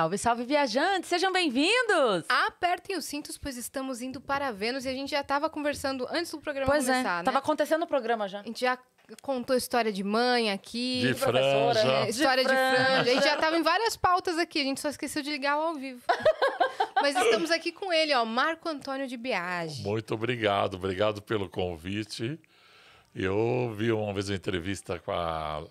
Salve, salve, viajantes! Sejam bem-vindos! Apertem os cintos, pois estamos indo para Vênus e a gente já estava conversando antes do programa pois é, começar, é. Tava né? acontecendo o programa já. A gente já contou história de mãe aqui. De professora. Franja. história de franja. de franja. A gente já estava em várias pautas aqui, a gente só esqueceu de ligar ao vivo. Mas estamos aqui com ele, ó, Marco Antônio de Biagi. Muito obrigado, obrigado pelo convite. Eu vi uma vez uma entrevista com a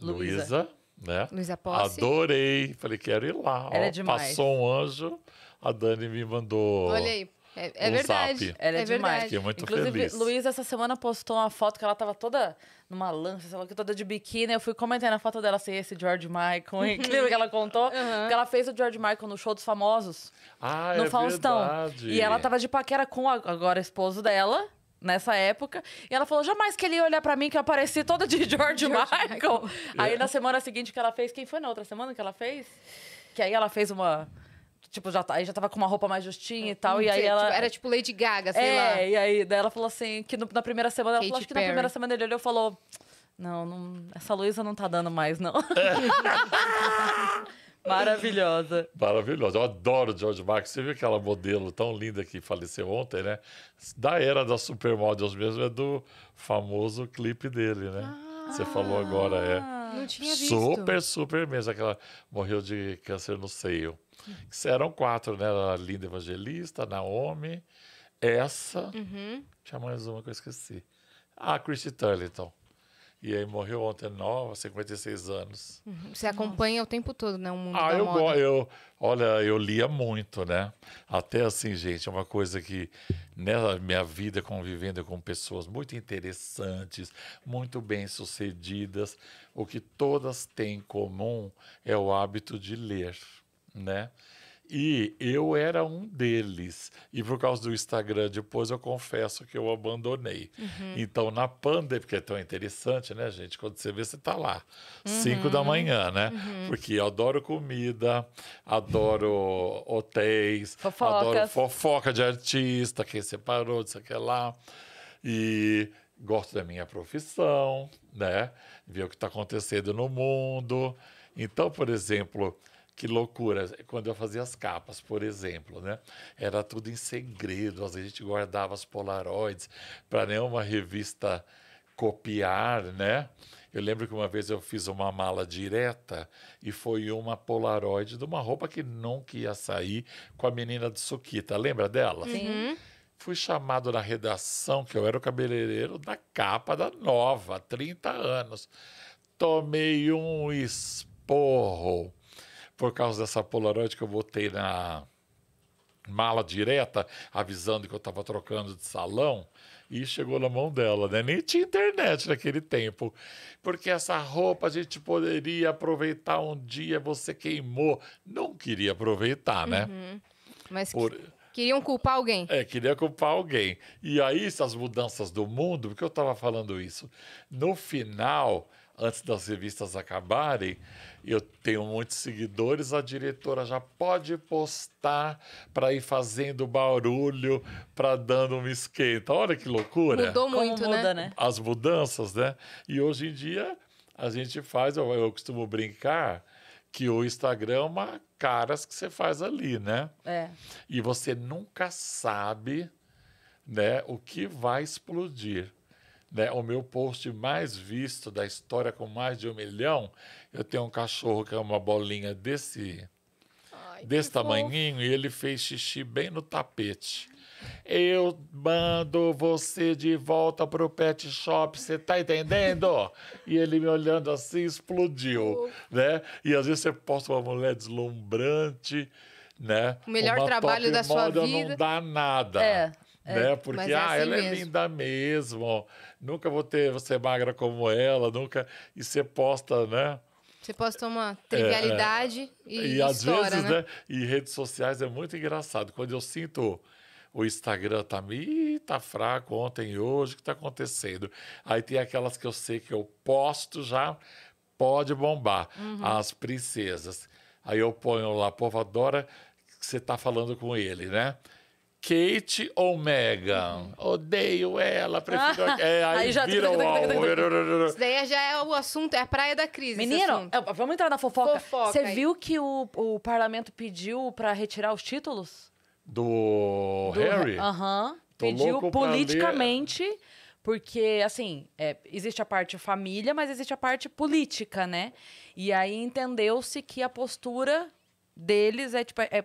Luísa né? Luísa Posse. Adorei. Falei, quero ir lá. Ela Ó, é demais. Passou um anjo, a Dani me mandou. Olha aí. É, é um verdade. Zap. Ela é, é demais. Fiquei muito Inclusive, feliz. Luísa, essa semana, postou uma foto que ela tava toda numa lança, sei lá, toda de biquíni. Eu fui comentar na foto dela assim, esse George Michael, incrível que ela contou. Uhum. Que ela fez o George Michael no show dos famosos. Ah, no é Faustão. Verdade. E ela tava de paquera com o agora esposo dela nessa época. E ela falou: jamais que ele ia olhar pra mim, que eu apareci toda de George, George Michael. Michael. Aí é. na semana seguinte que ela fez, quem foi na outra semana que ela fez? Que aí ela fez uma. Tipo, já, tá, aí já tava com uma roupa mais justinha e tal. Um e aí ela. Tipo, era tipo Lady Gaga, sei é, lá. É, e aí daí ela falou assim: que no, na primeira semana, Kate ela falou, acho que na primeira semana ele olhou e falou. Não, não, essa Luísa não tá dando mais, não. Maravilhosa. Maravilhosa. Eu adoro George Marx. Você viu aquela modelo tão linda que faleceu ontem, né? Da era da supermodels mesmo, é do famoso clipe dele, né? Ah, Você falou agora, é. Ah. Não tinha visto. Super, super mesmo. Aquela morreu de câncer no seio. eram quatro, né? a linda evangelista, Naomi, essa. Uhum. Tinha mais uma que eu esqueci. Ah, Christy Turlington. E aí morreu ontem, nova, 56 anos. Uhum. Você acompanha Nossa. o tempo todo, né? O mundo ah, eu, moda. eu Olha, eu lia muito, né? Até assim, gente, é uma coisa que nessa né, minha vida convivendo com pessoas muito interessantes, muito bem-sucedidas, o que todas têm em comum é o hábito de ler, né? E eu era um deles. E por causa do Instagram, depois eu confesso que eu abandonei. Uhum. Então, na pandemia, porque é tão interessante, né, gente? Quando você vê, você tá lá. Uhum. Cinco da manhã, né? Uhum. Porque eu adoro comida, adoro hotéis, Fofocas. adoro fofoca de artista, quem separou, o que lá. E gosto da minha profissão, né? Ver o que está acontecendo no mundo. Então, por exemplo, que loucura! Quando eu fazia as capas, por exemplo, né? Era tudo em segredo. Às vezes a gente guardava as polaroids para nenhuma revista copiar, né? Eu lembro que uma vez eu fiz uma mala direta e foi uma polaroid de uma roupa que nunca ia sair com a menina de Suquita. Lembra dela? Sim. Uhum. Fui chamado na redação, que eu era o cabeleireiro da capa da nova, 30 anos. Tomei um esporro por causa dessa Polaroid que eu botei na mala direta, avisando que eu estava trocando de salão, e chegou na mão dela, né? Nem tinha internet naquele tempo. Porque essa roupa a gente poderia aproveitar um dia, você queimou. Não queria aproveitar, né? Uhum. Mas por... queriam culpar alguém. É, queria culpar alguém. E aí, essas mudanças do mundo, porque eu estava falando isso, no final antes das revistas acabarem, eu tenho muitos seguidores, a diretora já pode postar para ir fazendo barulho, para dando um esquenta. Olha que loucura. Mudou muito, muda, né? né? As mudanças, né? E hoje em dia a gente faz, eu, eu costumo brincar que o Instagram é uma caras que você faz ali, né? É. E você nunca sabe, né, o que vai explodir né, o meu post mais visto da história com mais de um milhão, eu tenho um cachorro que é uma bolinha desse, Ai, desse tamanhinho bom. e ele fez xixi bem no tapete. Eu mando você de volta pro pet shop, você tá entendendo? e ele me olhando assim explodiu, né? E às vezes você posta uma mulher deslumbrante, né? O melhor uma trabalho da sua vida. Não dá nada. É. É, né? Porque, é ah, assim ela é mesmo. é linda mesmo, nunca vou ter você magra como ela, nunca. E você posta, né? Você posta uma é, trivialidade é, e. E às vezes, né? né? E redes sociais é muito engraçado. Quando eu sinto o Instagram tá me tá fraco ontem hoje, o que tá acontecendo? Aí tem aquelas que eu sei que eu posto já pode bombar, uhum. as princesas. Aí eu ponho lá, povo adora que você tá falando com ele, né? Kate ou Megan? Odeio ela, prefiro. Ah, é, aí, aí já vira o Isso daí já é o assunto, é a praia da crise. Menino, é, vamos entrar na fofoca. Você viu que o, o parlamento pediu para retirar os títulos? Do, Do Harry? Aham. Uh -huh. Pediu politicamente. Porque, assim, é, existe a parte família, mas existe a parte política, né? E aí entendeu-se que a postura deles é tipo. É,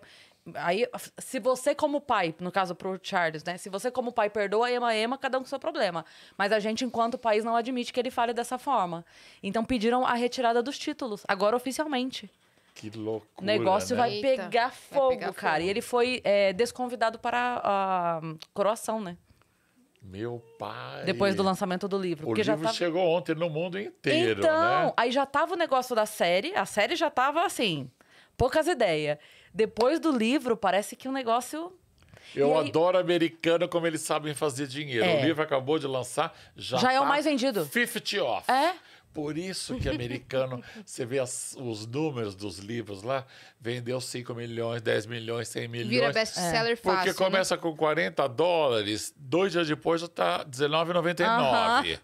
Aí, se você como pai, no caso pro Charles, né? Se você como pai perdoa a Ema Ema, cada um com seu problema. Mas a gente, enquanto país, não admite que ele fale dessa forma. Então pediram a retirada dos títulos, agora oficialmente. Que loucura, O negócio né? vai, Eita, pegar fogo, vai, pegar fogo, cara. E ele foi é, desconvidado para a hum, coroação, né? Meu pai. Depois do lançamento do livro. O livro tava... chegou ontem no mundo inteiro. Então, né? aí já tava o negócio da série, a série já tava assim, poucas ideias depois do livro, parece que o negócio eu aí... adoro americano como eles sabem fazer dinheiro. É. O livro acabou de lançar, já, já tá é o tá mais vendido. 50 off. É? Por isso que americano, você vê as, os números dos livros lá, vendeu 5 milhões, 10 milhões, 100 milhões. Vira best-seller é. fácil. Porque né? começa né? com 40 dólares, dois dias depois já tá 19,99. Uh -huh.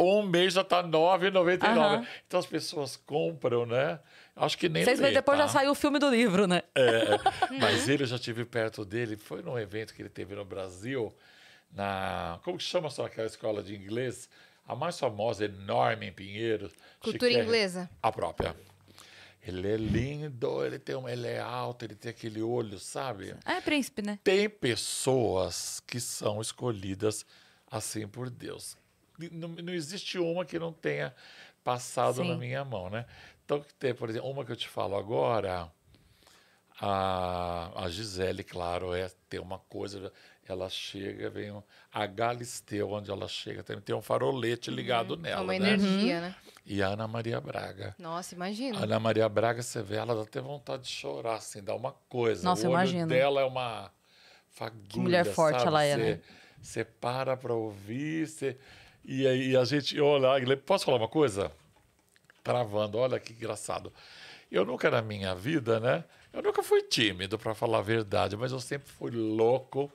Um mês já tá 9,99. Uh -huh. Então as pessoas compram, né? Acho que nem. Seis meses depois tá? já saiu o filme do livro, né? É, é. mas ele eu já tive perto dele. Foi num evento que ele teve no Brasil, na. Como que chama só aquela escola de inglês? A mais famosa, enorme em Pinheiros. Cultura Chiquer, inglesa. A própria. Ele é lindo, ele tem um, ele é alto, ele tem aquele olho, sabe? Ah, é príncipe, né? Tem pessoas que são escolhidas assim por Deus. Não, não existe uma que não tenha passado Sim. na minha mão, né? Então, por exemplo, uma que eu te falo agora, a, a Gisele, claro, é ter uma coisa. Ela chega, vem um, a Galisteu, onde ela chega, tem, tem um farolete ligado uhum, nela. É uma né? energia, né? E a Ana Maria Braga. Nossa, imagina. A Ana Maria Braga, você vê, ela dá até vontade de chorar, assim, dá uma coisa. Nossa, o olho imagina. dela é uma fagulha. Que mulher forte sabe? ela é, né? Você para pra ouvir, você. E aí a gente olha, posso falar uma coisa? Travando, olha que engraçado. Eu nunca na minha vida, né? Eu nunca fui tímido, para falar a verdade, mas eu sempre fui louco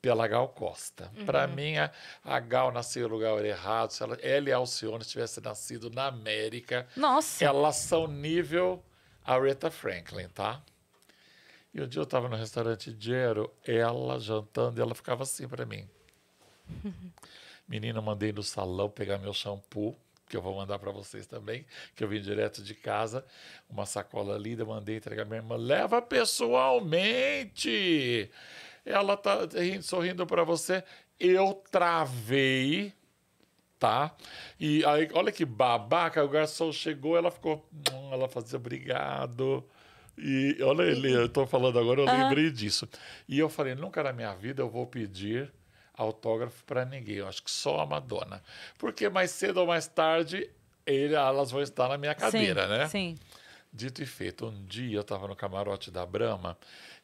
pela Gal Costa. Uhum. Para mim, a, a, Gal nasceu no lugar errado. Se ela, ela e a Alcione tivessem nascido na América, Nossa. elas são nível Aretha Franklin, tá? E um dia eu estava no restaurante Gero, ela jantando, e ela ficava assim para mim. Menina, mandei no salão pegar meu shampoo que eu vou mandar para vocês também, que eu vim direto de casa, uma sacola linda, mandei entregar minha irmã, leva pessoalmente. Ela tá sorrindo para você. Eu travei, tá? E aí, olha que babaca, o garçom chegou, ela ficou, hum, ela fazia obrigado. E olha ele, eu estou falando agora, eu lembrei disso. E eu falei, nunca na minha vida eu vou pedir autógrafo para ninguém. Eu acho que só a Madonna. Porque mais cedo ou mais tarde ele, elas vão estar na minha cadeira, sim, né? Sim. Dito e feito, um dia eu estava no camarote da Brahma,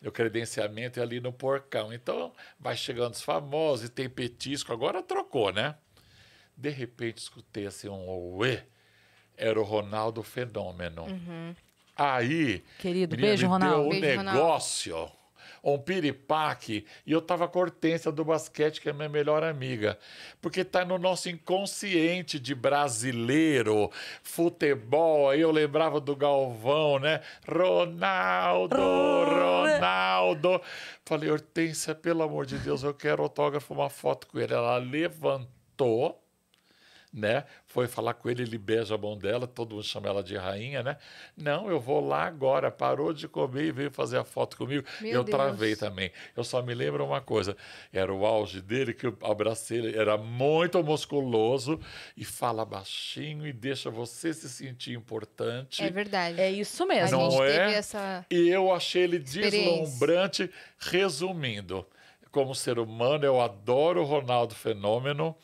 o credenciamento é ali no porcão. Então, vai chegando os famosos e tem petisco. Agora trocou, né? De repente, escutei assim um uê. Era o Ronaldo Fenômeno. Uhum. Aí, querido, menina, beijo, Ronaldo. Deu um beijo, negócio. Ronaldo um piripaque. E eu tava com a Hortência do basquete, que é minha melhor amiga. Porque tá no nosso inconsciente de brasileiro, futebol. Aí eu lembrava do Galvão, né? Ronaldo, Ronaldo. Falei, Hortência, pelo amor de Deus, eu quero autógrafo, uma foto com ele. Ela levantou né? Foi falar com ele, ele beija a mão dela, todo mundo chama ela de rainha, né? Não, eu vou lá agora, parou de comer e veio fazer a foto comigo. Meu eu Deus. travei também. Eu só me lembro uma coisa, era o auge dele que o abracei ele, era muito musculoso e fala baixinho e deixa você se sentir importante. É verdade. É isso mesmo. Não a gente é? teve essa E eu achei ele deslumbrante, resumindo. Como ser humano, eu adoro o Ronaldo Fenômeno.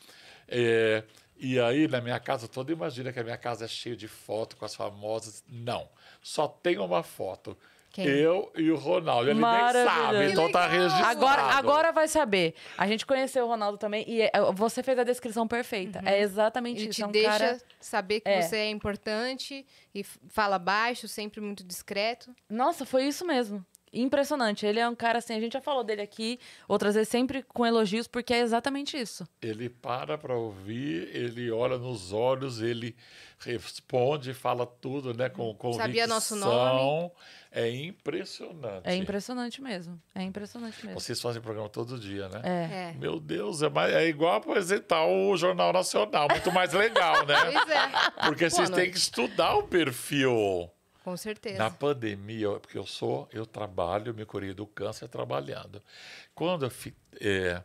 É, e aí, na minha casa toda, imagina que a minha casa é cheia de foto com as famosas. Não, só tem uma foto. Quem? Eu e o Ronaldo. Ele nem sabe, então tá registrado. Agora, agora vai saber. A gente conheceu o Ronaldo também e é, é, você fez a descrição perfeita. É uhum. É exatamente Ele isso. Te é um deixa cara... saber que é. você é importante e fala baixo, sempre muito discreto. Nossa, foi isso mesmo impressionante. Ele é um cara assim, a gente já falou dele aqui outras vezes, sempre com elogios, porque é exatamente isso. Ele para para ouvir, ele olha nos olhos, ele responde, fala tudo, né, com convicção. Sabia nosso nome. É impressionante. É impressionante mesmo. É impressionante mesmo. Vocês fazem programa todo dia, né? É. é. Meu Deus, é, mais, é igual apresentar o Jornal Nacional, muito mais legal, né? Pois é. Porque vocês têm que estudar o perfil com certeza. Na pandemia, porque eu sou, eu trabalho, me curei do câncer é trabalhando. Quando eu é,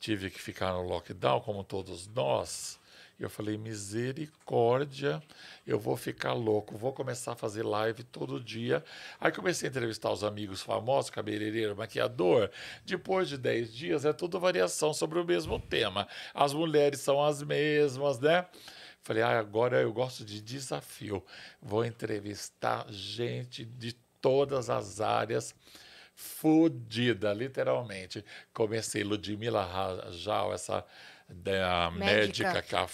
tive que ficar no lockdown, como todos nós, eu falei, misericórdia, eu vou ficar louco, vou começar a fazer live todo dia. Aí comecei a entrevistar os amigos famosos, cabeleireiro, maquiador. Depois de 10 dias, é tudo variação sobre o mesmo tema. As mulheres são as mesmas, né? Falei, ah, agora eu gosto de desafio. Vou entrevistar gente de todas as áreas fodida, literalmente. Comecei Ludmila Rajal, essa da né, médica, médica que a,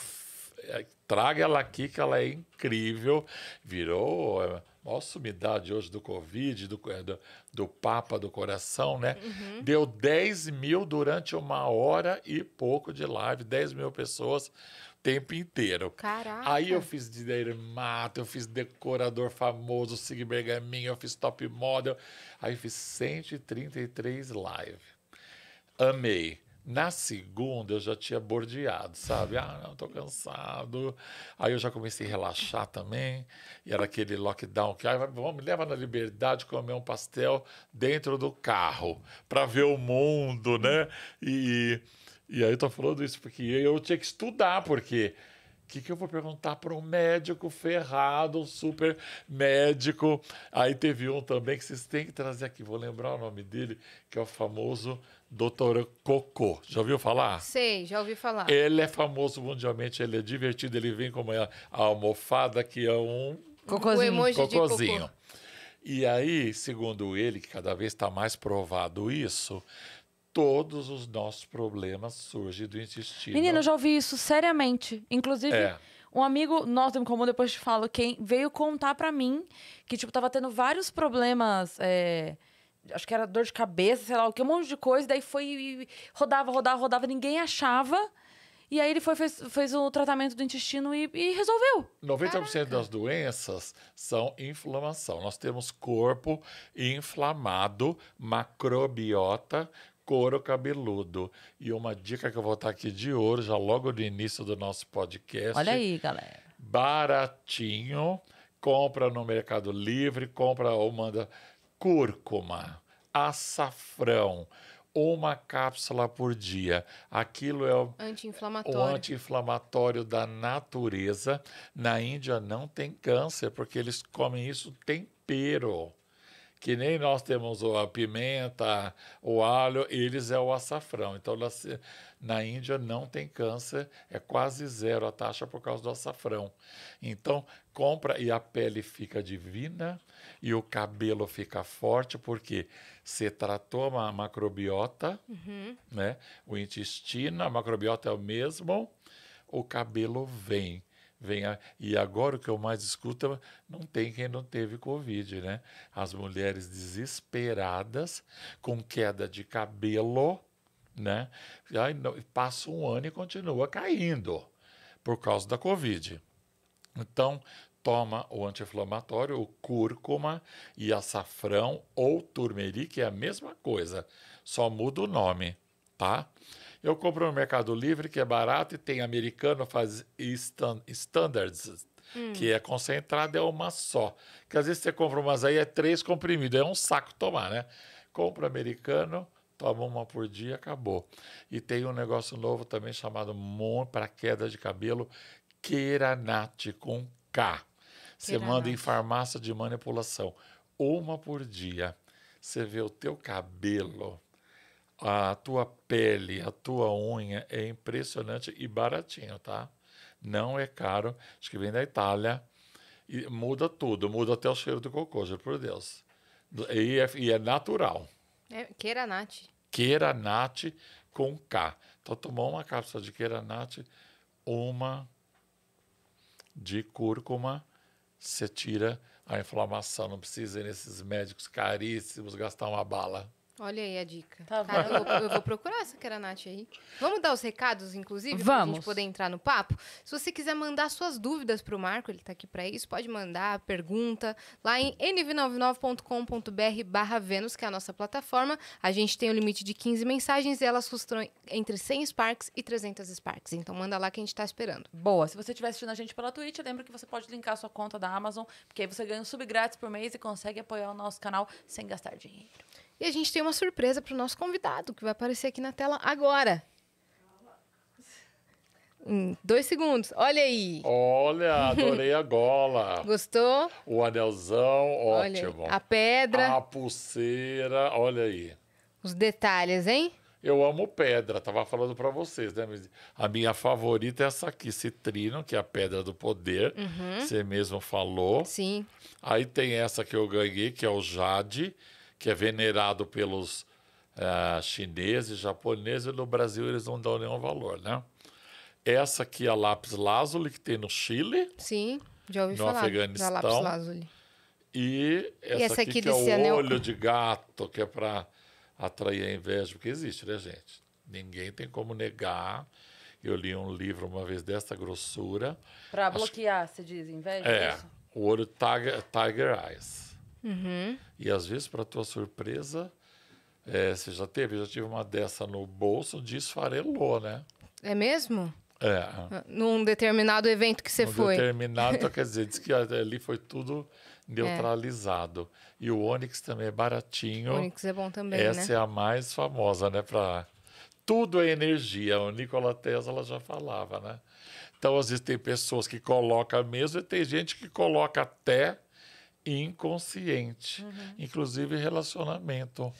é, traga ela aqui, que ela é incrível. Virou é, a maior sumidade hoje do Covid, do, é, do, do Papa do Coração, né? Uhum. Deu 10 mil durante uma hora e pouco de live, 10 mil pessoas tempo inteiro. Caraca. Aí eu fiz de dermato, eu fiz decorador famoso, Sig Bergamin, eu fiz top model. Aí fiz 133 live. Amei. Na segunda eu já tinha bordeado, sabe? Ah, não, tô cansado. Aí eu já comecei a relaxar também. E era aquele lockdown que, ah, vamos, me leva na liberdade comer um pastel dentro do carro para ver o mundo, né? E e aí eu tô falando isso porque eu tinha que estudar, porque o que, que eu vou perguntar para um médico ferrado, um super médico? Aí teve um também que vocês têm que trazer aqui, vou lembrar o nome dele, que é o famoso Doutor Cocô. Já ouviu falar? Sei, já ouvi falar. Ele é famoso mundialmente, ele é divertido, ele vem com a almofada que é um cocôzinho. Um cocôzinho. E aí, segundo ele, que cada vez está mais provado isso, todos os nossos problemas surgem do intestino. Menina, eu já ouvi isso seriamente. Inclusive, é. um amigo nosso em comum, depois te falo quem, veio contar para mim que, tipo, tava tendo vários problemas. É... Acho que era dor de cabeça, sei lá o que, um monte de coisa. Daí foi. Rodava, rodava, rodava, ninguém achava. E aí ele foi, fez, fez o tratamento do intestino e, e resolveu. 90% Caraca. das doenças são inflamação. Nós temos corpo inflamado, macrobiota couro cabeludo. E uma dica que eu vou estar aqui de ouro, já logo no início do nosso podcast. Olha aí, galera. Baratinho. Compra no Mercado Livre, compra ou manda cúrcuma, açafrão uma cápsula por dia. Aquilo é o anti-inflamatório o anti da natureza. Na Índia não tem câncer, porque eles comem isso tempero que nem nós temos a pimenta, o alho, eles é o açafrão. Então, na Índia não tem câncer, é quase zero a taxa por causa do açafrão. Então, compra e a pele fica divina e o cabelo fica forte, porque você tratou a macrobiota, uhum. né? o intestino, a macrobiota é o mesmo, o cabelo vem. Vem a, e agora o que eu mais escuto é, não tem quem não teve Covid, né? As mulheres desesperadas, com queda de cabelo, né? Aí, passa um ano e continua caindo por causa da Covid. Então, toma o anti-inflamatório, o cúrcuma e açafrão ou turmeric, é a mesma coisa, só muda o nome, tá? Eu compro no Mercado Livre, que é barato, e tem americano faz, standards, hum. que é concentrado, é uma só. Que às vezes você compra umas aí, é três comprimidos, é um saco tomar, né? Compra americano, toma uma por dia, acabou. E tem um negócio novo também chamado Mon para queda de cabelo, Keranate com K. Você manda em farmácia de manipulação, uma por dia. Você vê o teu cabelo a tua pele, a tua unha é impressionante e baratinho, tá? Não é caro. Acho que vem da Itália. E muda tudo, muda até o cheiro do cocô, juro por Deus. E é, e é natural. É, Keranate. Keranate com K. Então, tomou uma cápsula de Keranate, uma de cúrcuma, você tira a inflamação. Não precisa ir nesses médicos caríssimos gastar uma bala. Olha aí a dica. Tá Cara, eu vou, eu vou, procurar essa Keranate aí. Vamos dar os recados, inclusive, para a gente poder entrar no papo? Se você quiser mandar suas dúvidas para o Marco, ele está aqui para isso, pode mandar pergunta lá em nv99.com.br barra Vênus, que é a nossa plataforma. A gente tem o um limite de 15 mensagens e elas custam entre 100 Sparks e 300 Sparks. Então manda lá que a gente está esperando. Boa. Se você estiver assistindo a gente pela Twitch, lembra que você pode linkar a sua conta da Amazon, porque aí você ganha um sub grátis por mês e consegue apoiar o nosso canal sem gastar dinheiro. E a gente tem uma surpresa para o nosso convidado, que vai aparecer aqui na tela agora. Em dois segundos. Olha aí. Olha, adorei a gola. Gostou? O anelzão, ótimo. a pedra. A pulseira, olha aí. Os detalhes, hein? Eu amo pedra, tava falando para vocês, né? A minha favorita é essa aqui, citrino, que é a pedra do poder. Uhum. Você mesmo falou. Sim. Aí tem essa que eu ganhei, que é o jade que é venerado pelos uh, chineses, japoneses, e no Brasil eles não dão nenhum valor, né? Essa aqui é a lápis lazuli, que tem no Chile. Sim, já ouvi no falar. No Afeganistão. Da lápis lazuli. E essa, e essa aqui, aqui que é o olho de gato, que é para atrair a inveja, porque existe, né, gente? Ninguém tem como negar. Eu li um livro uma vez dessa grossura. Para bloquear, Acho... se diz, inveja? É, isso? o olho tiger, tiger Eyes. Uhum. E às vezes, para tua surpresa, é, você já teve, já tive uma dessa no bolso, desfarelou, né? É mesmo? É. Num determinado evento que você Num foi. determinado, quer dizer, diz que ali foi tudo neutralizado. É. E o Onix também é baratinho. O Onix é bom também, Essa né? Essa é a mais famosa, né? Pra... Tudo é energia. O Nikola Tesla já falava, né? Então, às vezes, tem pessoas que colocam mesmo e tem gente que coloca até inconsciente, uhum. inclusive relacionamento.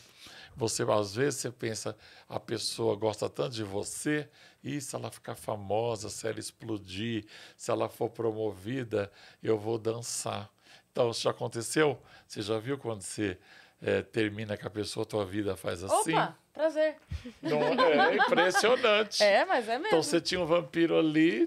Você às vezes você pensa a pessoa gosta tanto de você e se ela ficar famosa, se ela explodir, se ela for promovida, eu vou dançar. Então isso já aconteceu? Você já viu quando você é, termina com a pessoa, tua vida faz assim? Opa, prazer. Não, é impressionante. É, mas é mesmo. Então você tinha um vampiro ali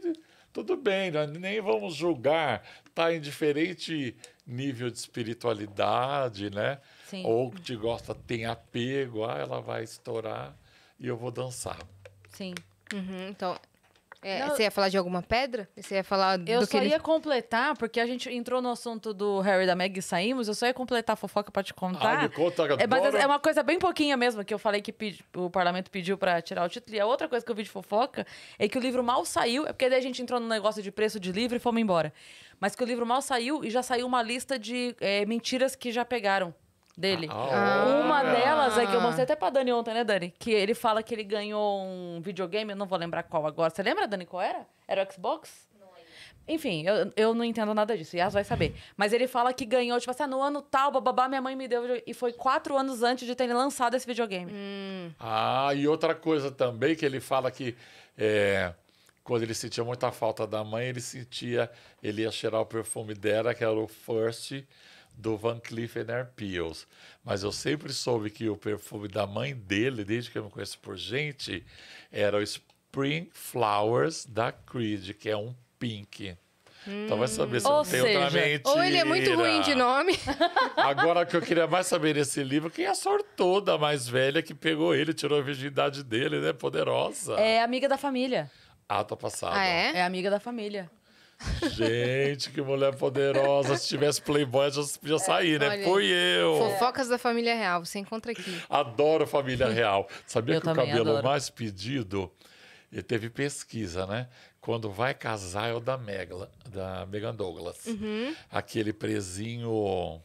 tudo bem, né? nem vamos julgar. Está em diferente nível de espiritualidade, né? Sim. Ou que te gosta, tem apego, ah, ela vai estourar e eu vou dançar. Sim. Uhum, então, é, Não, você ia falar de alguma pedra? Você ia falar do Eu só que ia ele... completar, porque a gente entrou no assunto do Harry da Meg e saímos. Eu só ia completar a fofoca pra te contar. Ai, me conta É, mas é uma coisa bem pouquinha mesmo, que eu falei que pedi, o parlamento pediu pra tirar o título. E a outra coisa que eu vi de fofoca é que o livro mal saiu. É porque daí a gente entrou no negócio de preço de livro e fomos embora. Mas que o livro mal saiu e já saiu uma lista de é, mentiras que já pegaram dele. Ah, Uma ah. delas é que eu mostrei até pra Dani ontem, né, Dani? Que ele fala que ele ganhou um videogame, eu não vou lembrar qual agora. Você lembra, Dani, qual era? Era o Xbox? Enfim, eu, eu não entendo nada disso. Yas vai saber. Mas ele fala que ganhou, tipo assim, ah, no ano tal, bababá, minha mãe me deu. E foi quatro anos antes de terem lançado esse videogame. Hum. Ah, e outra coisa também que ele fala que é, quando ele sentia muita falta da mãe, ele sentia. Ele ia cheirar o perfume dela, que era o First do Van Cleef Arpels. Mas eu sempre soube que o perfume da mãe dele, desde que eu me conheço por gente, era o Spring Flowers da Creed, que é um pink. Então vai saber se hum. ou não tem outra mente. Ou ele é muito ruim de nome. Agora, que eu queria mais saber nesse livro, quem é a sortuda mais velha que pegou ele, tirou a virgindade dele, né? Poderosa. É amiga da família. Ah, tá passada. Ah, é? É amiga da família. Gente, que mulher poderosa. Se tivesse Playboy, já podia sair, é, né? Fui eu. Fofocas da família real, você encontra aqui. Adoro família real. Sabia eu que o cabelo adoro. mais pedido. E eh, teve pesquisa, né? Quando vai casar é o da, Megla, da Megan Douglas. Uhum. Aquele presinho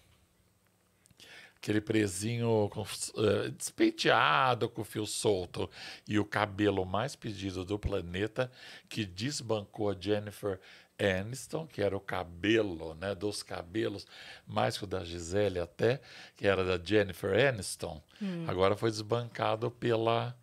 aquele presinho com, uh, despenteado, com fio solto, e o cabelo mais pedido do planeta, que desbancou a Jennifer Aniston, que era o cabelo, né, dos cabelos, mais que o da Gisele até, que era da Jennifer Aniston, hum. agora foi desbancado pela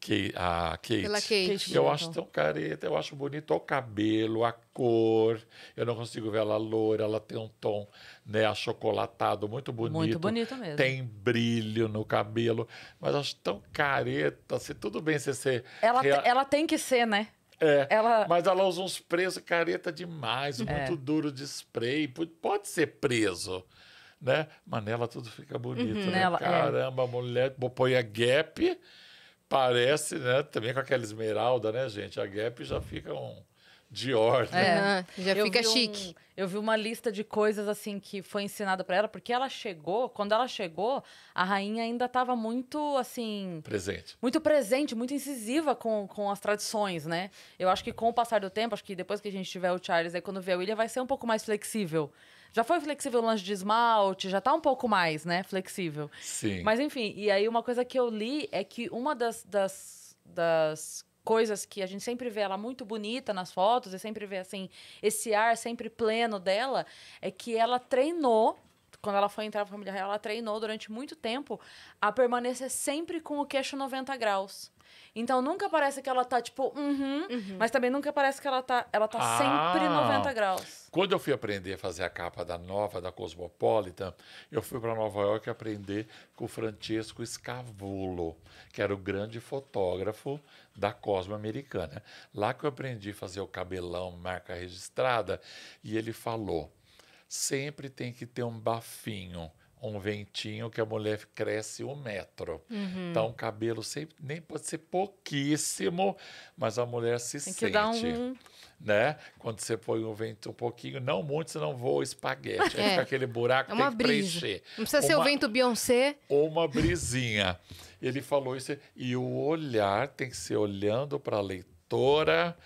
que, a Kate. Pela Kate. eu acho tão careta, eu acho bonito o cabelo, a cor. Eu não consigo ver ela loura, ela tem um tom né, achocolatado muito bonito. Muito bonito mesmo. Tem brilho no cabelo, mas acho tão careta. Se assim, tudo bem você ser. Ela, rea... ela tem que ser, né? É, ela... Mas ela usa uns presos careta demais, é. muito é. duro de spray. Pode ser preso, né? Mas nela tudo fica bonito, uhum, né? Nela, é. Caramba, é. mulher põe a gap, parece, né? Também com aquela esmeralda, né, gente? A gap já fica um de ordem. É, já eu fica chique. Um, eu vi uma lista de coisas assim que foi ensinada para ela, porque ela chegou, quando ela chegou, a rainha ainda estava muito assim, presente. Muito presente, muito incisiva com, com as tradições, né? Eu acho que com o passar do tempo, acho que depois que a gente tiver o Charles aí quando vier o William vai ser um pouco mais flexível. Já foi flexível o lanche de esmalte, já tá um pouco mais, né? Flexível. Sim. Mas enfim, e aí uma coisa que eu li é que uma das, das, das coisas que a gente sempre vê ela muito bonita nas fotos e sempre vê assim esse ar sempre pleno dela, é que ela treinou quando ela foi entrar na família real, ela treinou durante muito tempo a permanecer sempre com o queixo 90 graus. Então nunca parece que ela tá tipo, uhum", uhum, mas também nunca parece que ela tá, ela tá ah, sempre 90 graus. Quando eu fui aprender a fazer a capa da Nova, da Cosmopolitan, eu fui para Nova York aprender com o Francesco Scavulo, que era o grande fotógrafo da Cosmo Americana. Lá que eu aprendi a fazer o cabelão, marca registrada, e ele falou: sempre tem que ter um bafinho um ventinho que a mulher cresce um metro. Uhum. Então, o cabelo sempre, nem pode ser pouquíssimo, mas a mulher se Tem sente. Um... Né? Quando você põe um vento um pouquinho, não muito, senão voa espaguete. É. Aí fica aquele buraco, é tem que brisa. preencher. Não precisa uma, ser o vento Beyoncé. Ou uma brisinha. Ele falou isso. E o olhar tem que ser olhando para a leitora,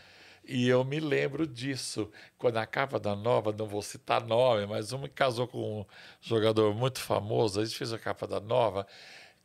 e eu me lembro disso, quando a capa da Nova, não vou citar nome, mas uma casou com um jogador muito famoso, a gente fez a capa da Nova,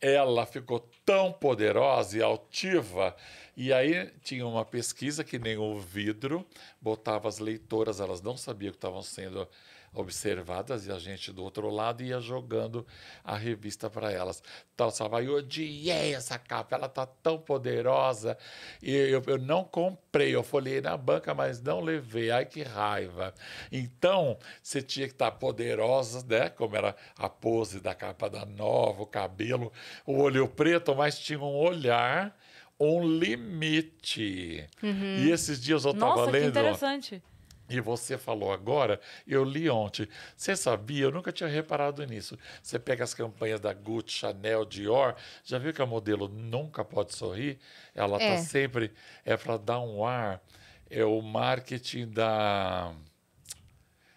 ela ficou tão poderosa e altiva. E aí tinha uma pesquisa que nem o vidro botava as leitoras, elas não sabiam que estavam sendo observadas e a gente do outro lado ia jogando a revista para elas. Tal Sabai, eu odiei essa capa, ela tá tão poderosa. E eu, eu não comprei, eu folhei na banca, mas não levei. Ai, que raiva. Então, você tinha que estar tá poderosa, né? Como era a pose da capa da nova, o cabelo, o olho preto, mas tinha um olhar um limite. Uhum. E esses dias eu estava lendo. Que interessante. E você falou agora, eu li ontem. Você sabia? Eu nunca tinha reparado nisso. Você pega as campanhas da Gucci, Chanel, Dior. Já viu que a modelo nunca pode sorrir? Ela tá é. tá sempre é para dar um ar. É o marketing da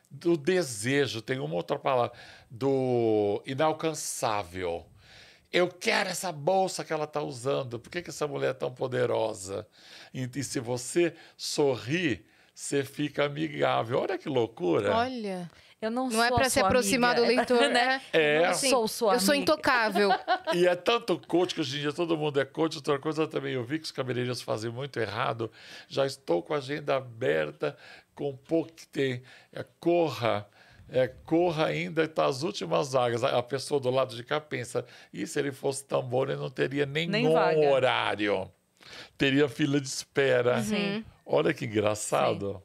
do desejo. Tem uma outra palavra do inalcançável. Eu quero essa bolsa que ela está usando. Por que, que essa mulher é tão poderosa? E, e se você sorrir você fica amigável. Olha que loucura. Olha. Eu não, não sou é para se aproximar amiga, do leitor, né? É. é. sou sua eu sou intocável. e é tanto coach que hoje em dia todo mundo é coach. Outra coisa também, eu vi que os cabeleireiros fazem muito errado. Já estou com a agenda aberta, com pouco que tem. É, corra. É, corra ainda está as últimas vagas. A pessoa do lado de cá pensa, e se ele fosse tão bom, ele não teria nenhum Nem horário teria fila de espera. Uhum. Sim. Olha que engraçado. Sim.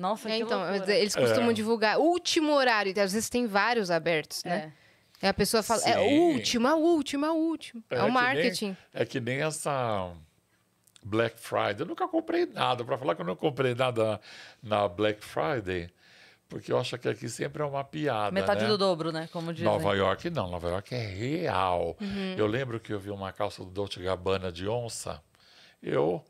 Nossa, que é, então, loucura. eles costumam é. divulgar último horário, então, às vezes tem vários abertos, né? é. né? E a pessoa fala, é, Sim. é o último, é o último, é o último. É, é o marketing. Nem, é que nem essa Black Friday. Eu nunca comprei nada. Para falar que eu não comprei nada na Black Friday, porque eu acho que aqui sempre é uma piada. Metade né? do dobro, né? Como dizem. Nova York não, Nova York é real. Uhum. Eu lembro que eu vi uma calça do Dolce Gabbana de onça. Eu,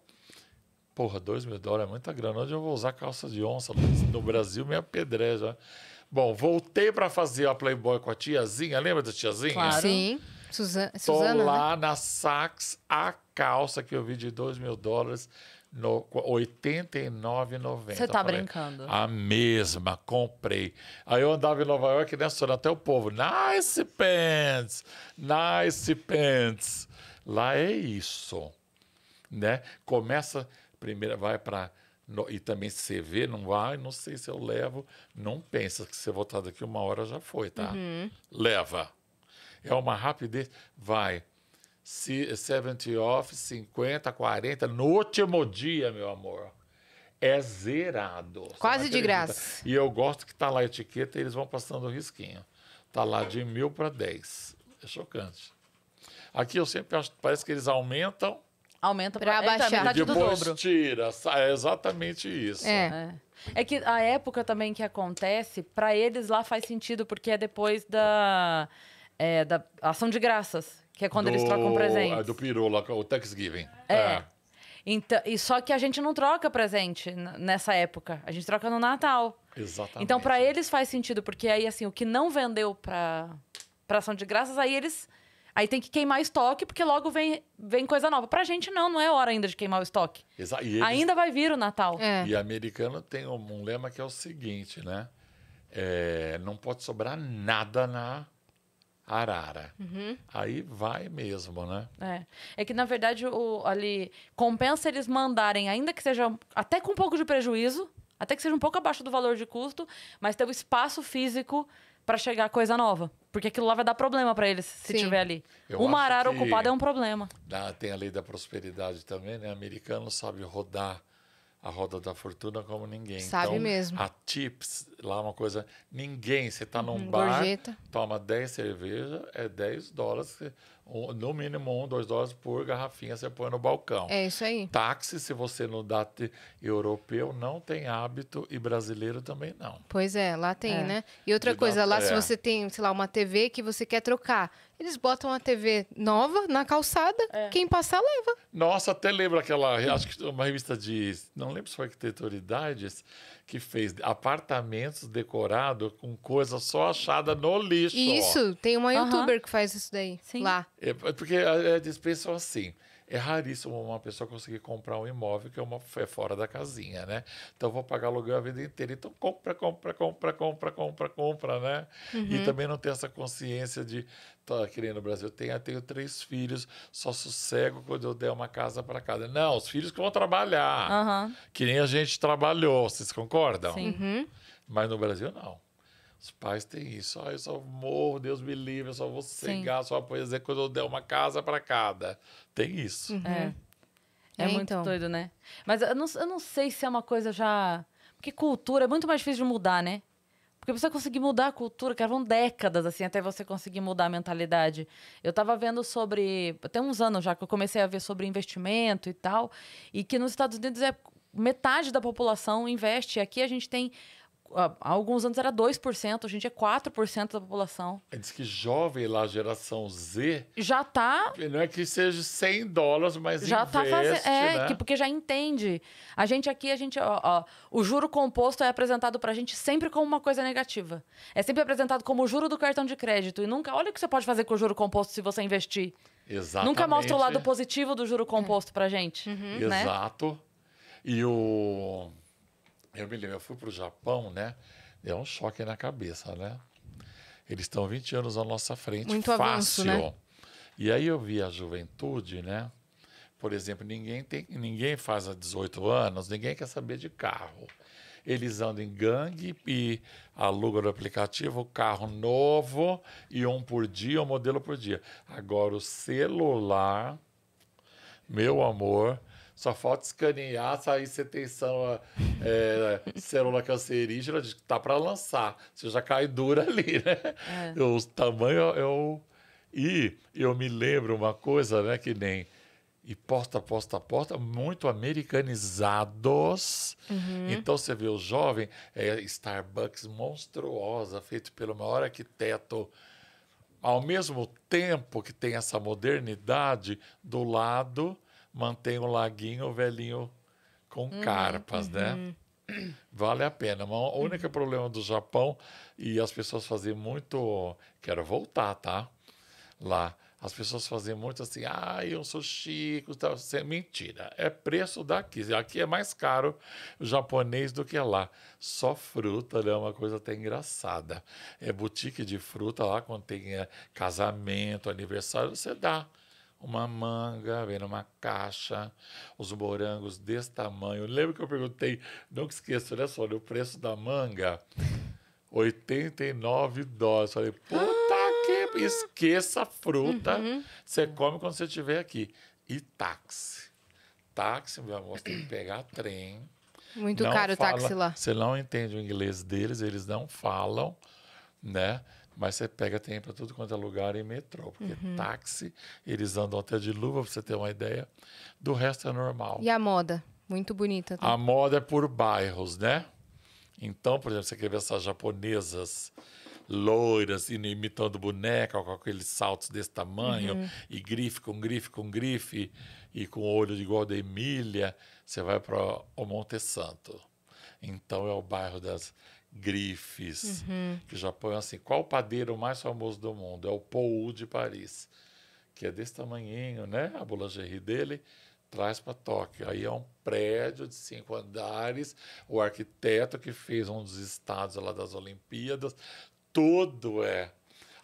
porra, dois mil dólares é muita grana. Onde eu vou usar calça de onça? No Brasil me apedreja. Bom, voltei para fazer a Playboy com a tiazinha. Lembra da tiazinha? Claro. Sim. Suzana. Tô né? lá né? na Saks, a calça que eu vi de dois mil dólares no 89,90. Você tá brincando? A mesma, comprei. Aí eu andava em Nova York, né, sonando até o povo. Nice pants! Nice pants! Lá é isso, né? Começa, primeiro vai para e também se você vê, não vai, não sei se eu levo. Não pensa que se você voltar daqui uma hora já foi, tá? Uhum. Leva. É uma rapidez. Vai, 70 off, 50, 40, no último dia, meu amor. É zerado. Quase de graça. E eu gosto que tá lá a etiqueta e eles vão passando o risquinho. Tá lá de mil para 10. É chocante. Aqui eu sempre acho, parece que eles aumentam. Aumenta para é, abaixar. E depois do tira. É exatamente isso. É. é. é. que a época também que acontece, para eles lá faz sentido, porque é depois da, é, da ação de graças. Que é quando do, eles trocam presente. É, do peru, o Thanksgiving. É. é. Então, e só que a gente não troca presente nessa época. A gente troca no Natal. Exatamente. Então, para eles faz sentido, porque aí, assim, o que não vendeu para pra ação de graças, aí eles. Aí tem que queimar estoque, porque logo vem, vem coisa nova. Pra gente, não, não é hora ainda de queimar o estoque. Eles... Ainda vai vir o Natal. É. E americano tem um, um lema que é o seguinte, né? É, não pode sobrar nada na arara. Uhum. Aí vai mesmo, né? É. É que, na verdade, o, ali compensa eles mandarem, ainda que seja até com um pouco de prejuízo, até que seja um pouco abaixo do valor de custo, mas ter o um espaço físico para chegar coisa nova. Porque aquilo lá vai dar problema para eles se Sim. tiver ali. Eu Uma arara ocupada é um problema. Dá, tem a lei da prosperidade também, né? O americano sabe rodar a roda da fortuna como ninguém. Sabe então, mesmo. A tips, lá uma coisa, ninguém, você tá num uhum, bar, toma 10 cerveja, é 10 dólares, um, no mínimo 1, um, 2 dólares por garrafinha você põe no balcão. É isso aí. Táxi, se você não dá europeu, não tem hábito e brasileiro também não. Pois é, lá tem, é. né? E outra coisa, lá é. se você tem, sei lá, uma TV que você quer trocar, eles botam a TV nova na calçada, é. quem passar leva. Nossa, até lembro aquela, acho que uma revista de, não lembro se foi Arquiteturidades, que fez apartamentos decorados com coisa só achada no lixo. Isso, tem uma uhum. youtuber que faz isso daí, Sim. lá. É, porque é, é eles pensam assim, é raríssimo uma pessoa conseguir comprar um imóvel que é, uma, é fora da casinha, né? Então vou pagar aluguel a vida inteira. Então compra, compra, compra, compra, compra, compra, né? Uhum. E também não tem essa consciência de querendo no Brasil. Tenho, tenho três filhos, só sossego quando eu der uma casa para cada. Não, os filhos que vão trabalhar. Uhum. Que nem a gente trabalhou, vocês concordam? Sim. Uhum. Mas no Brasil não. Os pais têm isso. Ah, eu só morro, Deus me livre, eu só vou cegar, só vou fazer quando eu der uma casa para cada. Tem isso. Uhum. É. É, é muito então. doido, né? Mas eu não, eu não sei se é uma coisa já. Porque cultura é muito mais difícil de mudar, né? Porque você conseguir mudar a cultura, que vão décadas, assim, até você conseguir mudar a mentalidade. Eu tava vendo sobre. Tem uns anos já que eu comecei a ver sobre investimento e tal. E que nos Estados Unidos é metade da população investe. Aqui a gente tem há alguns anos era 2%, hoje em dia é 4% da população. É, diz que jovem lá, geração Z. Já tá. Não é que seja 100 dólares, mas já tá investe, tá fazendo. É, né? que, porque já entende. A gente aqui, a gente. Ó, ó, o juro composto é apresentado pra gente sempre como uma coisa negativa. É sempre apresentado como o juro do cartão de crédito. E nunca. Olha o que você pode fazer com o juro composto se você investir. Exatamente. Nunca mostra o lado positivo do juro composto pra gente. Uhum. Né? Exato. E o. Eu me lembro, eu fui para o Japão, né? Deu é um choque na cabeça, né? Eles estão 20 anos à nossa frente, Muito fácil. Avanço, né? E aí eu vi a juventude, né? Por exemplo, ninguém, tem, ninguém faz há 18 anos, ninguém quer saber de carro. Eles andam em gangue e alugam no aplicativo carro novo e um por dia, um modelo por dia. Agora, o celular, meu amor, só falta escanear, sair se tem é, célula cancerígena, tá para lançar. Você já cai dura ali, né? É. O tamanho é o e eu me lembro uma coisa, né, que nem e porta, porta, porta, muito americanizados. Uhum. Então você vê o jovem, é, Starbucks monstruosa, feito pelo maior arquiteto ao mesmo tempo que tem essa modernidade do lado mantém o laguinho, velhinho com uhum, carpas, né? uhum. né? Vale a pena. Mas o uhum. único uhum. problema do Japão, e as pessoas fazem muito. Quero voltar, tá? Lá. As pessoas fazem muito assim, ah, eu sou chico, tal. Isso é mentira. É preço daqui. Aqui é mais caro o japonês do que lá. Só fruta, né? É uma coisa até engraçada. É boutique de fruta lá, quando tem eh, casamento, aniversário, você dá uma manga, vem numa caixa, os morangos desse tamanho. Lembra que eu perguntei, nunca esqueço, né, só o preço da manga? 89 dólares. Falei, puta ah! que... Esqueça a fruta, uhum. você come quando você estiver aqui. E táxi. Táxi, meu amor, você tem que pegar trem. Muito não caro fala, o táxi lá. Você não entende o inglês deles, eles não falam, né? Mas você pega, tem para tudo quanto é lugar em metrô, porque uhum. táxi, eles andam até de luva, para você ter uma ideia. Do resto é normal. E a moda? Muito bonita. Tá? A moda é por bairros, né? Então, por exemplo, você quer ver essas japonesas loiras imitando boneca com aqueles saltos desse tamanho uhum. e grife com grife com grife e com olho igual da Emília, você vai para o Monte Santo. Então é o bairro das grifes, uhum. que já põe assim, qual o padeiro mais famoso do mundo? É o Pou de Paris, que é desse tamanhinho, né? A boulangerie dele traz para Tóquio. Aí é um prédio de cinco andares, o arquiteto que fez um dos estados lá das Olimpíadas, tudo é.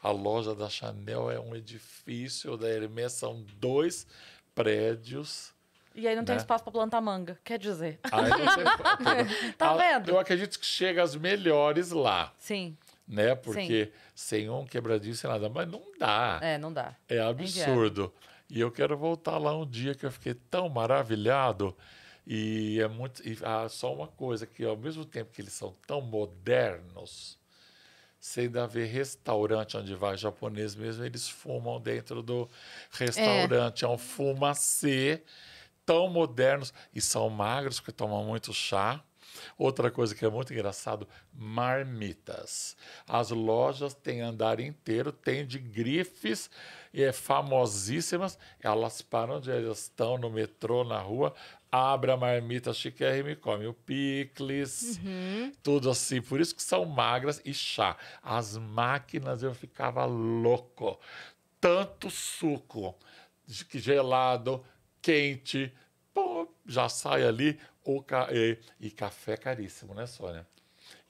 A loja da Chanel é um edifício, da Hermès são dois prédios e aí não tem né? espaço para plantar manga. Quer dizer. Você... Ah, então tá ah, vendo? Eu acredito que chega as melhores lá. Sim. Né? Porque Sim. sem um quebradinho, sem nada. Mas não dá. É, não dá. É absurdo. E eu quero voltar lá um dia que eu fiquei tão maravilhado. E é muito. E, ah, só uma coisa: que ao mesmo tempo que eles são tão modernos, você ainda vê restaurante onde vai japonês mesmo, eles fumam dentro do restaurante. É, é um fumacê tão modernos e são magros porque tomam muito chá. Outra coisa que é muito engraçado, marmitas. As lojas têm andar inteiro, tem de grifes é, famosíssimas. Elas param onde elas estão, no metrô, na rua, abre a marmita chiquérrima e come o picles, uhum. tudo assim. Por isso que são magras e chá. As máquinas eu ficava louco. Tanto suco gelado, quente, pô, já sai ali o ca... e café caríssimo, né, Sônia?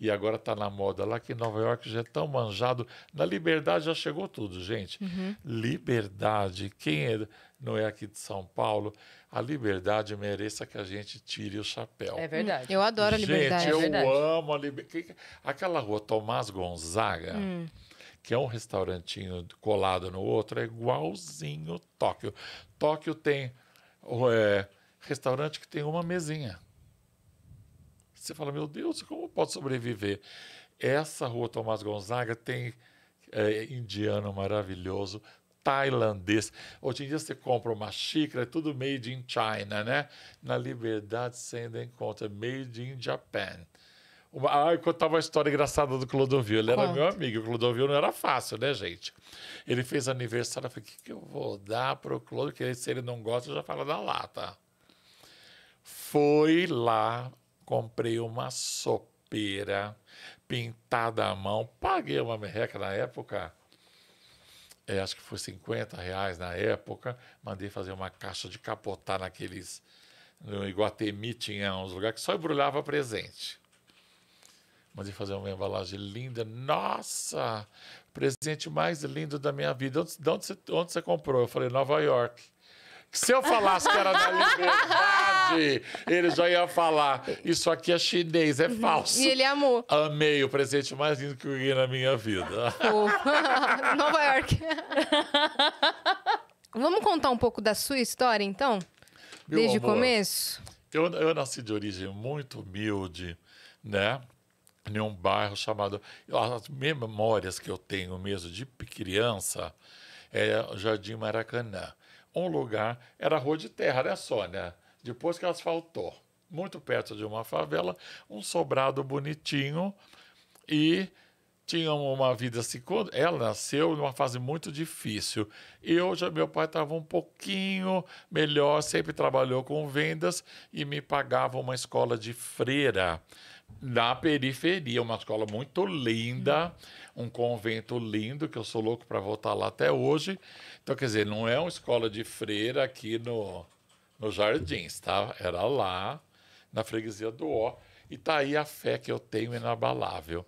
E agora está na moda lá que Nova York já é tão manjado. Na Liberdade já chegou tudo, gente. Uhum. Liberdade, quem é, não é aqui de São Paulo, a liberdade mereça que a gente tire o chapéu. É verdade. Eu adoro a liberdade. Gente, é eu amo a liberdade. Aquela rua Tomás Gonzaga. Hum que é um restaurantinho colado no outro, é igualzinho Tóquio. Tóquio tem é, restaurante que tem uma mesinha. Você fala, meu Deus, como pode sobreviver? Essa rua Tomás Gonzaga tem é, indiano maravilhoso, tailandês. Hoje em dia você compra uma xícara, é tudo made in China, né? Na Liberdade você ainda encontra made in Japan. Uma, ah, eu contava uma história engraçada do Clodovil. Ele Conta. era meu amigo. O Clodovil não era fácil, né, gente? Ele fez aniversário. Eu falei, o que, que eu vou dar pro Clodovil? Porque se ele não gosta, eu já falo da lata. Foi lá, comprei uma sopeira pintada à mão. Paguei uma merreca na época. É, acho que foi 50 reais na época. Mandei fazer uma caixa de capotar naqueles... No Iguatemi tinha uns lugares que só embrulhava presente. Mandei fazer uma embalagem linda. Nossa! Presente mais lindo da minha vida. Onde, onde, você, onde você comprou? Eu falei, Nova York. Que se eu falasse que era da liberdade, ele já ia falar. Isso aqui é chinês, é uhum. falso. E ele amou. Amei o presente mais lindo que eu ganhei na minha vida. Nova York. Vamos contar um pouco da sua história, então? Meu Desde amor, o começo? Eu, eu nasci de origem muito humilde, né? em um bairro chamado. As memórias que eu tenho mesmo de criança é Jardim Maracanã. Um lugar era rua de terra, né, Sônia? Depois que asfaltou, muito perto de uma favela, um sobrado bonitinho e tinham uma vida assim. Quando ela nasceu numa fase muito difícil. E hoje meu pai estava um pouquinho melhor, sempre trabalhou com vendas e me pagava uma escola de freira na periferia, uma escola muito linda, uhum. um convento lindo, que eu sou louco para voltar lá até hoje. Então, quer dizer, não é uma escola de freira aqui no, no Jardins, tá? Era lá, na freguesia do Ó. E tá aí a fé que eu tenho inabalável.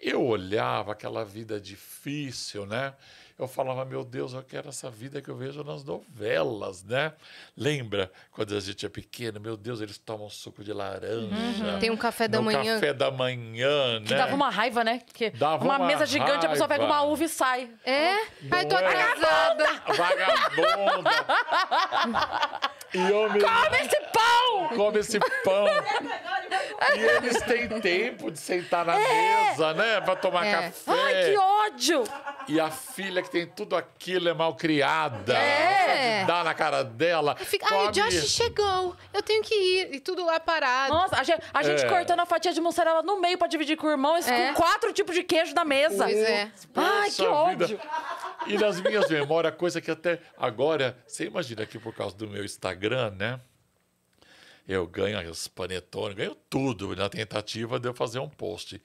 Eu olhava aquela vida difícil, né? eu falava, meu Deus, eu quero essa vida que eu vejo nas novelas, né? Lembra quando a gente é pequeno, meu Deus, eles tomam suco de laranja. Uhum. Tem um café da manhã. café da manhã, né? Que dava uma raiva, né? Porque dava uma, uma mesa gigante, a pessoa pega uma uva e sai. É? Não Ai, tô é. atrasada. Vagabunda! e eu me... Come esse pão! Come esse pão! E eles têm tempo de sentar na é. mesa, né? Pra tomar é. café. Ai, que ódio! E a filha que tem tudo aquilo é mal criada. É. Dá na cara dela. Fico, então, ai, o Josh chegou. Eu tenho que ir. E tudo lá parado. Nossa, a gente, a gente é. cortando a fatia de mussarela no meio pra dividir com o irmão, é. com quatro tipos de queijo na mesa. Pois é. Ai, que ódio. E nas minhas memórias, coisa que até agora, você imagina que por causa do meu Instagram, né? Eu ganho os panetones, ganho tudo na tentativa de eu fazer um post.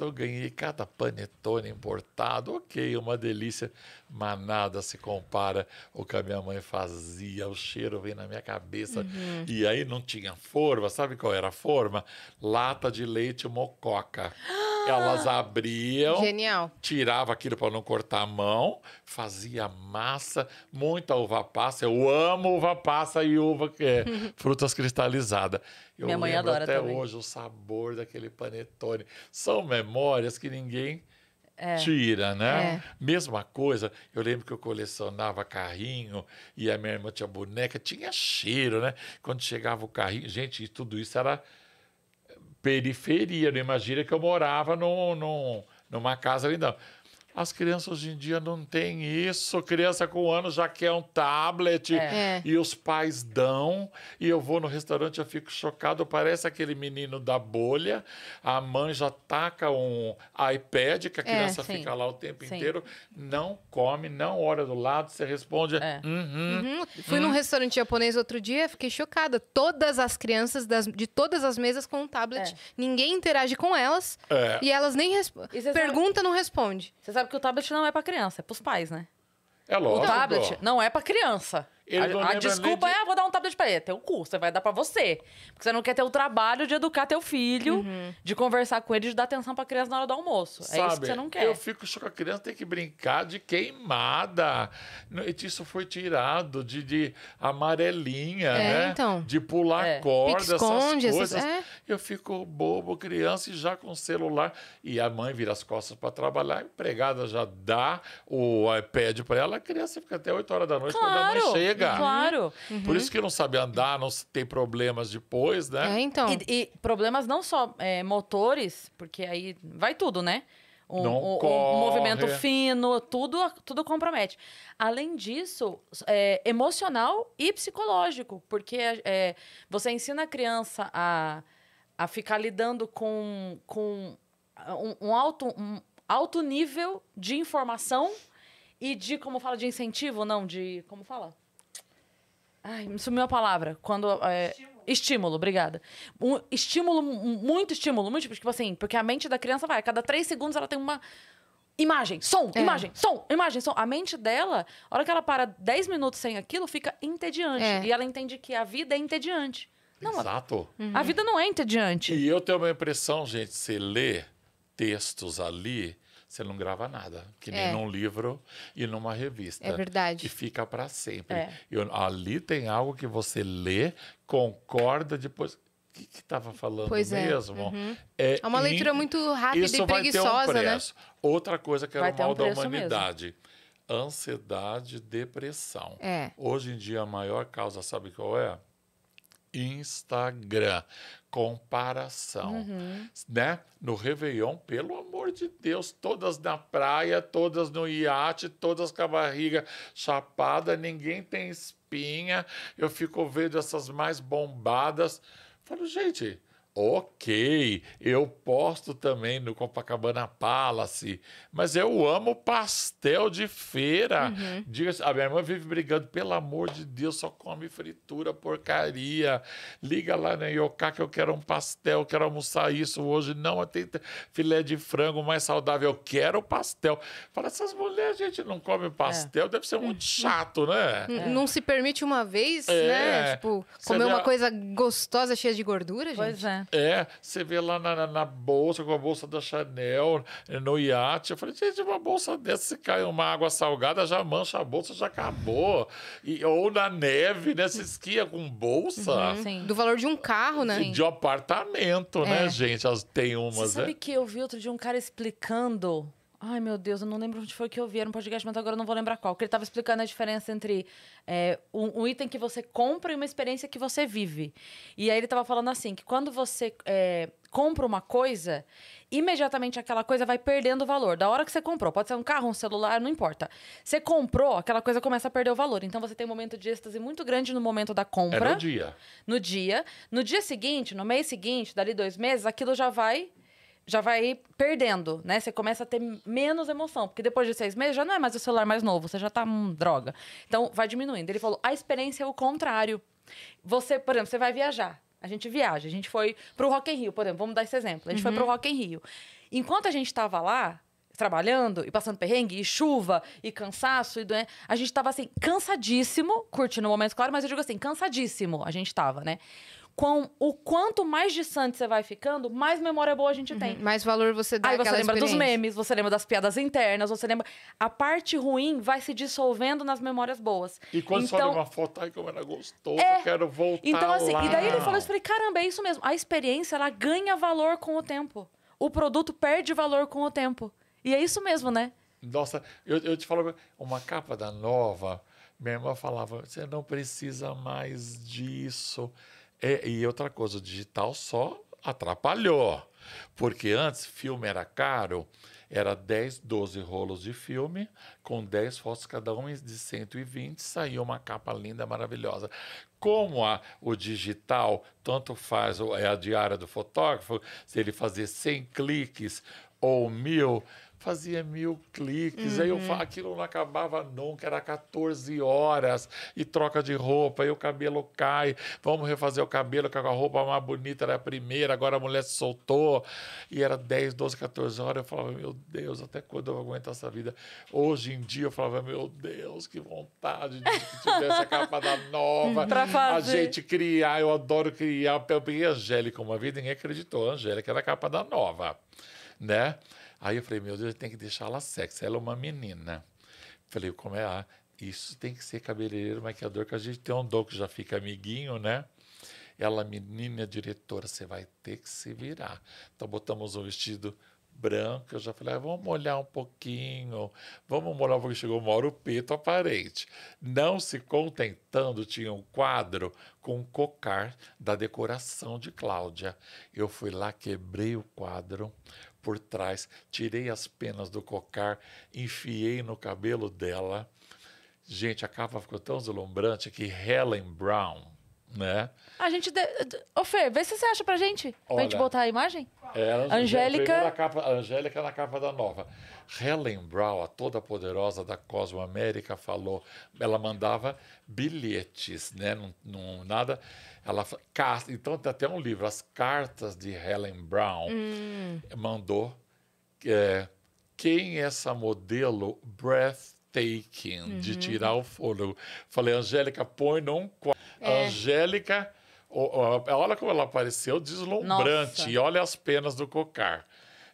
Então, eu ganhei cada panetone importado. Ok, uma delícia, mas nada se compara o que a minha mãe fazia. O cheiro vem na minha cabeça. Uhum. E aí não tinha forma, sabe qual era a forma? Lata de leite mococa. Ah! Elas abriam, Genial. tirava aquilo para não cortar a mão, fazia massa, muita uva passa. Eu amo uva passa e uva é, frutas cristalizadas. Eu Minha mãe adora até também. hoje o sabor daquele panetone. São memórias que ninguém é. tira, né? É. Mesma coisa, eu lembro que eu colecionava carrinho e a minha irmã tinha boneca, tinha cheiro, né? Quando chegava o carrinho, gente, tudo isso era periferia, não imagina que eu morava num, num, numa casa ali, não. As crianças hoje em dia não têm isso. Criança com um ano já quer um tablet é. e os pais dão. E eu vou no restaurante, eu fico chocado. Parece aquele menino da bolha. A mãe já taca um iPad que a é, criança é, fica lá o tempo sim. inteiro, não come, não olha do lado. Você responde. É. Uhum, uhum. Fui uhum. num restaurante japonês outro dia, fiquei chocada. Todas as crianças das, de todas as mesas com um tablet, é. ninguém interage com elas é. e elas nem respondem. Pergunta, sabe... não responde. Você sabe que o tablet não é para criança, é para os pais, né? É lógico. O tablet não é para criança. A, a desculpa de... é, ah, vou dar um tablet pra ele. tem um curso, vai dar pra você. Porque você não quer ter o trabalho de educar teu filho, uhum. de conversar com ele, de dar atenção pra criança na hora do almoço. Sabe, é isso que você não quer. Eu fico com a criança tem que brincar de queimada. Isso foi tirado de, de amarelinha, é, né? Então. De pular é. corda, esconde, essas coisas. Essas... É. Eu fico bobo, criança, e já com celular. E a mãe vira as costas pra trabalhar, a empregada já dá o iPad pra ela, a criança fica até 8 horas da noite claro. quando a mãe chega chegar. Uhum. Claro. Uhum. Por isso que não sabe andar, não tem problemas depois, né? É, então. E, e problemas não só é, motores, porque aí vai tudo, né? O um, o movimento fino, tudo, tudo compromete. Além disso, é, emocional e psicológico, porque é, você ensina a criança a, a ficar lidando com, com ah, um, um alto, um alto nível de informação e de, como fala, de incentivo, não, de. Como fala? Ai, sumiu a palavra. Quando. É, estímulo. estímulo. obrigada. Um, estímulo, muito estímulo, muito tipo, tipo assim, porque a mente da criança vai, a cada três segundos ela tem uma. Imagem, som, é. imagem, som, imagem, som. A mente dela, a hora que ela para dez minutos sem aquilo, fica entediante. É. E ela entende que a vida é entediante. Não, Exato. A, uhum. a vida não é entediante. E eu tenho uma impressão, gente, você lê textos ali você não grava nada, que nem é. num livro e numa revista. É verdade. E fica para sempre. É. Eu, ali tem algo que você lê, concorda, depois que estava falando pois é. mesmo. É. Uhum. É, é uma leitura muito rápida Isso e preguiçosa, vai ter um né? preço. né? Outra coisa que vai o mal um da humanidade. Mesmo. Ansiedade, depressão. É. Hoje em dia, a maior causa, sabe qual é? Instagram. Comparação, uhum. né? No Réveillon, pelo amor de Deus, todas na praia, todas no iate, todas com a barriga chapada, ninguém tem espinha. Eu fico vendo essas mais bombadas. Falo, gente, Ok, eu posto também no Copacabana Palace, mas eu amo pastel de feira. Uhum. Diga, a minha irmã vive brigando, pelo amor de Deus, só come fritura, porcaria. Liga lá na Yoká que eu quero um pastel, quero almoçar isso hoje. Não, tem filé de frango mais saudável, eu quero pastel. Fala, essas mulheres, a gente, não come pastel, é. deve ser muito uhum. chato, né? É. Não se permite uma vez, né? é. né? Tipo, comer uma coisa gostosa, cheia de gordura, gente. Pois é. É, você vê lá na, na, bolsa, com a bolsa da Chanel, eh, no iate. Eu falei, gente, uma bolsa dessa, se cai uma água salgada, já mancha a bolsa, já acabou. E, ou na neve, né? esquia com bolsa. Uhum, Do valor de um carro, né? De, de um apartamento, né, é. né, gente? As, tem umas, Você sabe né? que eu vi outro dia um cara explicando Ai, meu Deus, eu não lembro onde foi que eu vi, era um podcast, mas agora eu não vou lembrar qual. Que ele estava explicando a diferença entre é, um, um, item que você compra e uma experiência que você vive. E aí ele estava falando assim, que quando você é, compra uma coisa, imediatamente aquela coisa vai perdendo o valor. Da hora que você comprou, pode ser um carro, um celular, não importa. Você comprou, aquela coisa começa a perder o valor. Então você tem um momento de êxtase muito grande no momento da compra. É no dia. No dia. No dia seguinte, no mês seguinte, dali dois meses, aquilo já vai já vai perdendo, né? Você começa a ter menos emoção, porque depois de seis meses já não é mais o celular mais novo, você já tá hum, droga. Então vai diminuindo. Ele falou: a experiência é o contrário. Você, por exemplo, você vai viajar. A gente viaja, a gente foi pro Rock in Rio, por exemplo, vamos dar esse exemplo. A gente uhum. foi pro uhum. Rock in Rio. Enquanto a gente tava lá, trabalhando e passando perrengue, e chuva, e cansaço, e doença. A gente tava assim, cansadíssimo, curtindo o momento, claro, mas eu digo assim, cansadíssimo a gente tava, né? com o quanto mais distante você vai ficando, mais memória boa a gente uhum. tem. Mais valor você dá Aí você lembra dos memes, você lembra das piadas internas, você lembra... A parte ruim vai se dissolvendo nas memórias boas. E quando então, olha uma foto, ai, como era gostoso, é... eu quero voltar Então, assim, lá. e daí ele falou isso, eu falei, caramba, é isso mesmo. A experiência, ela ganha valor com o tempo. O produto perde valor com o tempo. E é isso mesmo, né? Nossa, eu, eu te falo, uma capa da Nova, minha irmã falava, você não precisa mais disso é, e outra coisa, o digital só atrapalhou. Porque antes filme era caro, era 10, 12 rolos de filme, com 10 fotos cada um de 120, saiu uma capa linda, maravilhosa. Como a, o digital tanto faz, é a diária do fotógrafo, se ele fazer 100 cliques ou mil, fazia mil cliques, uhum. aí eu, uhum. aquilo não acabava nunca, era 14 horas, e troca de roupa, aí o cabelo cai, vamos refazer o cabelo que a roupa mais bonita, era a primeira, agora a mulher se soltou, e era 10, 12, 14 horas, eu falava, meu Deus, até quando eu vou aguentar essa vida? Hoje em dia eu falava, meu Deus, que vontade de que tivesse a da nova, a gente criar, eu adoro criar, eu peguei a Angélica uma vida, ninguém acreditou, a Angélica era a da nova, né? Aí eu falei, meu Deus, tem que deixar ela sexy. Ela é uma menina. Falei, como é? Ah, isso tem que ser cabeleireiro, maquiador, que a gente tem um dom que já fica amiguinho, né? Ela, menina diretora, você vai ter que se virar. Então botamos um vestido branco, eu já falei, ah, vamos molhar um pouquinho, vamos molhar um Chegou uma hora o peito aparente. Não se contentando, tinha um quadro com um cocar da decoração de Cláudia. Eu fui lá, quebrei o quadro, por trás, tirei as penas do cocar, enfiei no cabelo dela. Gente, a capa ficou tão deslumbrante que Helen Brown, né? A gente. De... Ô, Fer, vê se você acha pra gente. Olha, pra gente botar a imagem? É, Angélica. Na capa, Angélica na capa da nova. Helen Brown, a toda poderosa da Cosmo América, falou. Ela mandava bilhetes, né? Não, não nada. Ela, então tem até um livro, As Cartas de Helen Brown. Hum. Mandou. É, quem é essa modelo breathtaking uhum. de tirar o fôlego? Falei, Angélica, põe num quadro. É. A Angélica, olha como ela apareceu deslumbrante. Nossa. E olha as penas do cocar.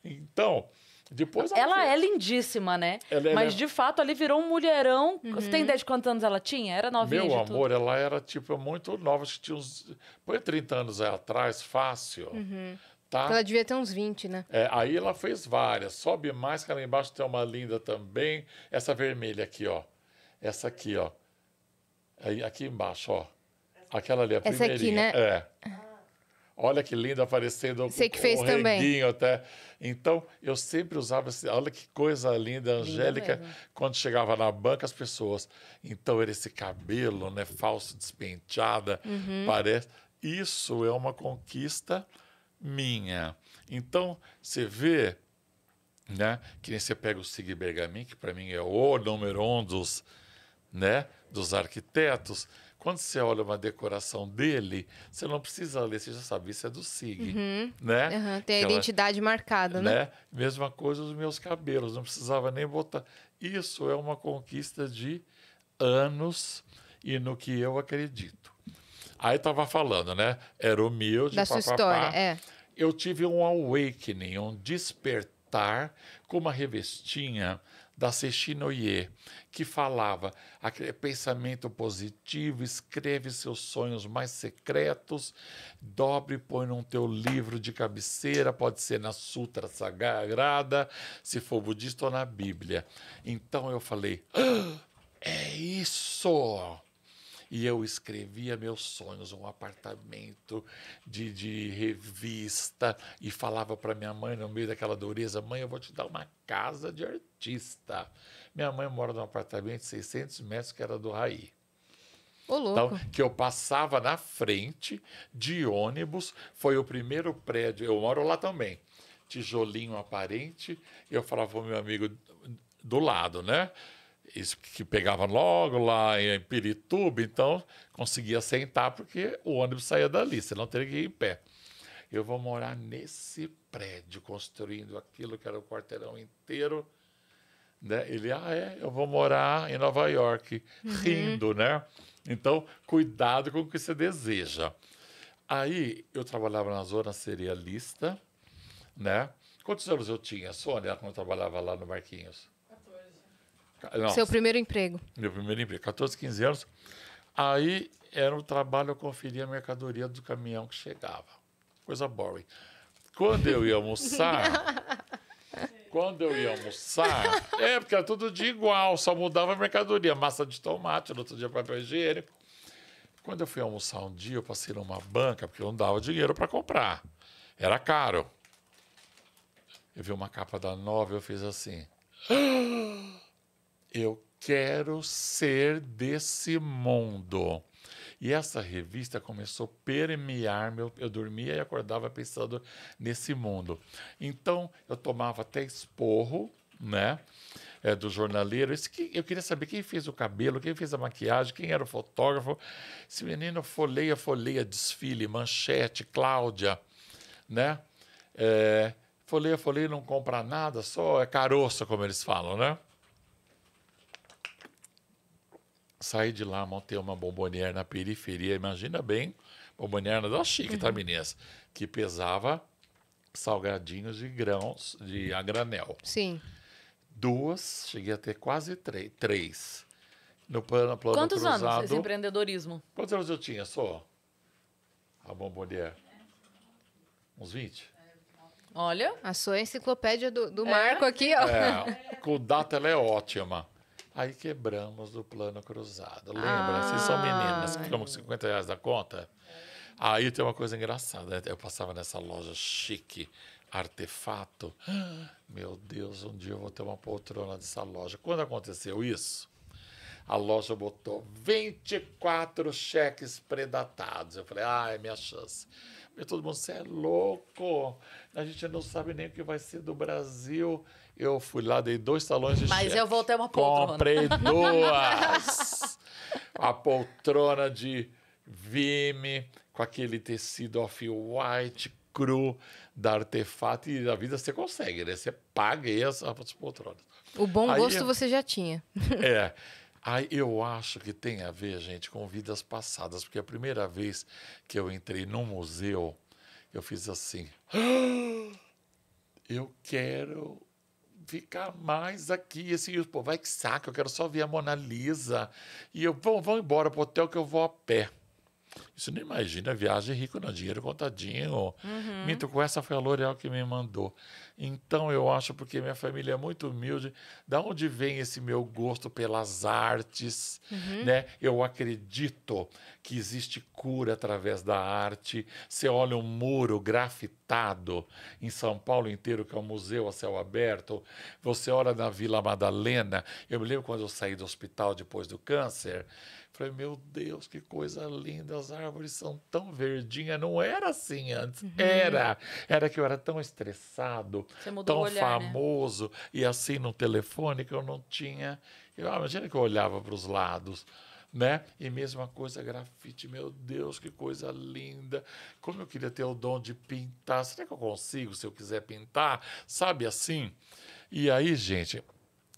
Então, depois ela, ela é lindíssima, né? Ela, é, Mas ela... É- de fato ali virou um mulherão. Uhum. Você tem ideia de quantos anos ela tinha? Era novinha. Meu amor, ela era tipo muito nova, acho que tinha uns. Põe 30 anos aí atrás, fácil. Uhum. Tá? Ela devia ter uns 20, né? É, aí ela fez várias. Sobe mais, que lá embaixo tem uma linda também. Essa vermelha aqui, ó. Essa aqui, ó. Aí, aqui embaixo, ó. Aquela ali, a Essa aqui, né? É. Olha que linda aparecendo Você que fez também. até. Tá? Então, eu sempre usava esse. Olha que coisa linda, Angélica. quando chegava na banca, as pessoas. Então, era esse cabelo, né? Falso, despenteada. Uhum. Parece. Isso é uma conquista minha. Então, você vê, né? Que nem você pega o Sig Bergamin, que para mim é o número um dos, né? Dos arquitetos quando você olha uma decoração dele, você não precisa ler, você já sabe, isso é do SIG, uhum. né? Uhum. Tem a Aquela, identidade marcada, né? né? Mesma coisa os meus cabelos, não precisava nem botar. Isso é uma conquista de anos e no que eu acredito. Aí estava falando, né? Era humilde, Da pá, sua história, pá. é. Eu tive um awakening, um despertar com uma revestinha da Cecina que falava pensamento positivo, escreve seus sonhos mais secretos, dobre e põe num teu livro de cabeceira, pode ser na Sutra Sagrada, se for budista ou na Bíblia. Então eu falei, ah, é isso! E eu escrevia meus sonhos, um apartamento de, de revista, e falava para minha mãe, no meio daquela dureza: mãe, eu vou te dar uma casa de artista. Minha mãe mora num apartamento de 600 metros, que era do Raí. Ô, então, que eu passava na frente de ônibus, foi o primeiro prédio. Eu moro lá também, tijolinho aparente. Eu falava para o meu amigo do lado, né? isso que pegava logo lá em Pirituba, então conseguia sentar porque o ônibus saía dali, senão teria que ir em pé. Eu vou morar nesse prédio, construindo aquilo que era o quarteirão inteiro. Né? Ele, ah, é, eu vou morar em Nova York, uhum. rindo, né? Então, cuidado com o que você deseja. Aí, eu trabalhava na zona serialista, né? Quantos anos eu tinha, Sônia, quando eu trabalhava lá no Marquinhos? Não, Seu primeiro emprego. Meu primeiro emprego, 14, 15 anos. Aí era o trabalho, eu conferia a mercadoria do caminhão que chegava. Coisa boring. Quando eu ia almoçar, quando eu ia almoçar, é, porque era todo dia igual, só mudava a mercadoria, massa de tomate, no outro dia papel higiênico. Quando eu fui almoçar um dia, eu passei numa banca, porque eu não dava dinheiro para comprar. Era caro. Eu vi uma capa da nova, eu fiz assim. Eu quero ser desse mundo. E essa revista começou a permear meu. Eu dormia e acordava pensando nesse mundo. Então eu tomava até esporro, né? É, do jornaleiro. Esse que, eu queria saber quem fez o cabelo, quem fez a maquiagem, quem era o fotógrafo. Esse menino folheia, folheia, desfile, manchete, Cláudia, né? É, folheia, folheia, não compra nada, só é caroço, como eles falam, né? saí de lá, montei uma bombonier na periferia, imagina bem, bombonier da chique tá, meninas? Uhum. que pesava salgadinhos de grãos de a granel. Sim. Duas, cheguei a ter quase três. No plano, plano Quantos cruzado, anos esse empreendedorismo? Quantos anos eu tinha só? A bombonier. Uns 20? Olha. A sua enciclopédia do, do é. Marco aqui, ó. É, com data ela é ótima. Aí quebramos o plano cruzado. Lembra? Ah. Vocês são meninas ficamos com 50 reais da conta? Aí tem uma coisa engraçada, né? Eu passava nessa loja chique, artefato. Meu Deus, um dia eu vou ter uma poltrona dessa loja. Quando aconteceu isso, a loja botou 24 cheques predatados. Eu falei, ah, é minha chance. E todo mundo, você é louco, a gente não sabe nem o que vai ser do Brasil. Eu fui lá, dei dois talões de Mas cheque. Mas eu voltei uma poltrona. Comprei duas. a poltrona de Vime, com aquele tecido off-white, cru, da artefato. E na vida você consegue, né? Você paga isso para as poltronas. O bom Aí, gosto você já tinha. é. Aí eu acho que tem a ver, gente, com vidas passadas. Porque a primeira vez que eu entrei num museu, eu fiz assim... Eu quero ficar mais aqui. Assim, pô, vai que saco, eu quero só ver a Mona Lisa. E eu, vão, vão embora pro hotel que eu vou a pé. Você não imagina viagem rico, não, dinheiro contadinho. Uhum. Minto, com essa foi a L'Oréal que me mandou. Então eu acho, porque minha família é muito humilde, da onde vem esse meu gosto pelas artes, uhum. né? Eu acredito que existe cura através da arte. Você olha um muro grafitado em São Paulo inteiro, que é um museu a céu aberto. Você olha na Vila Madalena. Eu me lembro quando eu saí do hospital depois do câncer, Falei, meu Deus, que coisa linda, as árvores são tão verdinhas. Não era assim antes, uhum. era. Era que eu era tão estressado, tão olhar, né? famoso, né? e assim no telefone que eu não tinha. Eu, ah, imagina que eu olhava para os lados. Né? E mesma coisa, grafite, meu Deus, que coisa linda. Como eu queria ter o dom de pintar. Será que eu consigo se eu quiser pintar? Sabe assim? E aí, gente,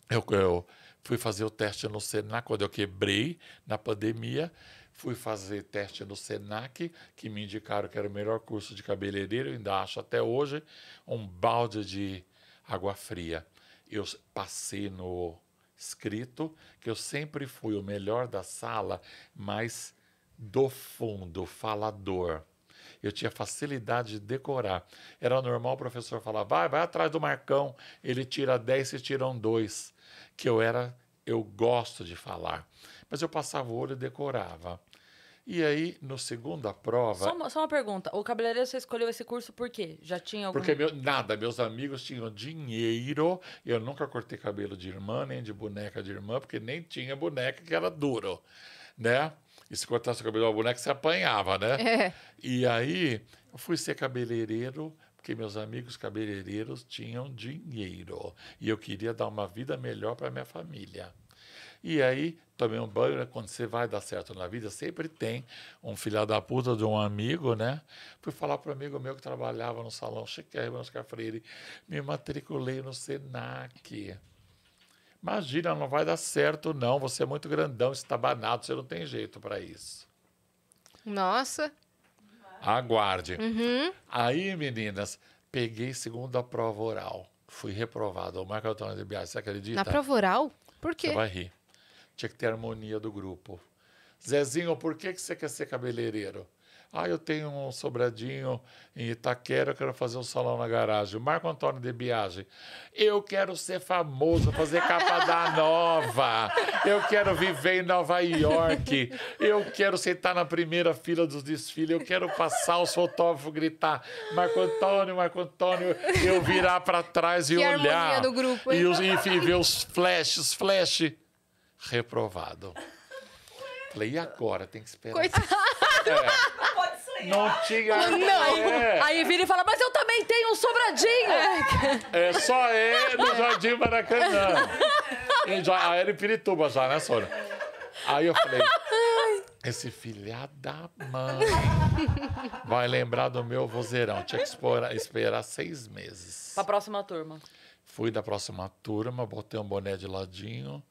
eu, eu Fui fazer o teste no Senac, quando eu quebrei na pandemia. Fui fazer teste no Senac, que me indicaram que era o melhor curso de cabeleireiro, ainda acho até hoje, um balde de água fria. Eu passei no escrito que eu sempre fui o melhor da sala, mas do fundo, falador. Eu tinha facilidade de decorar. Era normal o professor falar: vai, vai atrás do Marcão, ele tira 10 e tiram um 2 que eu era, eu gosto de falar. Mas eu passava o olho e decorava. E aí, no segunda prova. Só uma, só uma, pergunta. O cabeleireiro você escolheu esse curso por quê? Já tinha algum. Porque meu, nada, meus amigos tinham dinheiro. Eu nunca cortei cabelo de irmã, nem de boneca de irmã, porque nem tinha boneca que era duro, né? E se cortasse o cabelo de uma boneca, você apanhava, né? É. E aí, eu fui ser cabeleireiro porque meus amigos cabeleireiros tinham dinheiro e eu queria dar uma vida melhor para minha família. E aí, tomei um banho, né? quando você vai dar certo na vida, sempre tem um filho da puta de um amigo, né? Fui falar para um amigo meu que trabalhava no salão Chiquérrimo, Oscar Freire, me matriculei no SENAC. Imagina, não vai dar certo, não. Você é muito grandão, está banado você não tem jeito para isso. Nossa! Aguarde. Uhum. Aí, meninas, peguei segunda prova oral. Fui reprovado. O Marco Antônio de Biasi, você acredita? Na prova oral? Por quê? Você vai rir. Tinha que ter harmonia do grupo. Zezinho, por que, que você quer ser cabeleireiro? Ah, eu tenho um sobradinho em Itaquera, eu quero fazer um salão na garagem. Marco Antônio de Biagem. Eu quero ser famoso, fazer capa da nova. Eu quero viver em Nova York. Eu quero sentar na primeira fila dos desfiles. Eu quero passar o fotógrafo gritar: Marco Antônio, Marco Antônio. Eu virar para trás e que olhar. Do grupo, hein? e, os, e ver os flashes, flash. Reprovado. Falei, e agora? Tem que esperar. Coitado. Não pode sonhar. Não tinha. Não. É. Aí vira e fala, mas eu também tenho um sobradinho. É, é só é no Jardim Maracanã. Em, aí era em Pirituba já, né, Sônia? Aí eu falei, esse filha da mãe vai lembrar do meu vozeirão. Tinha que esperar, esperar seis meses. Pra próxima turma. Fui da próxima turma, botei um boné de ladinho.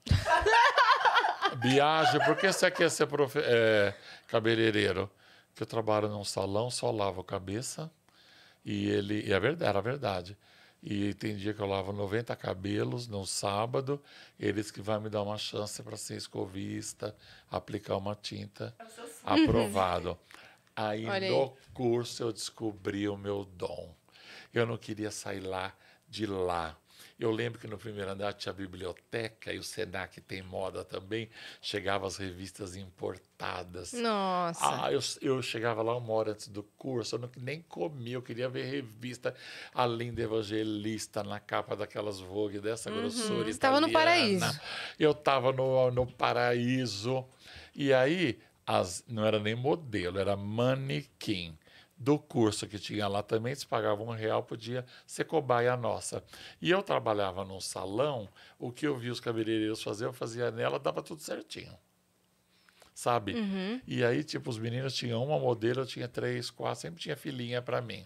Biagem, por que você quer ser profe... é, cabeleireiro? Que eu trabalho num salão, só lavo a cabeça. E ele. E é verdade, era verdade. E tem dia que eu lavo 90 cabelos no sábado. Eles que vão me dar uma chance para ser escovista, aplicar uma tinta. É aprovado. Aí no curso eu descobri o meu dom. Eu não queria sair lá de lá. Eu lembro que no primeiro andar tinha a biblioteca e o Senac tem moda também. Chegava as revistas importadas. Nossa! Ah, eu, eu chegava lá uma hora antes do curso, eu não, nem comia, eu queria ver revista além do Evangelista, na capa daquelas Vogue dessa uhum, grossura estava no paraíso. Eu estava no, no paraíso. E aí, as, não era nem modelo, era manequim do curso que tinha lá também, se pagava um real, podia ser cobaia nossa. E eu trabalhava num salão, o que eu vi os cabeleireiros fazer, eu fazia nela, dava tudo certinho. Sabe? Uhum. E aí, tipo, os meninos tinham uma modelo, eu tinha três, quatro, sempre tinha filhinha para mim.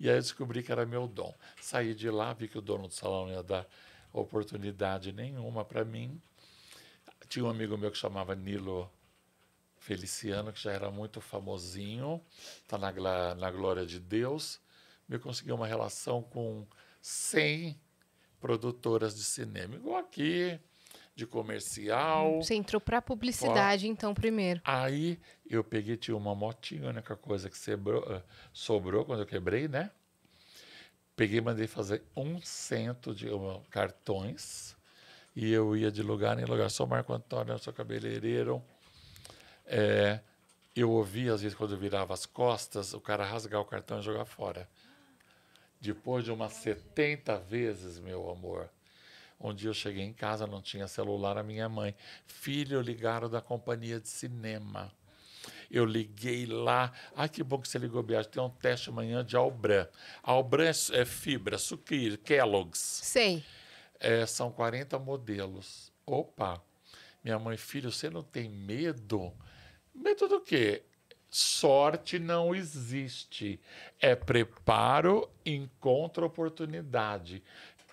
E aí eu descobri que era meu dom. Saí de lá, vi que o dono do salão não ia dar oportunidade nenhuma para mim. Tinha um amigo meu que chamava Nilo Feliciano, que já era muito famosinho, está na, na glória de Deus, me conseguiu uma relação com 100 produtoras de cinema, igual aqui, de comercial. Hum, você entrou para publicidade, ó. então, primeiro. Aí eu peguei, tinha uma motinha, a única coisa que sobrou, eh, sobrou quando eu quebrei, né? Peguei mandei fazer um cento de cartões e eu ia de lugar em lugar. Sou Marco Antônio, sou cabeleireiro, é, eu ouvia, às vezes, quando eu virava as costas, o cara rasgar o cartão e jogar fora. Depois de umas 70 vezes, meu amor. Um dia eu cheguei em casa, não tinha celular, a minha mãe. Filho, ligaram da companhia de cinema. Eu liguei lá. Ai, que bom que você ligou, Biagem. Tem um teste amanhã de Albran. Albran é, é fibra, sucrilho, Kellogg's. Sei. É, são 40 modelos. Opa! Minha mãe, filho, você não tem medo? Método que sorte não existe. É preparo, encontro oportunidade.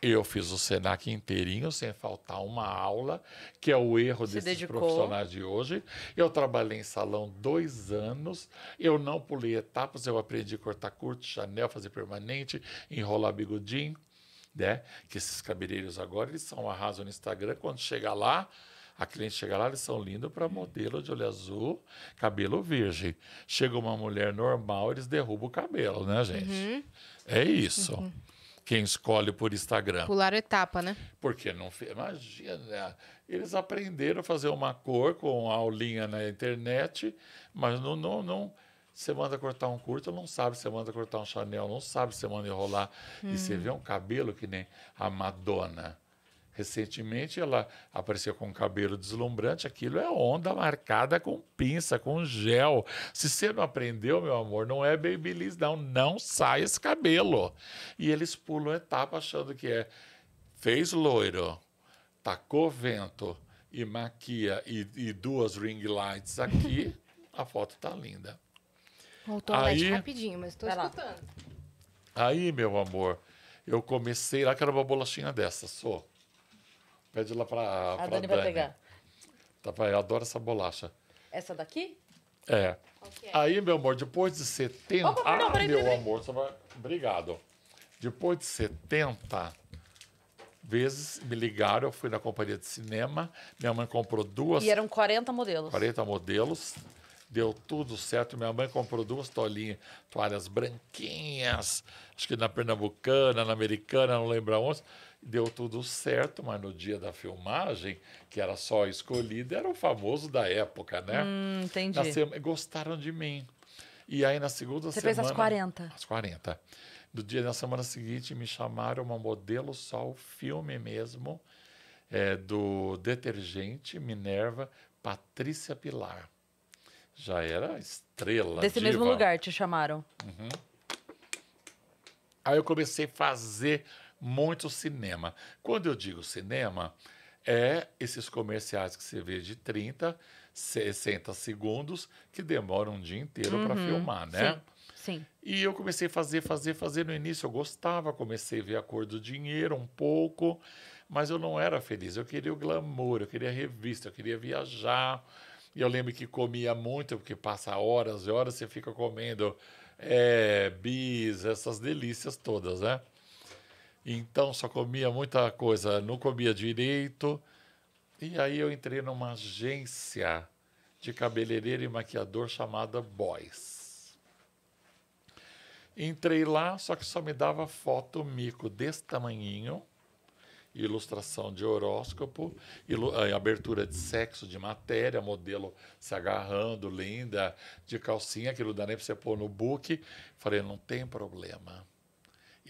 Eu fiz o Senac inteirinho, sem faltar uma aula, que é o erro Se desses dedicou. profissionais de hoje. Eu trabalhei em salão dois anos, eu não pulei etapas, eu aprendi a cortar curto, chanel, fazer permanente, enrolar bigodinho, né? Que esses cabeleireiros agora, eles são arraso no Instagram, quando chega lá, a cliente chega lá, eles são lindos para modelo de olho azul, cabelo virgem. Chega uma mulher normal, eles derrubam o cabelo, né, gente? Uhum. É isso. Uhum. Quem escolhe por Instagram. Pular etapa, né? Porque não. Imagina. Eles aprenderam a fazer uma cor com aulinha na internet, mas não. não, não você manda cortar um curto, não sabe. Você manda cortar um Chanel, não sabe. Você manda enrolar. E você hum. vê um cabelo que nem a Madonna Recentemente ela apareceu com um cabelo deslumbrante, aquilo é onda marcada com pinça, com gel. Se você não aprendeu, meu amor, não é babyliss não, não sai esse cabelo. E eles pulam etapa achando que é fez loiro, tacou vento e maquia e, e duas ring lights aqui, a foto tá linda. Voltou aí, rapidinho, mas estou escutando. Lá. Aí, meu amor, eu comecei lá que era uma bolachinha dessa, só. Pede lá para a Dani. Dani vai pegar. Tá, pai, eu adoro essa bolacha. Essa daqui? É. Okay. É? Aí, meu amor, depois de 70. Opa, ah, não, peraí, meu peraí. amor, você vai. Obrigado. Depois de 70 vezes me ligaram, eu fui na companhia de cinema, minha mãe comprou duas. E eram 40 modelos. 40 modelos. Deu tudo certo. Minha mãe comprou duas toalhinhas, toalhas branquinhas, acho que na Pernambucana, na Americana, não lembro onde deu tudo certo, mas no dia da filmagem, que era só escolhida, era o famoso da época, né? Hum, entendi. Sema, gostaram de mim. E aí na segunda Você semana. Você fez às 40. Às 40. No dia da semana seguinte, me chamaram uma modelo só, o filme mesmo, é, do Detergente, Minerva, Patrícia Pilar. Já era estrela. Desse diva. mesmo lugar te chamaram. Uhum. Aí eu comecei a fazer muito cinema. Quando eu digo cinema, é esses comerciais que você vê de 30, 60 segundos, que demoram um dia inteiro uhum, para filmar, né? Sim, sim. E eu comecei a fazer, fazer, fazer. No início eu gostava, comecei a ver a cor do dinheiro um pouco, mas eu não era feliz. Eu queria o glamour, eu queria revista, eu queria viajar. E eu lembro que comia muito, porque passa horas e horas, você fica comendo é, bis, essas delícias todas, né? Então só comia muita coisa, não comia direito. E aí eu entrei numa agência de cabeleireiro e maquiador chamada Boys. Entrei lá, só que só me dava foto mico desse tamanhinho, ilustração de horóscopo, ilu ah, abertura de sexo de matéria, modelo se agarrando, linda, de calcinha, aquilo dá nem pra você pôr no book. Falei, não tem problema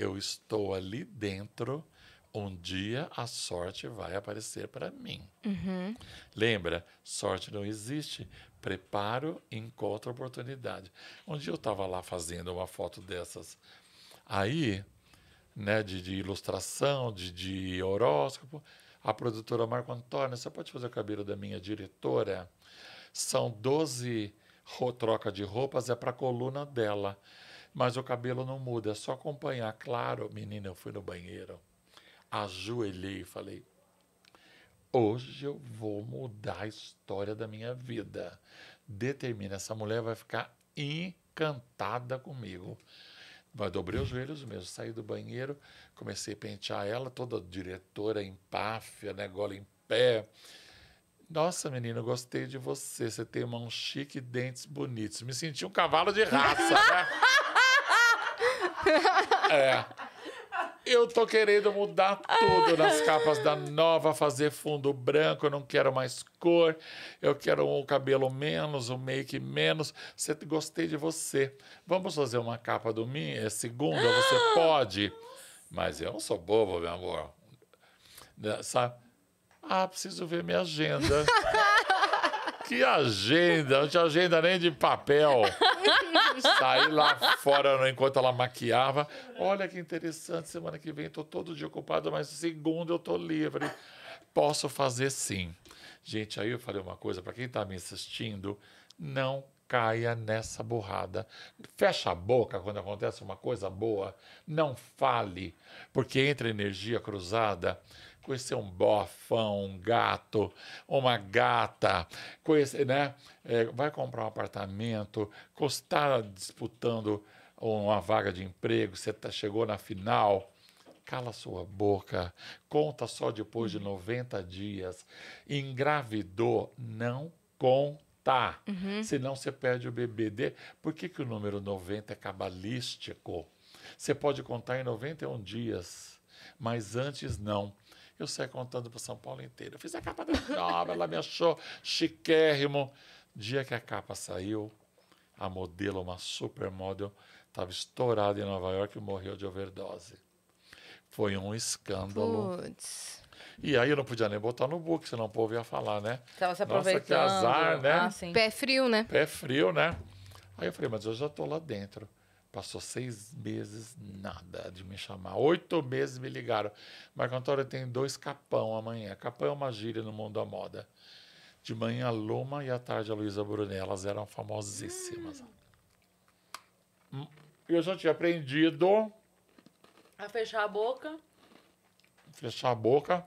eu estou ali dentro, um dia a sorte vai aparecer para mim. Uhum. Lembra? Sorte não existe. Preparo encontro oportunidade. Um dia eu estava lá fazendo uma foto dessas aí, né, de, de ilustração, de, de horóscopo. A produtora Marco Antônio, você pode fazer o cabelo da minha diretora? São 12 troca de roupas, é para a coluna dela. Mas o cabelo não muda, é só acompanhar. Claro, menina, eu fui no banheiro, ajoelhei e falei: hoje eu vou mudar a história da minha vida. Determina, essa mulher vai ficar encantada comigo. Mas dobrei os joelhos mesmo, saí do banheiro, comecei a pentear ela, toda diretora em né, gola em pé. Nossa, menina, gostei de você. Você tem mão chique e dentes bonitos. Me senti um cavalo de raça, né? É. Eu tô querendo mudar tudo nas capas da nova, fazer fundo branco, eu não quero mais cor, eu quero um cabelo menos, um make menos. Você, gostei de você. Vamos fazer uma capa do minha? É segunda, ah! você pode. Mas eu não sou bobo, meu amor. Né, Sabe? Ah, preciso ver minha agenda. que agenda? Não tinha agenda nem de papel. Saí lá fora enquanto ela maquiava. Olha que interessante, semana que vem estou todo dia ocupado, mas segundo eu estou livre. Posso fazer sim. Gente, aí eu falei uma coisa para quem está me assistindo, não caia nessa borrada. Fecha a boca quando acontece uma coisa boa, não fale, porque entra energia cruzada conhecer um bofão, um gato, uma gata, conhecer, né? É, vai comprar um apartamento, está disputando uma vaga de emprego, você tá, chegou na final. Cala sua boca, conta só depois de 90 dias. Engravidou, não conta Uhum. Senão você perde o BBD. Por que, que o número 90 é cabalístico? Você pode contar em 91 dias, mas antes não. Eu saí contando para São Paulo inteiro. Eu fiz a capa da nova, ela me achou chiquérrimo. Dia que a capa saiu, a modelo, uma supermodel, estava estourada em Nova York e morreu de overdose. Foi um escândalo. Puts. E aí eu não podia nem botar no book, senão o povo ia falar, né? Estava se aproveitando. Nossa, que azar, né? Ah, Pé frio, né? Pé frio, né? Aí eu falei, mas eu já estou lá dentro. Passou seis meses, nada de me chamar. Oito meses me ligaram. Marco Antônio tem dois capão amanhã. Capão é uma gíria no mundo da moda. De manhã a Luma e à tarde a Luísa Brunet. Elas eram famosíssimas. Hum. Eu já tinha aprendido. A fechar a boca. Fechar a boca.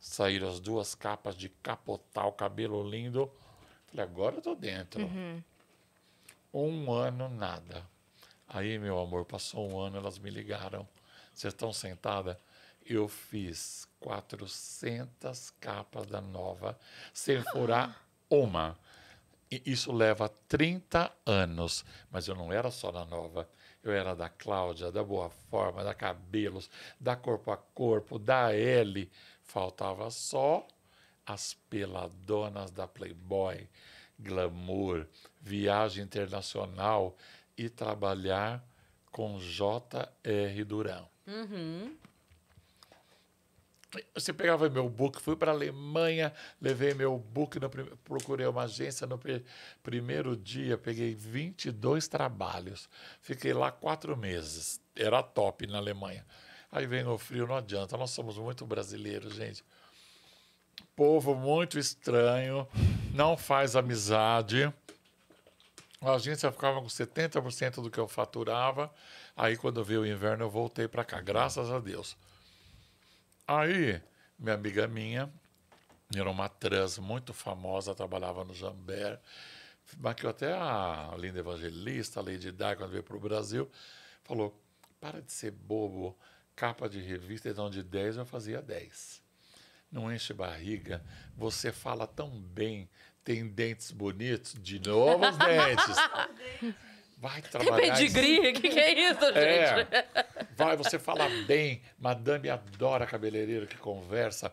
Saíram as duas capas de capotar o cabelo lindo. Falei, agora eu tô dentro. Uhum. Um ano, nada. Aí, meu amor, passou um ano, elas me ligaram. Vocês estão sentada? Eu fiz 400 capas da nova, sem furar uma. E isso leva 30 anos, mas eu não era só da nova. Eu era da Cláudia, da Boa Forma, da Cabelos, da Corpo a Corpo, da L. Faltava só as peladonas da Playboy, Glamour, Viagem Internacional, e trabalhar com J.R. Durão. Uhum. Você pegava meu book, fui para a Alemanha, levei meu book, no, procurei uma agência no primeiro dia, peguei 22 trabalhos. Fiquei lá quatro meses. Era top na Alemanha. Aí vem o frio, não adianta. Nós somos muito brasileiros, gente. Povo muito estranho, não faz amizade a agência ficava com 70% do que eu faturava. Aí, quando veio o inverno, eu voltei para cá, graças a Deus. Aí, minha amiga minha, era uma trans muito famosa, trabalhava no Jambert, maquiou até a Linda Evangelista, a Lady Di, quando veio para o Brasil, falou, para de ser bobo, capa de revista, então de 10 eu fazia 10. Não enche barriga, você fala tão bem tem dentes bonitos, de novo os dentes. Vai trabalhar. Tem pedigree? O que, que, é isso, é. gente? É, vai, você fala bem. Madame adora cabeleireiro que conversa.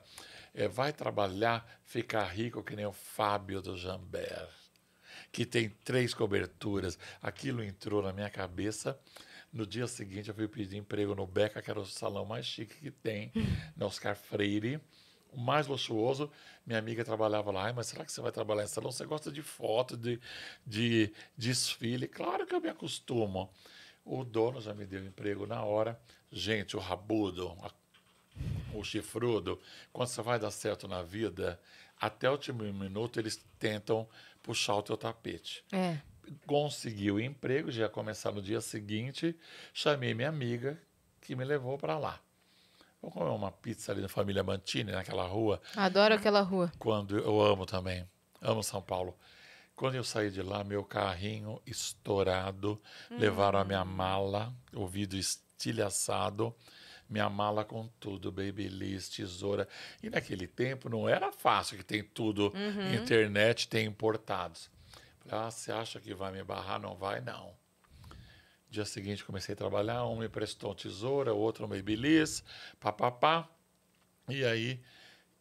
É, vai trabalhar, ficar rico que nem o Fábio do Jambert, que tem três coberturas. Aquilo entrou na minha cabeça. No dia seguinte, eu fui pedir emprego no Beca, que era o salão mais chique que tem, na Oscar Freire o mais luxuoso. Minha amiga trabalhava lá, mas será que você vai trabalhar em salão? Você gosta de foto, de, de, de desfile? Claro que eu me acostumo. O dono já me deu emprego na hora. Gente, o rabudo, a, o chifrudo, quando você vai dar certo na vida, até o último minuto eles tentam puxar o teu tapete. É. Consegui o emprego, já ia começar no dia seguinte. Chamei minha amiga, que me levou para lá. Vou comer uma pizza ali na família Mantini, naquela rua. Adoro aquela rua. Quando eu amo também. Amo São Paulo. Quando eu saí de lá, meu carrinho estourado, hum. levaram a minha mala, o vidro estilhaçado, minha mala com tudo, babyliss, tesoura. E naquele tempo não era fácil, que tem tudo, uhum. internet, tem importados. Falei, ah, você acha que vai me barrar? Não vai, não. Dia seguinte comecei a trabalhar, um me prestou tesoura, outro uma ibilis, papapá. E aí,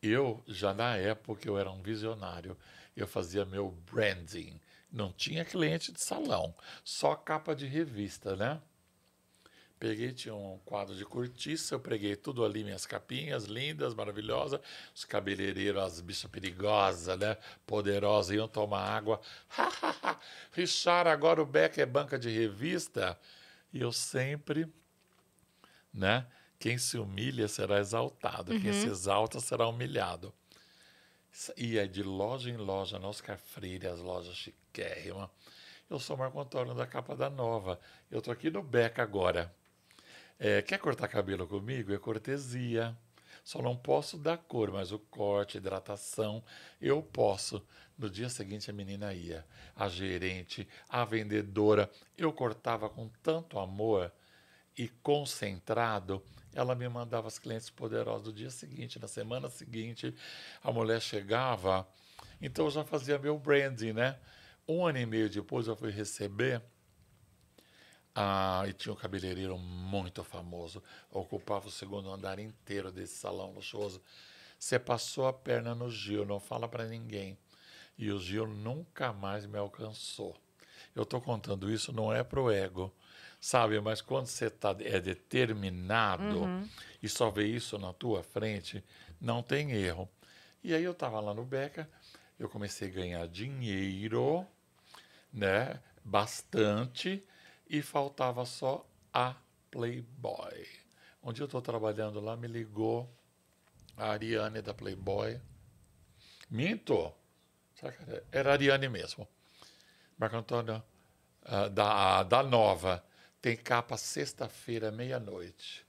eu, já na época, eu era um visionário, eu fazia meu branding. Não tinha cliente de salão, só capa de revista, né? Peguei, tinha um quadro de cortiça, eu preguei tudo ali, minhas capinhas lindas, maravilhosas. Os cabeleireiros, as bichas perigosas, né? Poderosas, iam tomar água. Richard, agora o Beck é banca de revista. E eu sempre, né? Quem se humilha será exaltado, uhum. quem se exalta será humilhado. Ia é de loja em loja, na Oscar Freire, as lojas chiquérrimas. Eu sou Marco Antônio da Capa da Nova. Eu tô aqui no Beca agora. É, quer cortar cabelo comigo? É cortesia. Só não posso dar cor, mas o corte, hidratação, eu posso. No dia seguinte a menina ia, a gerente, a vendedora, eu cortava com tanto amor e concentrado, ela me mandava as clientes poderosas do dia seguinte, na semana seguinte, a mulher chegava. Então eu já fazia meu branding, né? Um ano e meio depois eu fui receber ah, e tinha um cabeleireiro muito famoso. Ocupava o segundo andar inteiro desse salão luxuoso. Você passou a perna no Gil, não fala para ninguém. E o Gil nunca mais me alcançou. Eu estou contando isso, não é pro ego, sabe? Mas quando você tá, é determinado uhum. e só vê isso na tua frente, não tem erro. E aí eu estava lá no Beca, eu comecei a ganhar dinheiro, né? Bastante e faltava só a Playboy. Um dia eu estou trabalhando lá, me ligou a Ariane da Playboy. Minto! Era a Ariane mesmo. Marco Antônio, uh, da, da Nova, tem capa sexta-feira, meia-noite.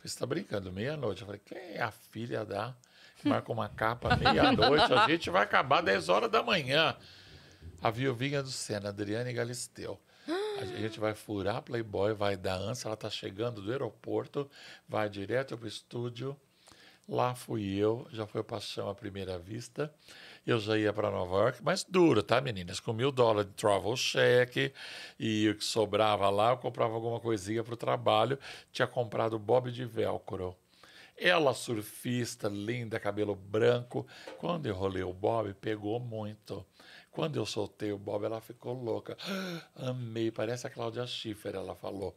Você está brincando, meia-noite. Eu falei, quem é a filha da. Marca uma capa meia-noite, a gente vai acabar 10 horas da manhã. A viuvinha do Senna, Adriane Galisteu. A gente vai furar Playboy, vai dar ânsia ela tá chegando do aeroporto, vai direto pro estúdio. Lá fui eu, já foi paixão à primeira vista. Eu já ia para Nova York, mas duro, tá, meninas? Com mil dólares de travel check e o que sobrava lá, eu comprava alguma coisinha para o trabalho. Tinha comprado Bob de Velcro. Ela, surfista, linda, cabelo branco. Quando eu rolei o Bob, pegou muito. Quando eu soltei o Bob, ela ficou louca. Amei, parece a Cláudia Schiffer, ela falou.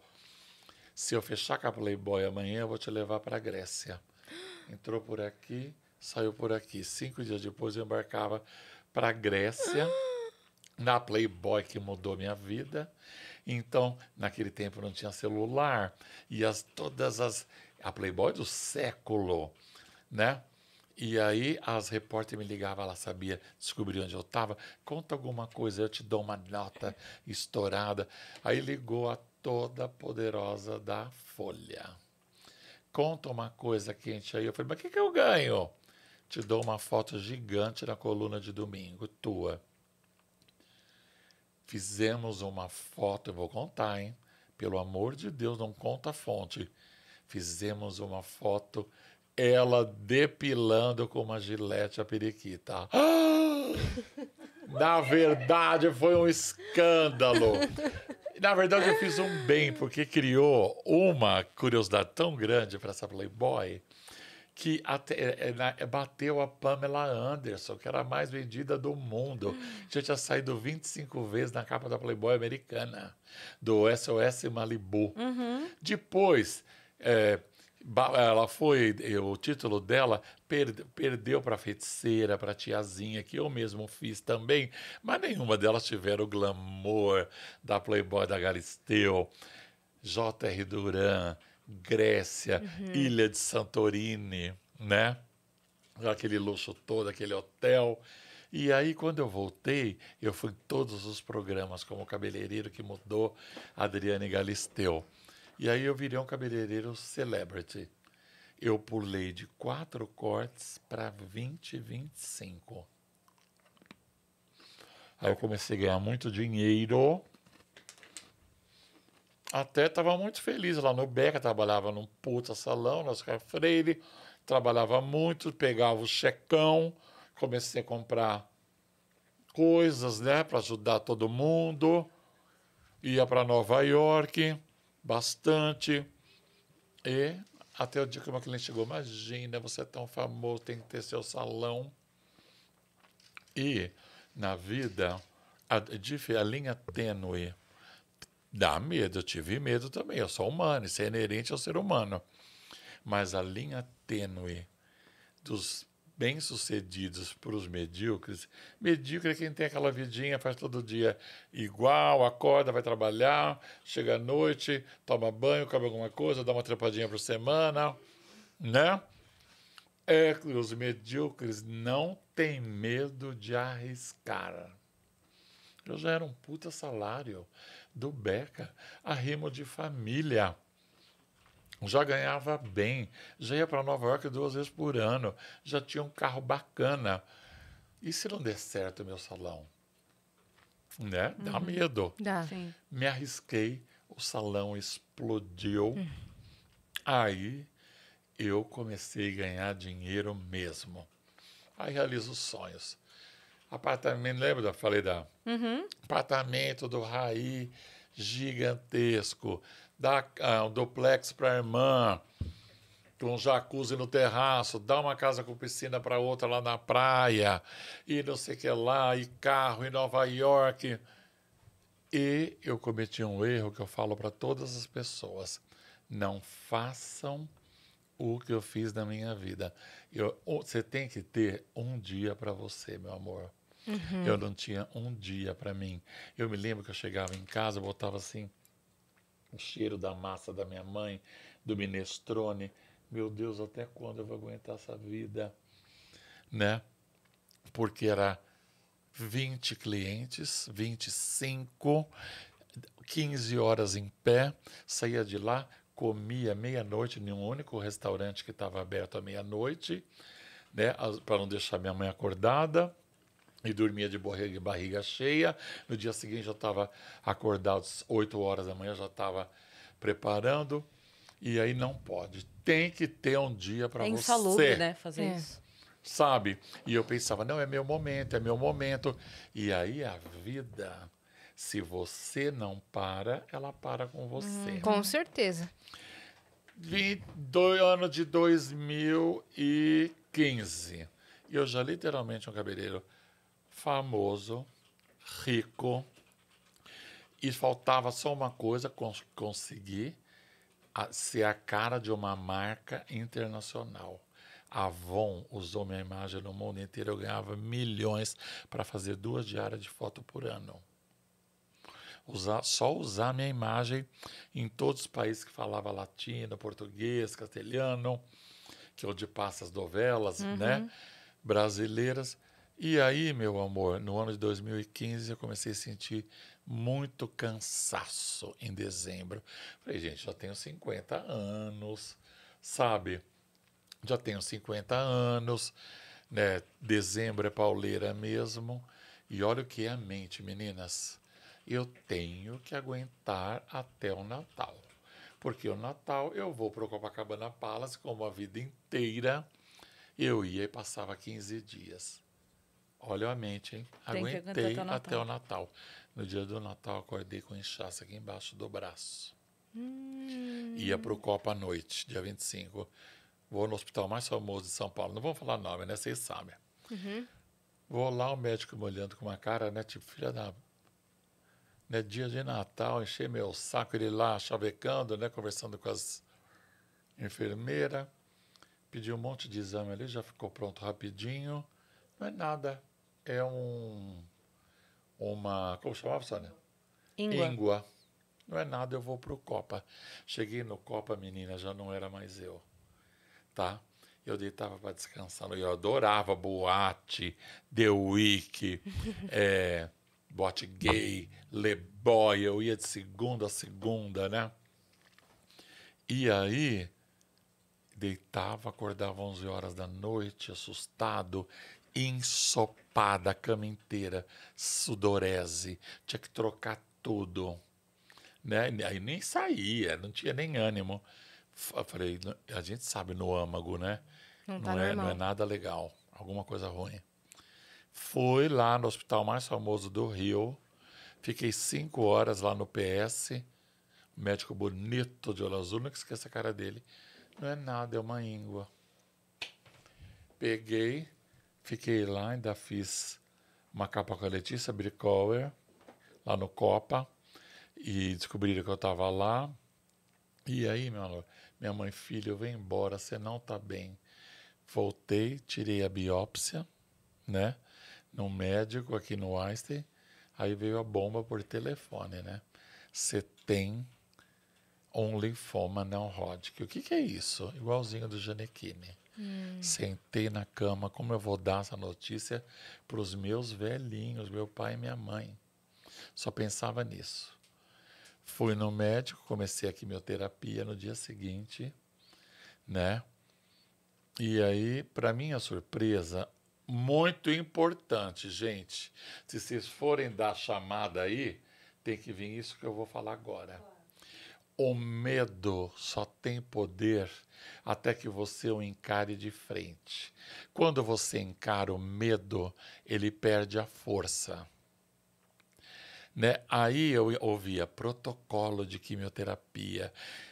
Se eu fechar com a Playboy amanhã, eu vou te levar para a Grécia. Entrou por aqui, saiu por aqui. Cinco dias depois, eu embarcava para a Grécia, na Playboy, que mudou minha vida. Então, naquele tempo não tinha celular. E as, todas as. A Playboy do século, né? E aí as repórteres me ligavam, ela sabia, descobriu onde eu estava. Conta alguma coisa, eu te dou uma nota estourada. Aí ligou a toda poderosa da Folha. Conta uma coisa quente aí. Eu falei, mas o que, que eu ganho? Te dou uma foto gigante na coluna de domingo, tua. Fizemos uma foto, eu vou contar, hein? Pelo amor de Deus, não conta a fonte. Fizemos uma foto ela depilando com uma gilete a periquita. Na verdade, foi um escândalo. Na verdade, eu fiz um bem, porque criou uma curiosidade tão grande para essa Playboy que até, é, é, é, bateu a Pamela Anderson, que era a mais vendida do mundo. Já tinha saído 25 vezes na capa da Playboy americana, do SOS Malibu. Uhum. Depois, é, ela foi, o título dela per, perdeu para feiticeira, para tiazinha, que eu mesmo fiz também, mas nenhuma delas tiveram o glamour da Playboy da Galisteu, J.R. Duran, Grécia, uhum. Ilha de Santorini, né? Aquele luxo todo, aquele hotel. E aí, quando eu voltei, eu fui em todos os programas, como cabeleireiro que mudou, Adriane Galisteu. E aí eu virei um cabeleireiro celebrity. Eu pulei de quatro cortes para 20, 25. Aí eu comecei a ganhar muito dinheiro. Até estava muito feliz lá no Beca, trabalhava num puta salão, na Oscar Freire, trabalhava muito, pegava o checão, comecei a comprar coisas, né, para ajudar todo mundo. Ia para Nova York, bastante. E até o dia que uma cliente chegou, imagina, você é tão famoso, tem que ter seu salão. E na vida, a, é a linha tênue dá medo. Eu tive medo também. Eu sou humano, isso é inerente ao ser humano. Mas a linha tênue dos bem-sucedidos para os medíocres, medíocre é quem tem aquela vidinha, faz todo dia igual, acorda, vai trabalhar, chega à noite, toma banho, come alguma coisa, dá uma trepadinha por semana, né? É, os medíocres não têm medo de arriscar. Eu já era um puta salário do Beca, arrimo de família já ganhava bem, já ia para Nova York duas vezes por ano, já tinha um carro bacana. E se não der certo meu salão? Né? Dá uhum. medo. Dá. Sim. Me arrisquei, o salão explodiu. Uhum. Aí eu comecei a ganhar dinheiro mesmo. Aí realizo sonhos. Apartamento, lembra? Eu falei da uhum. apartamento do Raí gigantesco, dá ah, um duplex para a irmã, com um jacuzzi no terraço, dá uma casa com piscina para outra lá na praia, e não sei o que lá, e carro em Nova York. E eu cometi um erro que eu falo para todas as pessoas: não façam o que eu fiz na minha vida. Eu, você tem que ter um dia para você, meu amor. Uhum. Eu não tinha um dia para mim. Eu me lembro que eu chegava em casa, eu botava assim o cheiro da massa da minha mãe, do minestrone. Meu Deus, até quando eu vou aguentar essa vida? Né? Porque era 20 clientes, 25, 15 horas em pé, saía de lá, comia meia-noite em um único restaurante que estava aberto à meia-noite, né, para não deixar minha mãe acordada e dormia de barriga, barriga cheia. No dia seguinte já estava acordado às 8 horas da manhã, já estava preparando. E aí não pode. Tem que ter um dia para é você. Insalubre, né, fazer é. isso. Sabe? E eu pensava, não, é meu momento, é meu momento. E aí a vida, se você não para, ela para com você. Hum, com certeza. 22, ano de 2015. Eu já literalmente um cabeleireiro famoso, rico, e faltava só uma coisa: cons conseguir a, ser a cara de uma marca internacional. A Avon usou minha imagem no mundo inteiro, eu ganhava milhões para fazer duas diárias de foto por ano. Usar, só usar minha imagem em todos os países que falava latino, português, castelhano, que é onde passa as novelas, né? uhum. né? Brasileiras. E aí, meu amor, no ano de 2015 eu comecei a sentir muito cansaço em dezembro. Falei, gente, já tenho 50 anos, sabe? Já tenho 50 anos, né? Dezembro é pauleira mesmo. E olha o que é a mente, meninas. Eu tenho que aguentar até o Natal. Porque o Natal eu vou para o Copacabana Palace como a vida inteira. Eu ia e passava 15 dias. Olha a mente, hein? Tem Aguentei até o, até o, Natal. No dia do Natal, acordei com inchaço aqui embaixo do braço. Hum. Ia para o Copa à noite, dia 25. Vou no hospital mais famoso de São Paulo. Não vou falar nome, né? Vocês sabem. Uhum. Vou lá, o médico me olhando com uma cara, né? Tipo, filha da né, dia de Natal, enchei meu saco, ele lá chavecando, né, conversando com as enfermeiras, pedi um monte de exame ali, já ficou pronto rapidinho, não é nada é um uma como chamava Sônia? Ingua. ingua Não é nada, eu vou pro Copa. Cheguei no Copa, menina, já não era mais eu, tá? Eu deitava para descansar. Eu adorava boate, The Week, é, boate gay, Leboy. Eu ia de segunda a segunda, né? E aí, deitava, acordava 11 horas da noite, assustado, ensopada a cama inteira, sudorese, tinha que trocar tudo. Né? Aí nem saía, não tinha nem ânimo. Eu falei, a gente sabe no âmago, né? Não, não, tá é, não é nada legal, alguma coisa ruim. Fui lá no hospital mais famoso do Rio, fiquei cinco horas lá no PS, médico bonito de olho azul, nunca esqueça a cara dele. Não é nada, é uma íngua. Peguei, Fiquei lá, ainda fiz uma capa com a Letícia Bricower, lá no Copa, e descobriram que eu estava lá. E aí, meu amor, minha mãe, filho, vem embora, você não está bem. Voltei, tirei a biópsia, né? No médico aqui no Einstein. Aí veio a bomba por telefone, né? Você tem um linfoma não Hodgkin. O que, que é isso? Igualzinho do Janequine. Hum. Sentei na cama, como eu vou dar essa notícia para os meus velhinhos, meu pai e minha mãe. Só pensava nisso. Fui no médico, comecei a quimioterapia no dia seguinte, né? E aí, para minha surpresa, muito importante, gente. Se vocês forem dar chamada aí, tem que vir isso que eu vou falar agora. O medo só tem poder até que você o encare de frente. Quando você encara o medo, ele perde a força. Né? Aí eu ouvia protocolo de quimioterapia.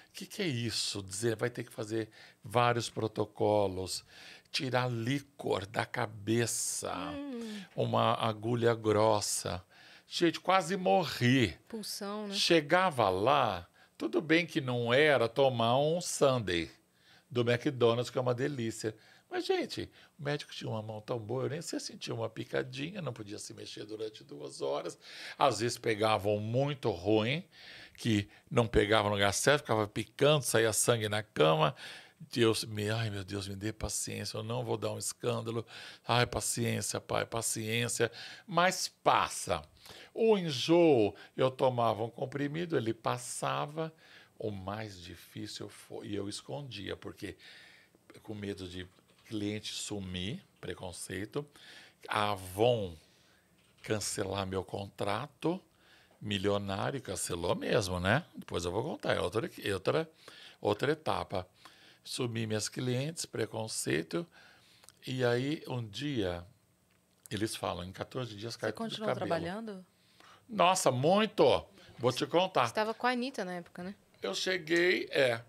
O que, que é isso? Dizer, vai ter que fazer vários protocolos tirar líquor da cabeça, hum. uma agulha grossa. Gente, quase morri. Pulsão, né? Chegava lá, tudo bem que não era tomar um Sunday do McDonald's, que é uma delícia. Mas, gente, o médico tinha uma mão tão boa, eu nem sei sentia uma picadinha, não podia se mexer durante duas horas. Às vezes pegavam muito ruim, que não pegava no lugar certo, ficava picando, saía sangue na cama. Deus me, ai meu Deus, me dê paciência, eu não vou dar um escândalo. Ai, paciência, pai, paciência. Mas passa. O enjoo, eu tomava um comprimido, ele passava. O mais difícil foi, e eu escondia, porque com medo de cliente sumir, preconceito, a Avon cancelar meu contrato milionário, cancelou mesmo, né? Depois eu vou contar, é outra, outra, outra etapa sumi minhas clientes, preconceito. E aí, um dia, eles falam, em 14 dias cai Você tudo continuou trabalhando? Nossa, muito! Vou te contar. Você estava com a Anitta na época, né? Eu cheguei, é.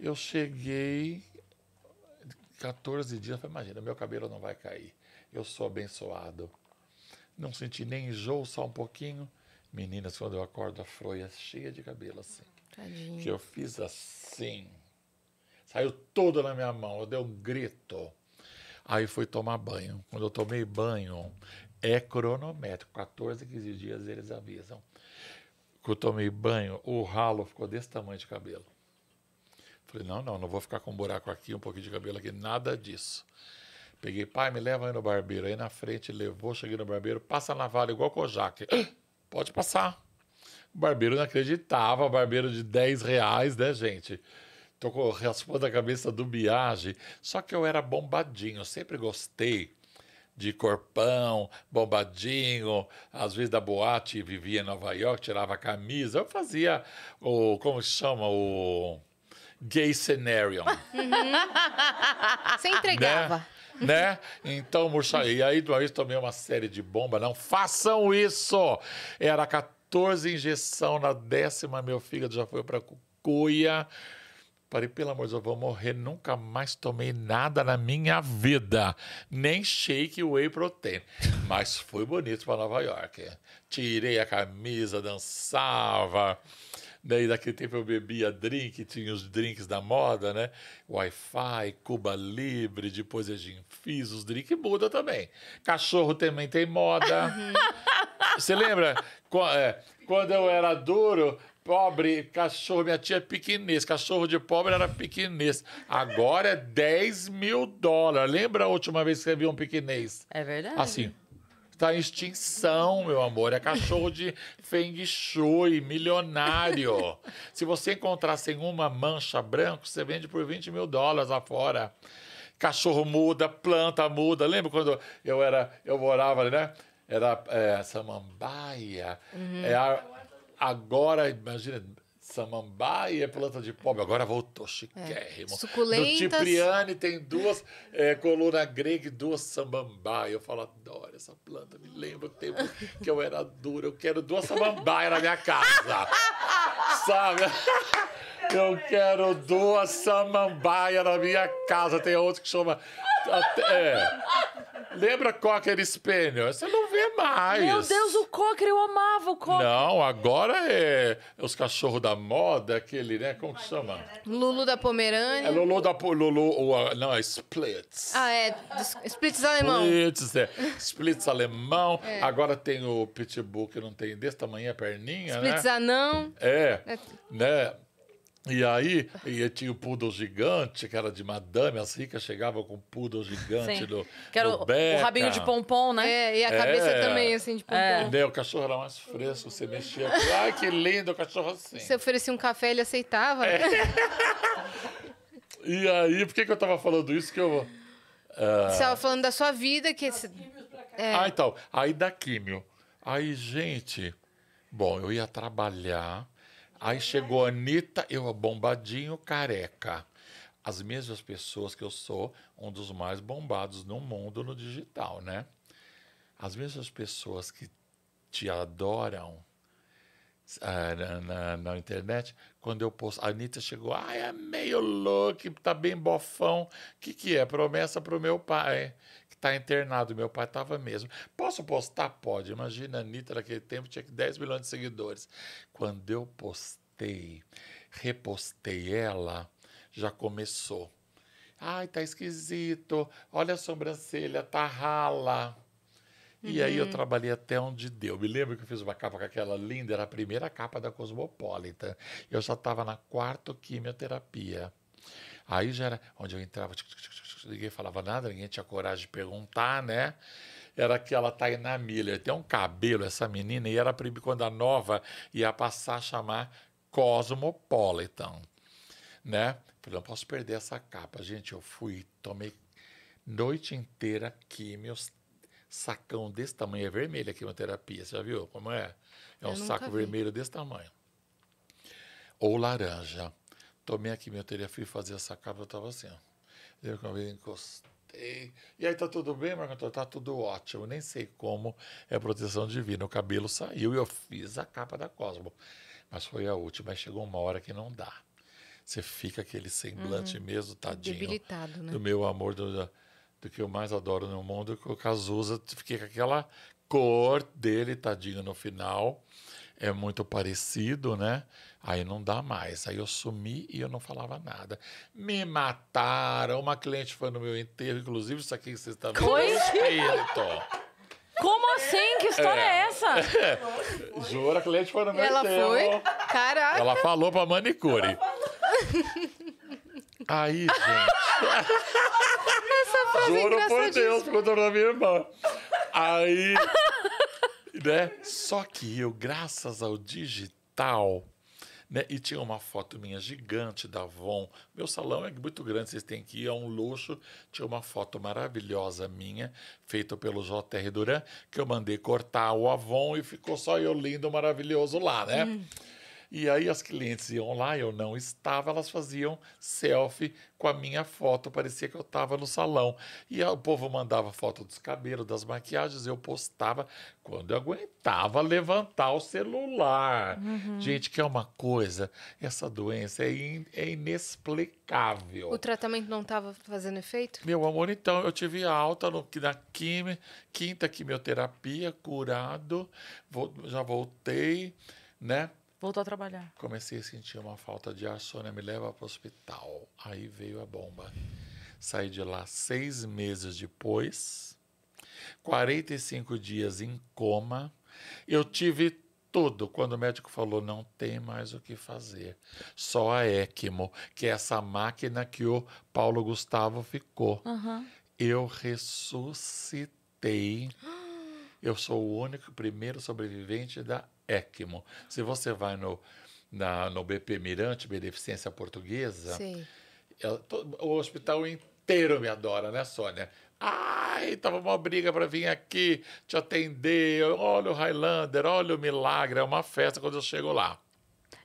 Eu cheguei 14 dias, imagina, meu cabelo não vai cair. Eu sou abençoado. Não senti nem enjoo, só um pouquinho. Meninas, quando eu acordo, a froia é cheia de cabelo, assim. Tadinho. Que eu fiz assim. Saiu toda na minha mão, eu dei um grito. Aí fui tomar banho. Quando eu tomei banho, é cronométrico, 14, 15 dias eles avisam. Que eu tomei banho, o ralo ficou desse tamanho de cabelo. Falei, não, não, não vou ficar com um buraco aqui, um pouquinho de cabelo aqui, nada disso. Peguei, pai, me leva aí no barbeiro. Aí na frente levou, cheguei no barbeiro, passa na navalha igual Kojak. Ah, pode passar. O barbeiro não acreditava, barbeiro de 10 reais, né, gente? Tocou, raspou da cabeça do Biage. Só que eu era bombadinho, sempre gostei de corpão, bombadinho, às vezes da boate, vivia em Nova York, tirava a camisa. Eu fazia o. Como se chama? O. Gay scenario. Uhum. Você entregava. Né? né? Então, murcha, e aí de uma vez tomei uma série de bomba. Não façam isso! Era 14 injeção na décima, meu fígado já foi para cucuia. Falei, pelo amor de Deus, eu vou morrer. Nunca mais tomei nada na minha vida. Nem shake whey protein. Mas foi bonito para Nova York. Tirei a camisa, dançava. Daí, daquele tempo, eu bebia drink, tinha os drinks da moda, né? Wi-Fi, Cuba Libre, depois a gente fiz os drinks muda também. Cachorro também tem moda. Uhum. Você lembra? É, quando eu era duro, pobre, cachorro, minha tia é pequenês, cachorro de pobre era pequenês. Agora é 10 mil dólares. Lembra a última vez que você viu um pequenês? É verdade. Assim, está em extinção, meu amor. É cachorro de feng shui, milionário. Se você encontrar sem uma mancha branca, você vende por 20 mil dólares lá fora. Cachorro muda, planta muda. Lembra quando eu era, eu morava, né? Era é, samambaia, uhum. é, Agora, imagina, samambaia é planta de pobre. Agora voltou chiquérrimo. É. Suculentas. No Cipriani tem duas é, coluna grega e duas samambaia. Eu falo, adoro essa planta. Me lembro o tempo que eu era dura. Eu quero duas samambaia na minha casa. Sabe? Eu quero duas samambaia na minha casa. Tem outro que chama é. Lembra Cocker Spaniel? Você não vê mais. Meu Deus, o Cocker, eu amava o Cocker. Não, agora é os cachorros da moda, aquele, né? Como que chama? Lulu da Pomerânia. É Lulu da Lulu, ou, não, é Splits. Ah, é. Splits alemão. Splits, é. Splits alemão. É. Agora tem o Pitbull, que não tem desse tamanho a perninha, Splits né? Splits anão. É, é. Né? E aí, e tinha o poodle gigante, que era de madame, as ricas chegavam com o poodle gigante Sim. Que era o, o, rabinho de pompom, né? É, e a cabeça é. também, assim, de pompom. É. O cachorro era mais fresco, você mexia. Ai, que lindo o cachorro assim. Você oferecia um café, ele aceitava. É. e aí, por que, que eu tava falando isso que eu... Uh... Você tava falando da sua vida, que... Esse... É. Ah, então, aí da químio. Aí, gente... Bom, eu ia trabalhar Aí chegou a Anitta, eu bombadinho, careca. As mesmas pessoas que eu sou, um dos mais bombados no mundo no digital, né? As mesmas pessoas que te adoram ah, na, na, na, internet, quando eu posto. A Anitta chegou, ai é meio louco, tá bem bofão. O que, que é? Promessa pro meu pai. Tá internado, meu pai estava mesmo. Posso postar? Pode. Imagina, a Anitta naquele tempo tinha 10 milhões de seguidores. Quando eu postei, repostei ela, já começou. Ai, tá esquisito. Olha a sobrancelha, tá rala. E uhum. aí eu uhum. trabalhei até onde deu. Me lembro que eu fiz uma capa com aquela linda, era a primeira capa da Cosmopolitan. Eu já estava na quarta quimioterapia. Aí já era onde eu entrava. Tch, ninguém falava nada, ninguém tinha coragem de perguntar, né? Era que ela tá na milha. Tem um cabelo, essa menina, e era proibido quando a nova ia passar a chamar Cosmopolitan, né? Falei, não posso perder essa capa. Gente, eu fui, tomei noite inteira químios, sacão desse tamanho, é vermelho a quimioterapia, você já viu como é? É um saco vi. vermelho desse tamanho. Ou laranja. Tomei a quimioterapia, fui fazer essa capa, eu estava assim, ó. Eu encostei. E aí, tá tudo bem, Marco Tá tudo ótimo. Eu nem sei como é proteção divina. O cabelo saiu e eu fiz a capa da Cosmo. Mas foi a última. Aí chegou uma hora que não dá. Você fica aquele semblante uhum. mesmo, tadinho. Debilitado, né? Do meu amor, do, do que eu mais adoro no mundo, que o Cazuza. Fiquei com aquela cor dele, tadinho, no final é muito parecido, né? Aí não dá mais. Aí eu sumi e eu não falava nada. Me mataram. Uma cliente foi no meu enterro, inclusive isso aqui que vocês estão vendo. É Coisa? Espírito. Como assim? Que história é, é essa? É. Jura, a cliente foi no meu Ela foi? Caraca. Ela falou pra manicure. Aí, gente. Essa frase é Juro por Deus, contou da minha irmã. Aí né? Só que eu, graças ao digital, né? E tinha uma foto minha gigante da Avon. Meu salão é muito grande, vocês têm que ir, é um luxo. Tinha uma foto maravilhosa minha, feita pelo JR Duran, que eu mandei cortar o Avon e ficou só eu lindo, maravilhoso lá, né? Hum. E aí as clientes iam lá, eu não estava, elas faziam selfie com a minha foto, parecia que eu estava no salão. E o povo mandava foto dos cabelos, das maquiagens, eu postava quando eu aguentava levantar o celular. Uhum. Gente, que é uma coisa, essa doença é, in, é inexplicável. O tratamento não estava fazendo efeito? Meu amor, então, eu tive alta no, na quimio, quinta quimioterapia, curado, vou, já voltei, né? Voltou a trabalhar. Comecei a sentir uma falta de ar, Sônia me leva para o hospital. Aí veio a bomba. Saí de lá seis meses depois, 45 dias em coma. Eu tive tudo. Quando o médico falou, não tem mais o que fazer. Só a ECMO, que é essa máquina que o Paulo Gustavo ficou. Uhum. Eu ressuscitei. Eu sou o único primeiro sobrevivente da ECMO. Se você vai no, na, no BP Mirante, Beneficência Portuguesa, o hospital inteiro me adora, né, Sônia? Ai, tava uma briga para vir aqui te atender. Olha o Highlander, olha o milagre, é uma festa quando eu chego lá.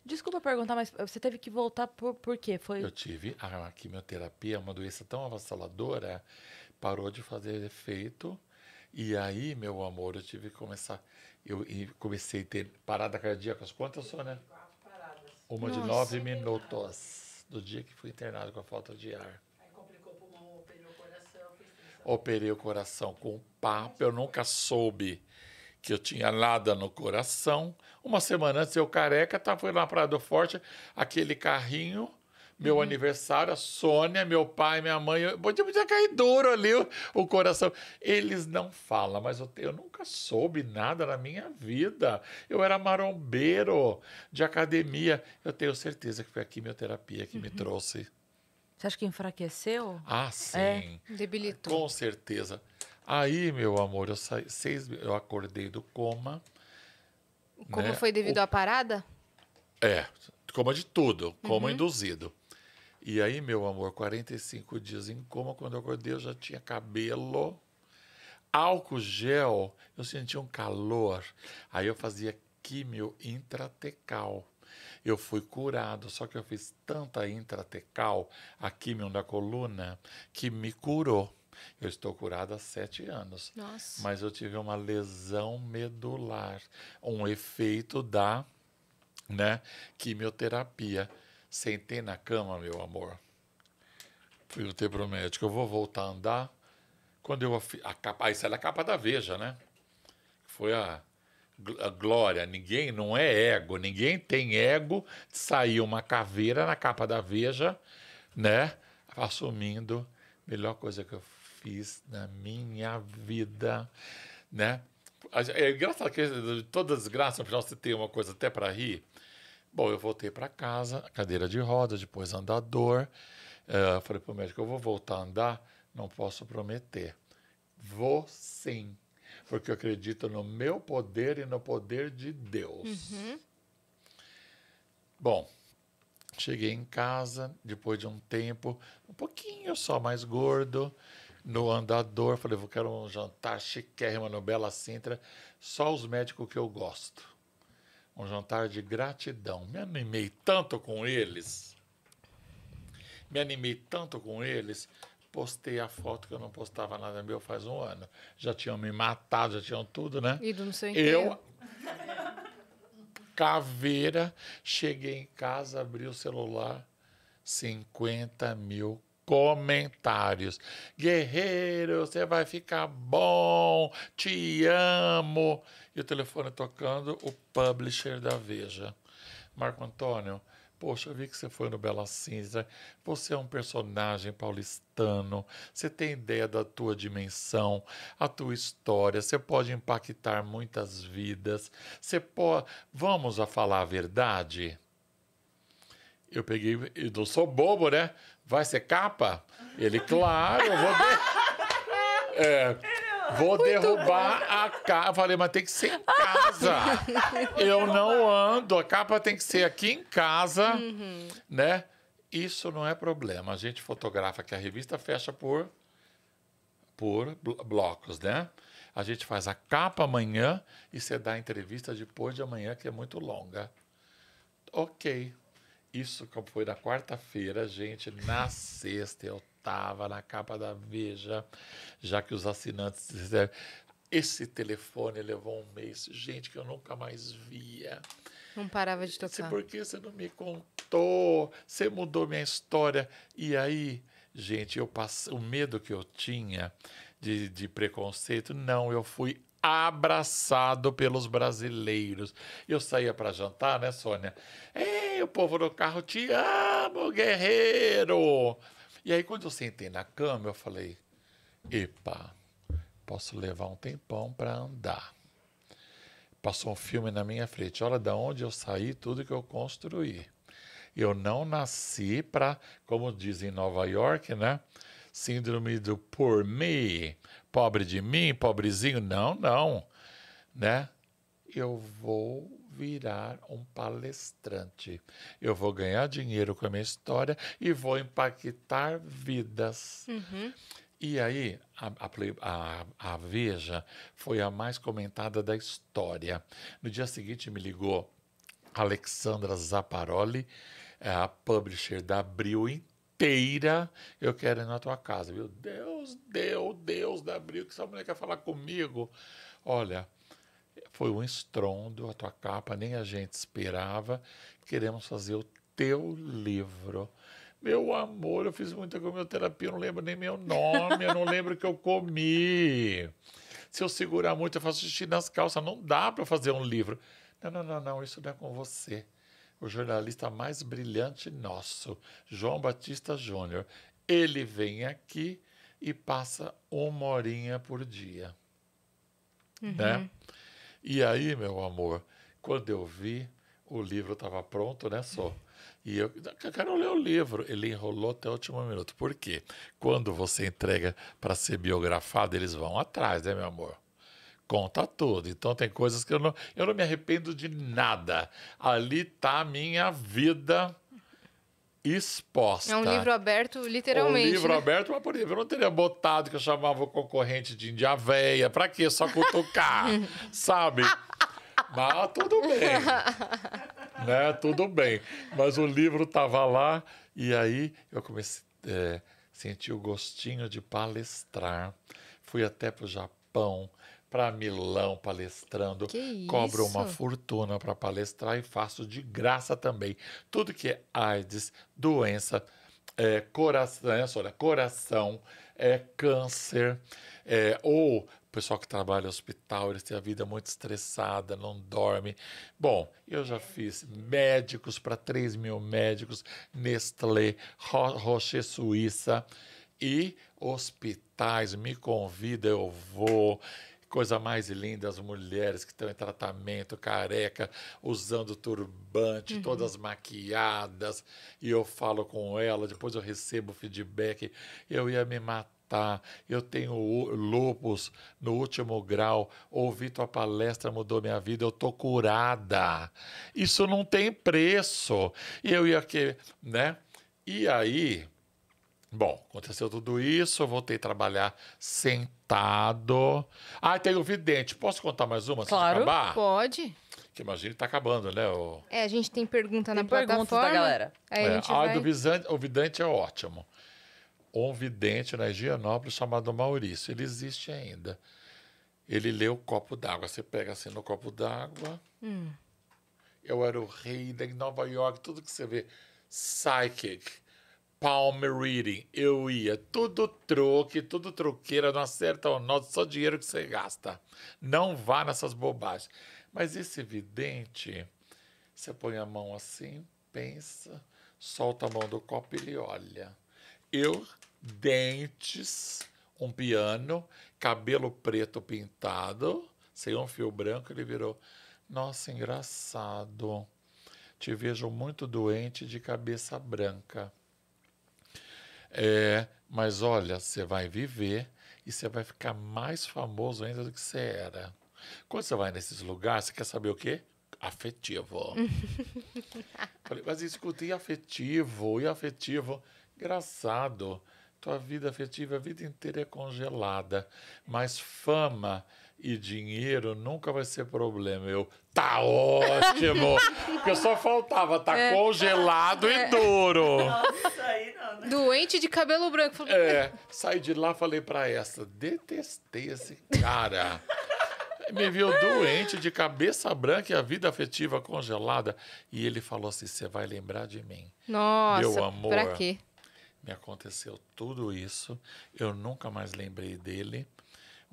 Desculpa perguntar, mas eh, você teve que voltar por, por quê? Foi... Eu tive a quimioterapia, uma doença tão avassaladora, parou de fazer efeito. E aí, meu amor, eu tive que começar eu comecei a ter parada cardíaca. Quantas são, né? Uma Nossa, de nove minutos do dia que fui internado com a falta de ar. Aí complicou o pulmão, operei o coração. Operei o coração com um papo. Eu nunca soube que eu tinha nada no coração. Uma semana antes, eu careca, tá, fui lá na Praia do Forte, aquele carrinho meu uhum. aniversário, a Sônia, meu pai, minha mãe. Eu podia, podia cair duro ali o, o, coração. Eles não falam, mas eu, eu nunca soube nada na minha vida. Eu era marombeiro de academia. Eu tenho certeza que foi a quimioterapia que uhum. me trouxe. Você acha que enfraqueceu? Ah, é, sim. É. Debilitou. Com certeza. Aí, meu amor, eu, saí, seis, eu acordei do coma. Como né? foi devido o... à parada? É, coma de tudo, coma uhum. induzido. E aí, meu amor, 45 dias em coma, quando eu acordei eu já tinha cabelo, álcool gel, eu sentia um calor. Aí eu fazia químio intratecal. Eu fui curado, só que eu fiz tanta intratecal, a químio da coluna, que me curou. Eu estou curado há sete anos. Nossa. Mas eu tive uma lesão medular, um efeito da né, quimioterapia. Sentei na cama, meu amor. Fui para o médico: eu vou voltar a andar? Quando eu. A capa, ah, isso era a capa da Veja, né? Foi a, a Glória. Ninguém. Não é ego. Ninguém tem ego. Saiu uma caveira na capa da Veja, né? Assumindo. Melhor coisa que eu fiz na minha vida, né? É engraçado que toda desgraça, no final, você tem uma coisa até para rir. Bom, eu voltei para casa, cadeira de roda, depois andador. Uh, falei para o médico: eu vou voltar a andar? Não posso prometer. Vou sim, porque eu acredito no meu poder e no poder de Deus. Uhum. Bom, cheguei em casa depois de um tempo, um pouquinho só mais gordo, no andador. Falei: vou quero um jantar chiquérrimo no Bela Sintra, só os médicos que eu gosto um jantar de gratidão. Me animei tanto com eles, me animei tanto com eles, postei a foto que eu não postava nada meu faz um ano. Já tinham me matado, já tinham tudo, né? Ido no seu Eu, caveira, cheguei em casa, abri o celular, 50 mil comentários. Guerreiro, você vai ficar bom, te amo. E o telefone tocando, o publisher da Veja. Marco Antônio, poxa, eu vi que você foi no Bela Cinza, você é um personagem paulistano, você tem ideia da tua dimensão, a tua história, você pode impactar muitas vidas, você pode... Vamos a falar a verdade? Eu peguei, eu não sou bobo, né? vai ser capa? Ele, claro, eu vou. De... É, vou Muito derrubar bom. a capa. Falei, mas tem que ser em casa. eu não ando, a capa tem que ser aqui em casa, uhum. né? Isso não é problema. A gente fotografa que a revista fecha por, por blocos, né? A gente faz a capa amanhã e você dá a entrevista depois de amanhã, que é muito longa. Ok, isso foi na quarta-feira, gente. Na sexta eu tava na capa da Veja, já que os assinantes Esse telefone levou um mês, gente, que eu nunca mais via. Não parava de tocar. Por que você não me contou? Você mudou minha história. E aí, gente, eu passo, o medo que eu tinha de, de preconceito, não, eu fui abraçado pelos brasileiros. Eu saía para jantar, né, Sônia? Ei, o povo no carro, te amo, guerreiro! E aí, quando eu sentei na cama, eu falei: epa, posso levar um tempão para andar. Passou um filme na minha frente. Olha da onde eu saí, tudo que eu construí. Eu não nasci para, como dizem em Nova York, né? Síndrome do por me, pobre de mim, pobrezinho. Não, não. Né? Eu vou virar um palestrante. Eu vou ganhar dinheiro com a minha história e vou impactar vidas. Uhum. E aí, a, a, a, Veja foi a mais comentada da história. No dia seguinte, me ligou Alexandra Zaparoli, a publisher da Abril inteira eu quero ir na tua casa. Meu Deus, Deus, Deus, da que essa mulher quer falar comigo. Olha, foi um estrondo a tua capa, nem a gente esperava. Queremos fazer o teu livro. Meu amor, eu fiz muita comioterapia, eu não lembro nem meu nome, eu não lembro o que eu comi. Se eu segurar muito, eu faço xixi nas calças. Não dá para fazer um livro. Não, não, não, não, isso não é com você o jornalista mais brilhante nosso, João Batista Júnior. Ele vem aqui e passa uma horinha por dia. Uhum. Né? E aí, meu amor, quando eu vi, o livro estava pronto, né, só? E eu, eu quero ler o livro. Ele enrolou até o último minuto. Por quê? Quando você entrega para ser biografado, eles vão atrás, né, meu amor? conta tudo. Então tem coisas que eu não, eu não me arrependo de nada. Ali tá a minha vida exposta. É um livro aberto, literalmente. Um livro né? aberto, mas por exemplo, eu não teria botado que eu chamava o concorrente de Índia para quê? Só cutucar, sabe? Mas tudo bem. né? Tudo bem. Mas o livro tava lá e aí eu comecei... É, eh, sentir o gostinho de palestrar. Fui até para o Japão para Milão palestrando, cobro uma fortuna para palestrar e faço de graça também. Tudo que é AIDS, doença, é, coração, é, coração, é câncer, é, ou pessoal que trabalha no hospital, eles têm a vida muito estressada, não dorme. Bom, eu já fiz médicos para 3 mil médicos, Nestlé, Ro Rocher Suíça e hospitais me convida, eu vou coisa mais linda, as mulheres que estão em tratamento, careca, usando turbante, uhum. todas maquiadas, e eu falo com ela, depois eu recebo feedback, eu ia me matar eu tenho lupus no último grau, ouvi tua palestra, mudou minha vida, eu tô curada. Isso não tem preço. E eu ia que, né? E aí, Bom, aconteceu tudo isso, eu voltei a trabalhar sentado. Ah, tem o vidente. Posso contar mais uma claro, acabar? Pode. Que imagina tá acabando, né? O... É, a gente tem pergunta tem na pergunta plataforma. da galera. Aí é, a gente vai... do o vidente é ótimo. Um vidente na Higienópolis chamado Maurício. Ele existe ainda. Ele lê o copo d'água. Você pega assim no copo d'água. Hum. Eu era o rei da Nova York, tudo que você vê. Psychic palm reading. Eu ia tudo troque, tudo troqueira, não acerta ou nota, só dinheiro que você gasta. Não vá nessas bobagens. Mas esse vidente, você põe a mão assim, pensa, solta a mão do copo e ele olha. Eu, dentes, um piano, cabelo preto pintado, sem um fio branco, ele virou. Nossa, engraçado. Te vejo muito doente de cabeça branca. É, mas olha, você vai viver e você vai ficar mais famoso ainda do que você era. Quando você vai nesses lugares, você quer saber o quê? Afetivo. Falei, mas escuta, e afetivo? E afetivo? Engraçado. Tua vida afetiva a vida inteira é congelada. Mas fama e dinheiro nunca vai ser problema. Eu, tá ótimo! Porque só faltava tá é. congelado é. e duro. Nossa, aí não, né? Doente de cabelo branco. É, saí de lá falei pra essa, detestei esse cara. Me viu doente, de cabeça branca e a vida afetiva congelada. E ele falou assim, você vai lembrar de mim. Nossa, Meu amor, pra quê? Me aconteceu tudo isso, eu nunca mais lembrei dele.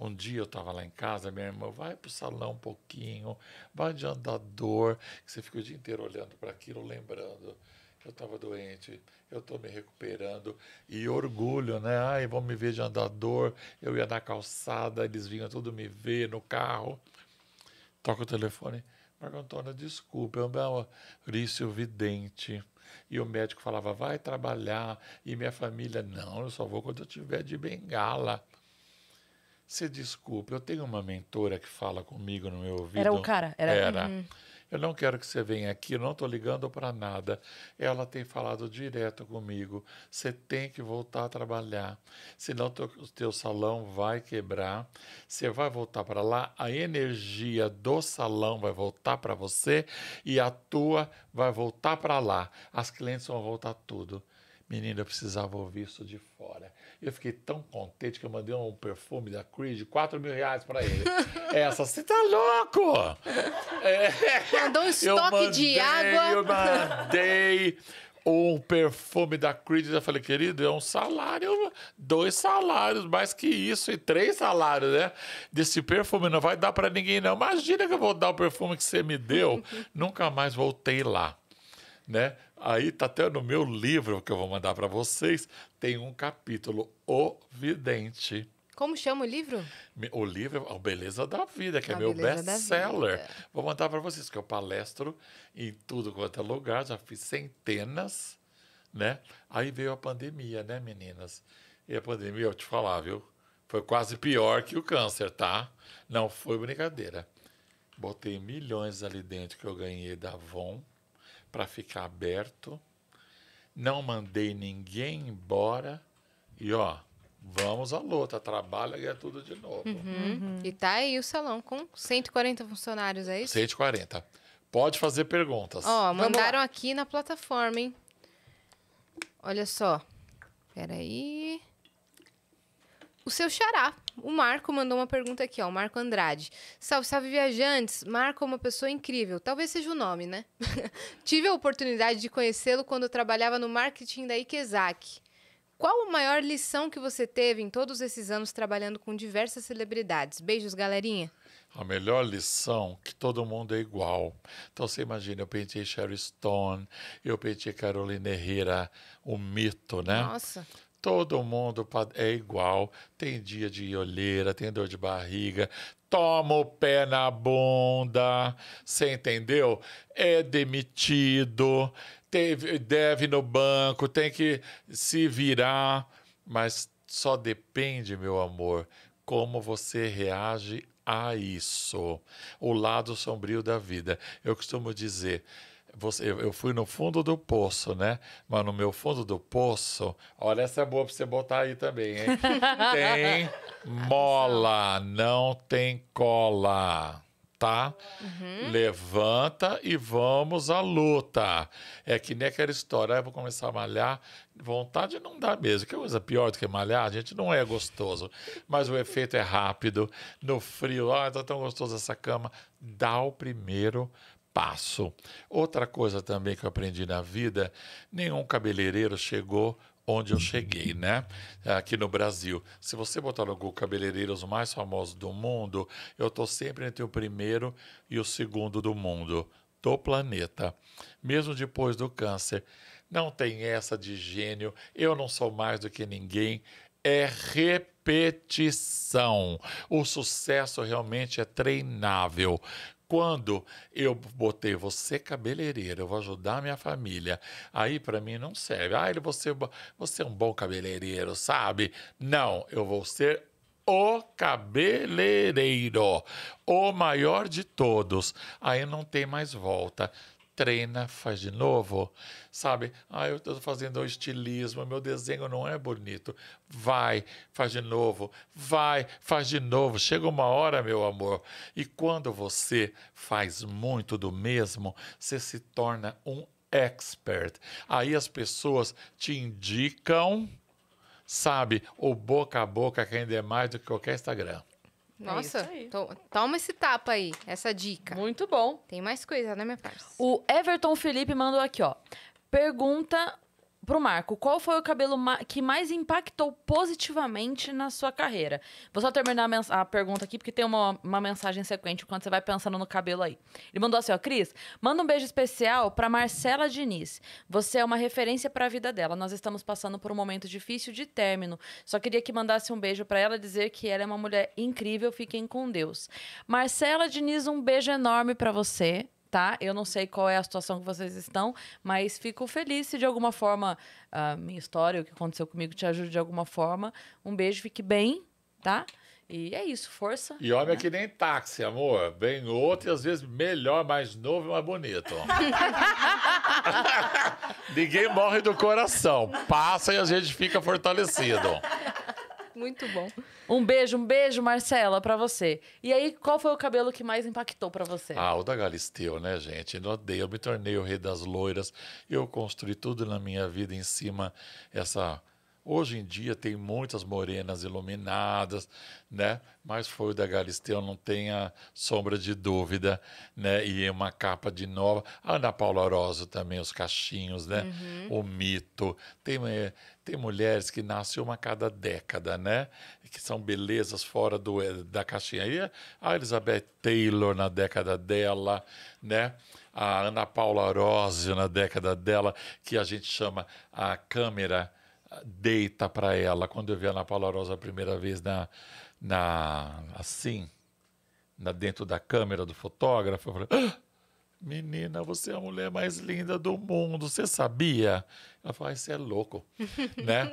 Um dia eu estava lá em casa, minha irmã, vai para o salão um pouquinho, vai de andador, que você fica o dia inteiro olhando para aquilo, lembrando. Eu estava doente, eu estou me recuperando. E orgulho, né? Ai, vão me ver de andador. Eu ia na calçada, eles vinham tudo me ver no carro. Toca o telefone. Marco Antônio, desculpa, é eu não Rício Vidente. E o médico falava, vai trabalhar. E minha família, não, eu só vou quando eu tiver de bengala. Se desculpe, eu tenho uma mentora que fala comigo no meu ouvido. Era o cara, era. era. Uhum. Eu não quero que você venha aqui, eu não estou ligando para nada. Ela tem falado direto comigo. Você tem que voltar a trabalhar, senão teu, o teu salão vai quebrar. Você vai voltar para lá, a energia do salão vai voltar para você e a tua vai voltar para lá. As clientes vão voltar tudo. Menina, eu precisava ouvir isso de fora. Eu fiquei tão contente que eu mandei um perfume da Creed 4 mil reais pra ele. É essa, você tá louco? É, Mandou um estoque mandei, de água. Eu mandei um perfume da Creed. Eu falei, querido, é um salário, dois salários, mais que isso, e três salários, né? Desse perfume, não vai dar para ninguém, não. Imagina que eu vou dar o perfume que você me deu. Nunca mais voltei lá, né? Aí tá até no meu livro que eu vou mandar para vocês, tem um capítulo O Vidente. Como chama o livro? O livro é Beleza da Vida, que é a é meu best-seller. Vou mandar para vocês, que eu palestro em tudo quanto é lugar, já fiz centenas, né? Aí veio a pandemia, né, meninas? E a pandemia, eu te falar, viu? Foi quase pior que o câncer, tá? Não foi brincadeira. Botei milhões ali dentro que eu ganhei da Avon para ficar aberto. Não mandei ninguém embora. E ó, vamos à luta, trabalha e é tudo de novo. Uhum. Uhum. E tá aí o salão com 140 funcionários, é isso? 140. Pode fazer perguntas. Ó, mandaram aqui na plataforma, hein? Olha só. Peraí. O seu xará o Marco mandou uma pergunta aqui, ó. O Marco Andrade. Salve, salve viajantes. Marco é uma pessoa incrível. Talvez seja o nome, né? Tive a oportunidade de conhecê-lo quando eu trabalhava no marketing da Ikezak. Qual a maior lição que você teve em todos esses anos trabalhando com diversas celebridades? Beijos, galerinha. A melhor lição que todo mundo é igual. Então você imagina, eu pentei Sherry Stone, eu pentei Carolina Herrera, o mito, né? Nossa. Todo mundo é igual. Tem dia de olheira, tem dor de barriga, toma o pé na bunda, você entendeu? É demitido, teve, deve no banco, tem que se virar, mas só depende, meu amor, como você reage a isso. O lado sombrio da vida. Eu costumo dizer, você, eu fui no fundo do poço, né? Mas no meu fundo do poço, olha essa é boa pra você botar aí também, hein? tem mola, não tem cola tá? Uhum. Levanta e vamos à luta. É que nem aquela história, ah, eu vou começar a malhar. Vontade não dá mesmo. Que coisa pior do que malhar, a gente não é gostoso. Mas o efeito é rápido. No frio, ah, tá tão gostoso essa cama. Dá o primeiro passo. Outra coisa também que eu aprendi na vida: nenhum cabeleireiro chegou onde eu cheguei, né? Aqui no Brasil. Se você botar no Google cabeleireiros mais famosos do mundo, eu estou sempre entre o primeiro e o segundo do mundo, do planeta. Mesmo depois do câncer. Não tem essa de gênio, eu não sou mais do que ninguém. É repetição. O sucesso realmente é treinável quando eu botei você é cabeleireiro, eu vou ajudar minha família, aí para mim não serve. Ah, você, é você é um bom cabeleireiro, sabe? Não, eu vou ser o cabeleireiro, o maior de todos. Aí não tem mais volta treina, faz de novo, sabe? Ah, eu estou fazendo estilismo, meu desenho não é bonito. Vai, faz de novo, vai, faz de novo. Chega uma hora, meu amor. E quando você faz muito do mesmo, você se torna um expert. Aí as pessoas te indicam, sabe, o boca a boca que ainda é mais do que qualquer Instagram. É Nossa, é to então, toma esse tapa aí, essa dica. Muito bom. Tem mais coisa, né, minha parça? O Everton Felipe mandou aqui, ó. Pergunta pro Marco, qual foi o cabelo ma que mais impactou positivamente na sua carreira? Vou só terminar a, a pergunta aqui, porque tem uma, uma mensagem sequente enquanto você vai pensando no cabelo aí. Ele mandou assim, ó, Cris, manda um beijo especial pra Marcela Diniz. Você é uma referência para a vida dela. Nós estamos passando por um momento difícil de término. Só queria que mandasse um beijo para ela dizer que ela é uma mulher incrível. Fiquem com Deus. Marcela Diniz, um beijo enorme para você tá? Eu não sei qual é a situação que vocês estão, mas fico feliz se de alguma forma a minha história, o que aconteceu comigo, te ajude de alguma forma. Um beijo, fique bem, tá? E é isso, força. E homem é que nem táxi, amor. Vem outro e às vezes melhor, mais novo e mais bonito. Ninguém morre do coração. Passa e a gente fica fortalecido. Muito bom. Um beijo, um beijo, Marcela, para você. E aí, qual foi o cabelo que mais impactou para você? Ah, o da Galisteu, né, gente? Eu odeio, eu me tornei o rei das loiras. Eu construí tudo na minha vida em cima essa Hoje em dia tem muitas morenas iluminadas, né? Mas foi o da Galisteu, não tenha sombra de dúvida, né? E uma capa de nova. A Ana Paula Rosa também, os cachinhos, né? Uhum. O mito. Tem, eh, tem mulheres que nascem uma cada década, né? que são belezas fora do, eh, da caixinha. E a Elizabeth Taylor na década dela, né? a Ana Paula Rosio na década dela, que a gente chama a câmera ah, deita para ela. Quando eu vi a Ana Paula Rosa a primeira vez na, na assim, na dentro da câmera do fotógrafo, eu falei, ah! Menina, você é a mulher mais linda do mundo, você sabia? Ela falou, você é louco, né?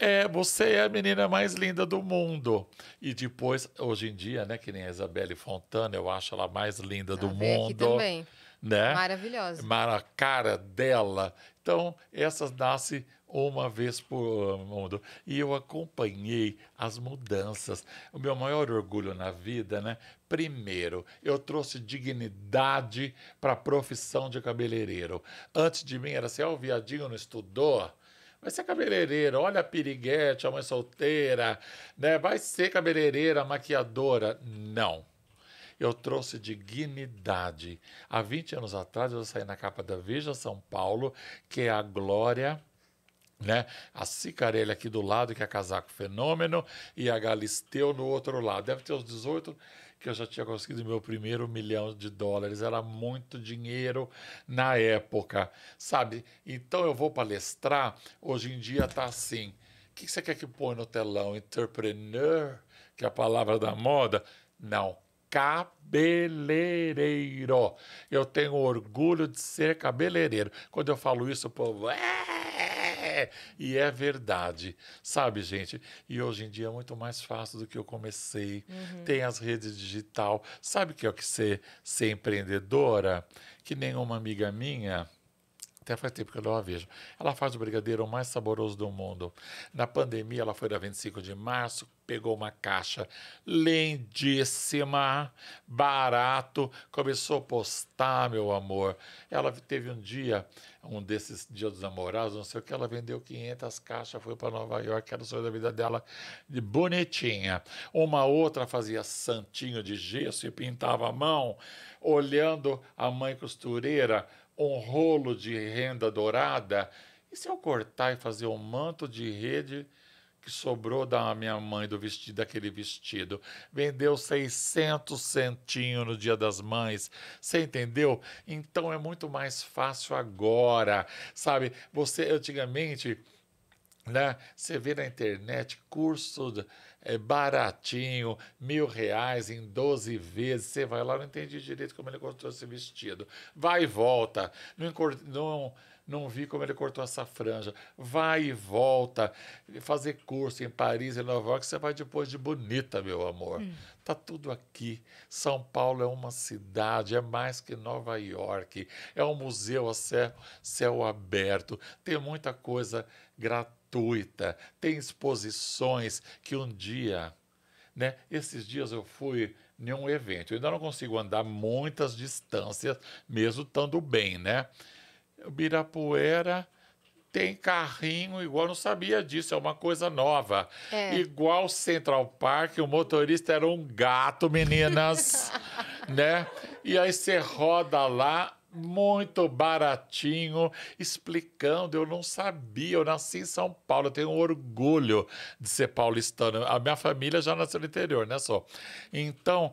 É, você é a menina mais linda do mundo. E depois, hoje em dia, né, que nem a Isabelle Fontana, eu acho ela mais linda ela do mundo. Aqui também. Né? Maravilhosa. Mara, a cara dela. Então, essas nascem ou uma vez por mundo. E eu acompanhei as mudanças. O meu maior orgulho na vida, né? Primeiro, eu trouxe dignidade para a profissão de cabeleireiro. Antes de mim era assim, ó, oh, o viadinho não estudou. Vai ser cabeleireiro olha a piriguete, a mãe solteira, né? Vai ser cabeleireira, maquiadora. Não eu trouxe dignidade. Há 20 anos atrás, eu saí na capa da Veja São Paulo, que é a glória né? A Cicarelli aqui do lado, que é casaco fenômeno, e a Galisteu no outro lado. Deve ter os 18 que eu já tinha conseguido meu primeiro milhão de dólares. Era muito dinheiro na época, sabe? Então eu vou palestrar, hoje em dia tá assim. O que você quer que põe no telão? Entrepreneur, que é a palavra da moda? Não. Cabeleireiro. Eu tenho orgulho de ser cabeleireiro. Quando eu falo isso, o povo. É, é, e é verdade, sabe, gente? E hoje em dia é muito mais fácil do que eu comecei. Uhum. Tem as redes digital. Sabe o que é o que ser, ser empreendedora? Que nenhuma amiga minha até faz tempo que eu não a vejo. Ela faz o brigadeiro mais saboroso do mundo. Na pandemia, ela foi na 25 de março, pegou uma caixa lindíssima, barato, começou a postar, meu amor. Ela teve um dia, um desses dias dos namorados, não sei o que, ela vendeu 500 caixas, foi para Nova York, era o sonho da vida dela, de bonitinha. Uma outra fazia santinho de gesso e pintava a mão, olhando a mãe costureira, um rolo de renda dourada? E se eu cortar e fazer um manto de rede que sobrou da minha mãe do vestido, daquele vestido? Vendeu 600 centinho no Dia das Mães. Você entendeu? Então é muito mais fácil agora, sabe? Você antigamente, né? Você vê na internet curso é baratinho, mil reais em 12 vezes. Você vai lá, não entendi direito como ele cortou esse vestido. Vai e volta. Não, não, não vi como ele cortou essa franja. Vai e volta. Fazer curso em Paris e Nova York, você vai depois de bonita, meu amor. Hum. Tá tudo aqui. São Paulo é uma cidade, é mais que Nova York. É um museu a céu, céu aberto. Tem muita coisa gratuita gratuita, tem exposições que um dia, né? Esses dias eu fui em um evento, eu ainda não consigo andar muitas distâncias, mesmo estando bem, né? Birapuera tem carrinho igual, não sabia disso, é uma coisa nova. É. Igual Central Park, o motorista era um gato, meninas, né? E aí você roda lá, muito baratinho, explicando. Eu não sabia, eu nasci em São Paulo, eu tenho orgulho de ser paulistano. A minha família já nasceu no interior, né, só? Então,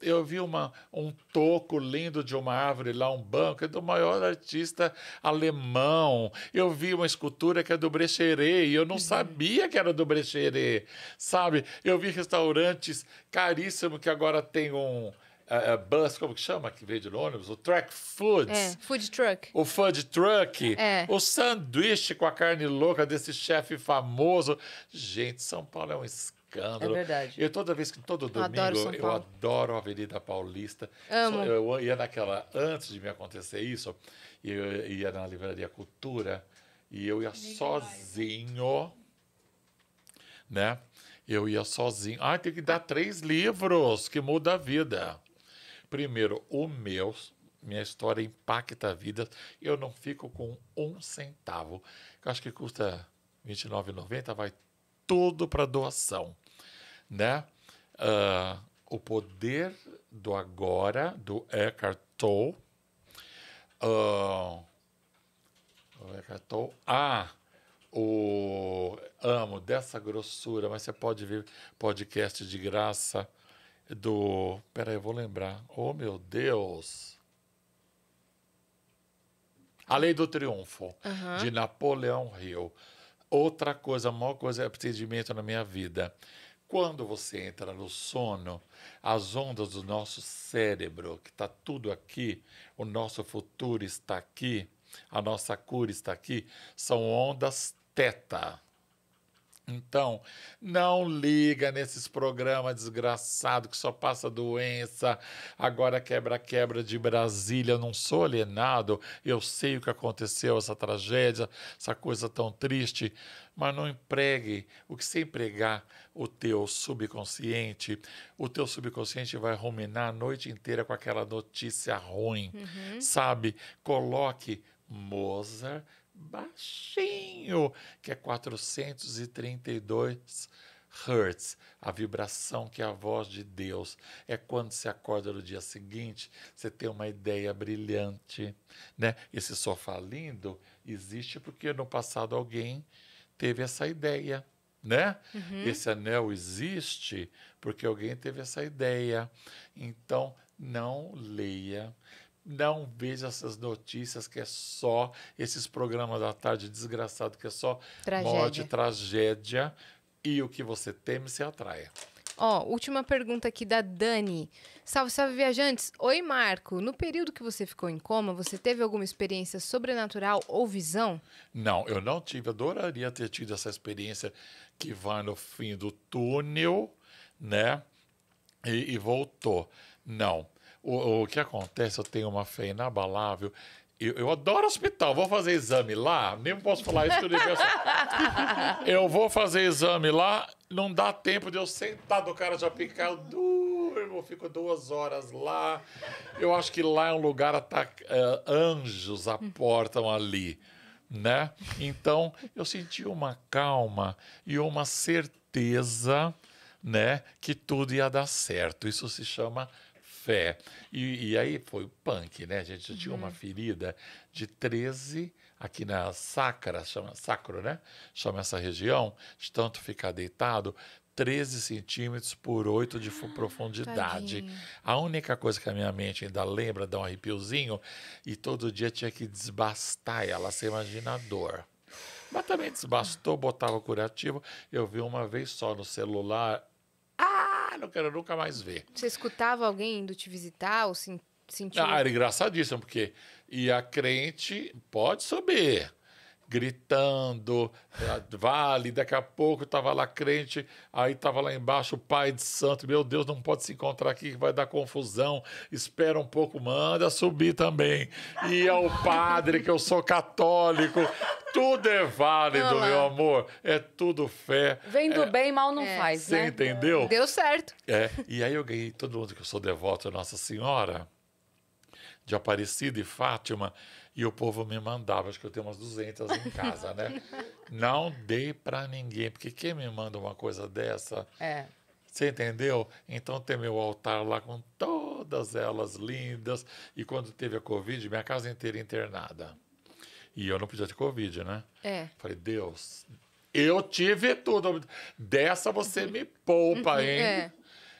eu vi uma, um toco lindo de uma árvore lá, um banco, é do maior artista alemão. Eu vi uma escultura que é do Brecheret, e eu não uhum. sabia que era do Brecheret, sabe? Eu vi restaurantes caríssimos que agora tem um a, é, é, bus, como que chama, que vende no ônibus? O track foods. É, food truck. O food truck. É. O sanduíche com a carne louca desse chefe famoso. Gente, São Paulo é um escândalo. É verdade. Eu toda vez que todo domingo adoro eu adoro a Avenida Paulista. Amo. Eu ia naquela antes de me acontecer isso, eu ia na livraria Cultura e eu ia Ninguém sozinho, vai. né? Eu ia sozinho. Ah, tem que dar três livros que muda a vida. Primeiro, o meu, minha história impacta vidas. Eu não fico com um centavo. Eu acho que custa R$ 29,90, vai tudo para doação. Né? Uh, o poder do agora, do Eckhart Tolle. Uh, o Eckhart Tolle. Ah, o amo dessa grossura, mas você pode ver podcast de graça do. Peraí, eu vou lembrar. Oh, meu Deus! A Lei do Triunfo, uhum. de Napoleão Hill. Outra coisa, a maior coisa é procedimento na minha vida. Quando você entra no sono, as ondas do nosso cérebro, que está tudo aqui, o nosso futuro está aqui, a nossa cura está aqui, são ondas teta. Então, não liga nesses programas desgraçado que só passa doença, agora quebra-quebra de Brasília. Eu não sou alienado, eu sei o que aconteceu, essa tragédia, essa coisa tão triste, mas não empregue. O que você empregar o teu subconsciente, o teu subconsciente vai ruminar a noite inteira com aquela notícia ruim, uhum. sabe? Coloque Mozart baixinho, que é 432 hertz, a vibração que é a voz de Deus. É quando você acorda no dia seguinte, você tem uma ideia brilhante, né? Esse sofá lindo existe porque no passado alguém teve essa ideia, né? Uhum. Esse anel existe porque alguém teve essa ideia. Então, não leia não veja essas notícias que é só esses programas da tarde desgraçado, que é só tragédia. morte, tragédia. E o que você teme se atrai. Ó, última pergunta aqui da Dani. Salve, salve, viajantes. Oi, Marco. No período que você ficou em coma, você teve alguma experiência sobrenatural ou visão? Não, eu não tive. Adoraria ter tido essa experiência que vai no fim do túnel, né? E, e voltou. Não. O, o que acontece, eu tenho uma fé inabalável. Eu, eu, adoro hospital, vou fazer exame lá, nem posso falar isso que eu digo Eu vou fazer exame lá, não dá tempo de eu sentar do cara já picar, eu durmo, fico duas horas lá. Eu acho que lá é um lugar, ataca, uh, tá, é, anjos aportam hum. ali, né? Então, eu senti uma calma e uma certeza, né, que tudo ia dar certo. Isso se chama fé. E, e, aí foi o punk, né? A gente uhum. tinha uma uhum. ferida de 13 aqui na sacra, chama sacro, né? Chama essa região, de tanto ficar deitado, 13 centímetros por 8 de ah, profundidade. Tadinho. A única coisa que a minha mente ainda lembra, dá um arrepiozinho, e todo dia tinha que desbastar ela, a dor Mas também desbastou, botava curativo. Eu vi uma vez só no celular ah, não quero nunca mais ver. Você escutava alguém indo te visitar ou sentia? Ah, era engraçadíssimo, porque e a crente pode saber gritando, ah, vale, daqui a pouco estava lá crente, aí estava lá embaixo o pai de santo, meu Deus, não pode se encontrar aqui, vai dar confusão, espera um pouco, manda subir também, e é o padre, que eu sou católico, tudo é válido, Olá. meu amor, é tudo fé. Vem do é, bem, mal não é, faz, Você né? entendeu? Deu certo. É, e aí eu ganhei todo mundo que eu sou devoto a Nossa Senhora, de Aparecida e Fátima, e o povo me mandava, acho que eu tenho umas 200 em casa, né? Não dei para ninguém, porque quem me manda uma coisa dessa? É. Você entendeu? Então tem meu altar lá com todas elas lindas. E quando teve a Covid, minha casa inteira internada. E eu não podia ter Covid, né? É. Falei, Deus, eu tive tudo. Dessa você me poupa, é. hein? É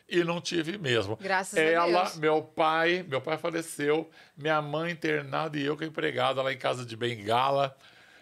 e não tive mesmo. Graças Ela, a Deus. Meu pai, meu pai faleceu, minha mãe internada e eu que empregada lá em casa de Bengala.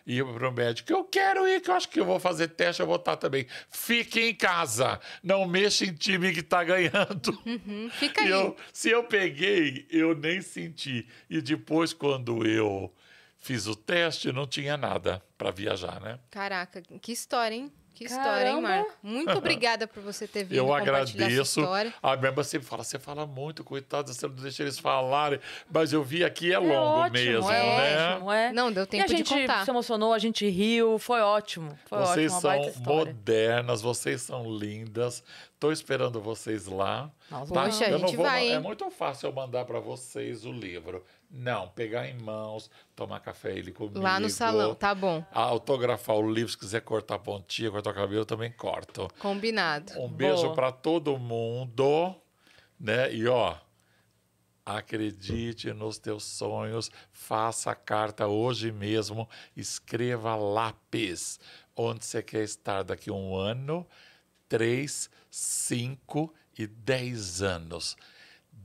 E eu para o médico, eu quero ir, que eu acho que eu vou fazer teste, eu vou estar também. Fique em casa, não mexa em time que está ganhando. Uhum, fica aí. Eu, se eu peguei, eu nem senti. E depois, quando eu fiz o teste, não tinha nada para viajar, né? Caraca, que história, hein? Que história, hein, Marco? Muito obrigada por você ter vindo. Eu agradeço. A minha sempre fala: você fala muito, coitada, você não deixa eles falarem. Mas eu vi aqui é, é longo ótimo, mesmo, é né? Ótimo, é. Não, deu tempo de contar. A gente se emocionou, a gente riu, foi ótimo. Foi vocês ótimo, são modernas, vocês são lindas. Estou esperando vocês lá. Nossa, tá? Poxa, a gente vai. É muito fácil eu mandar para vocês o livro. Não, pegar em mãos, tomar café ele comigo. Lá no salão, tá bom. Autografar o livro, se quiser cortar a pontinha, cortar o cabelo, eu também corto. Combinado. Um beijo para todo mundo, né? E ó, acredite nos teus sonhos, faça a carta hoje mesmo, escreva lápis onde você quer estar daqui um ano, três, cinco e dez anos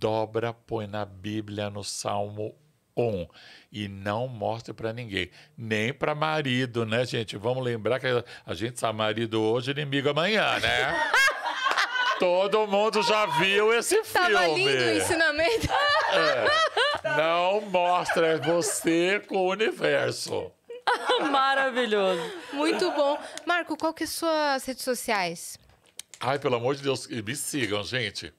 dobra, põe na Bíblia, no Salmo 1. E não mostre para ninguém. Nem para marido, né, gente? Vamos lembrar que a gente sabe marido hoje, inimigo amanhã, né? Todo mundo já viu esse Tava filme. Tava lindo o ensinamento. É. Não mostra é você com o universo. Maravilhoso. Muito bom. Marco, qual que é suas redes sociais? Ai, pelo amor de Deus, me sigam, gente.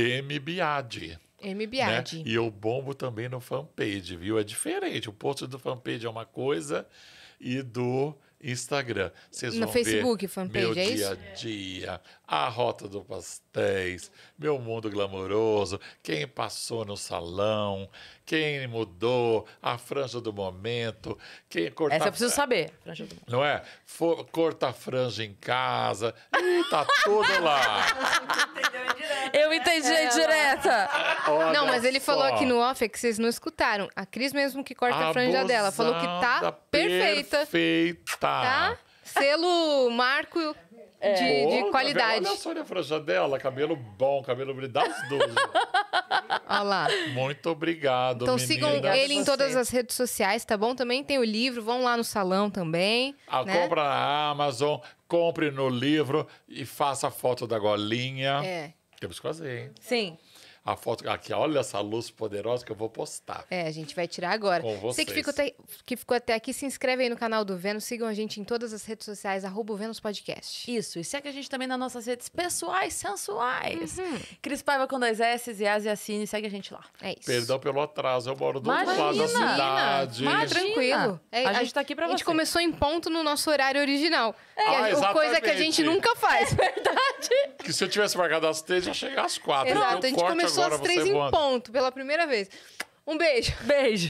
MBAD. MBAD. Né? E eu bombo também no fanpage, viu? É diferente. O post do fanpage é uma coisa e do Instagram. Vocês no vão Facebook, ver fanpage, meu é dia a dia, a Rota do Pastéis, Meu Mundo Glamouroso, Quem Passou no Salão, Quem Mudou, A Franja do Momento, Quem Corta... Essa eu preciso saber. Não é? For... Corta a franja em casa. Ih, tá tudo lá. eu entendi a direta. É, olha não, mas ele só. falou aqui no off é que vocês não escutaram. A Cris mesmo que corta a franja dela. Falou que tá perfeita. Perfeita. Tá? Selo Marco é. de, Pô, de, qualidade. Olha olha a Franja dela, cabelo bom, cabelo das olha lá. Muito obrigado, Então sigam ele em todas as redes sociais, tá bom? Também tem o livro, vão lá no salão também. A ah, né? compra na Amazon, compre no livro e faça a foto da golinha. É. Temos que fazer, hein? Sim a foto. Aqui, olha essa luz poderosa que eu vou postar. É, a gente vai tirar agora. Com vocês. Você que ficou, até, que ficou até aqui, se inscreve aí no canal do Vênus, sigam a gente em todas as redes sociais, arroba Vênus Podcast. Isso, e segue a gente também nas nossas redes pessoais, sensuais. Uhum. Cris Paiva com dois S e Asia segue a gente lá. É isso. Perdão pelo atraso, eu moro do Imagina. outro lado da cidade. Mas tá tranquilo. É, a, a, gente tá aqui pra você. A gente começou em ponto no nosso horário original. É. Ah, a, coisa que a gente nunca faz, é verdade. Que se eu tivesse marcado às três, já chegar às quatro. Exato, a gente começou começou às três em ponto, pela primeira vez. Um beijo. Beijo.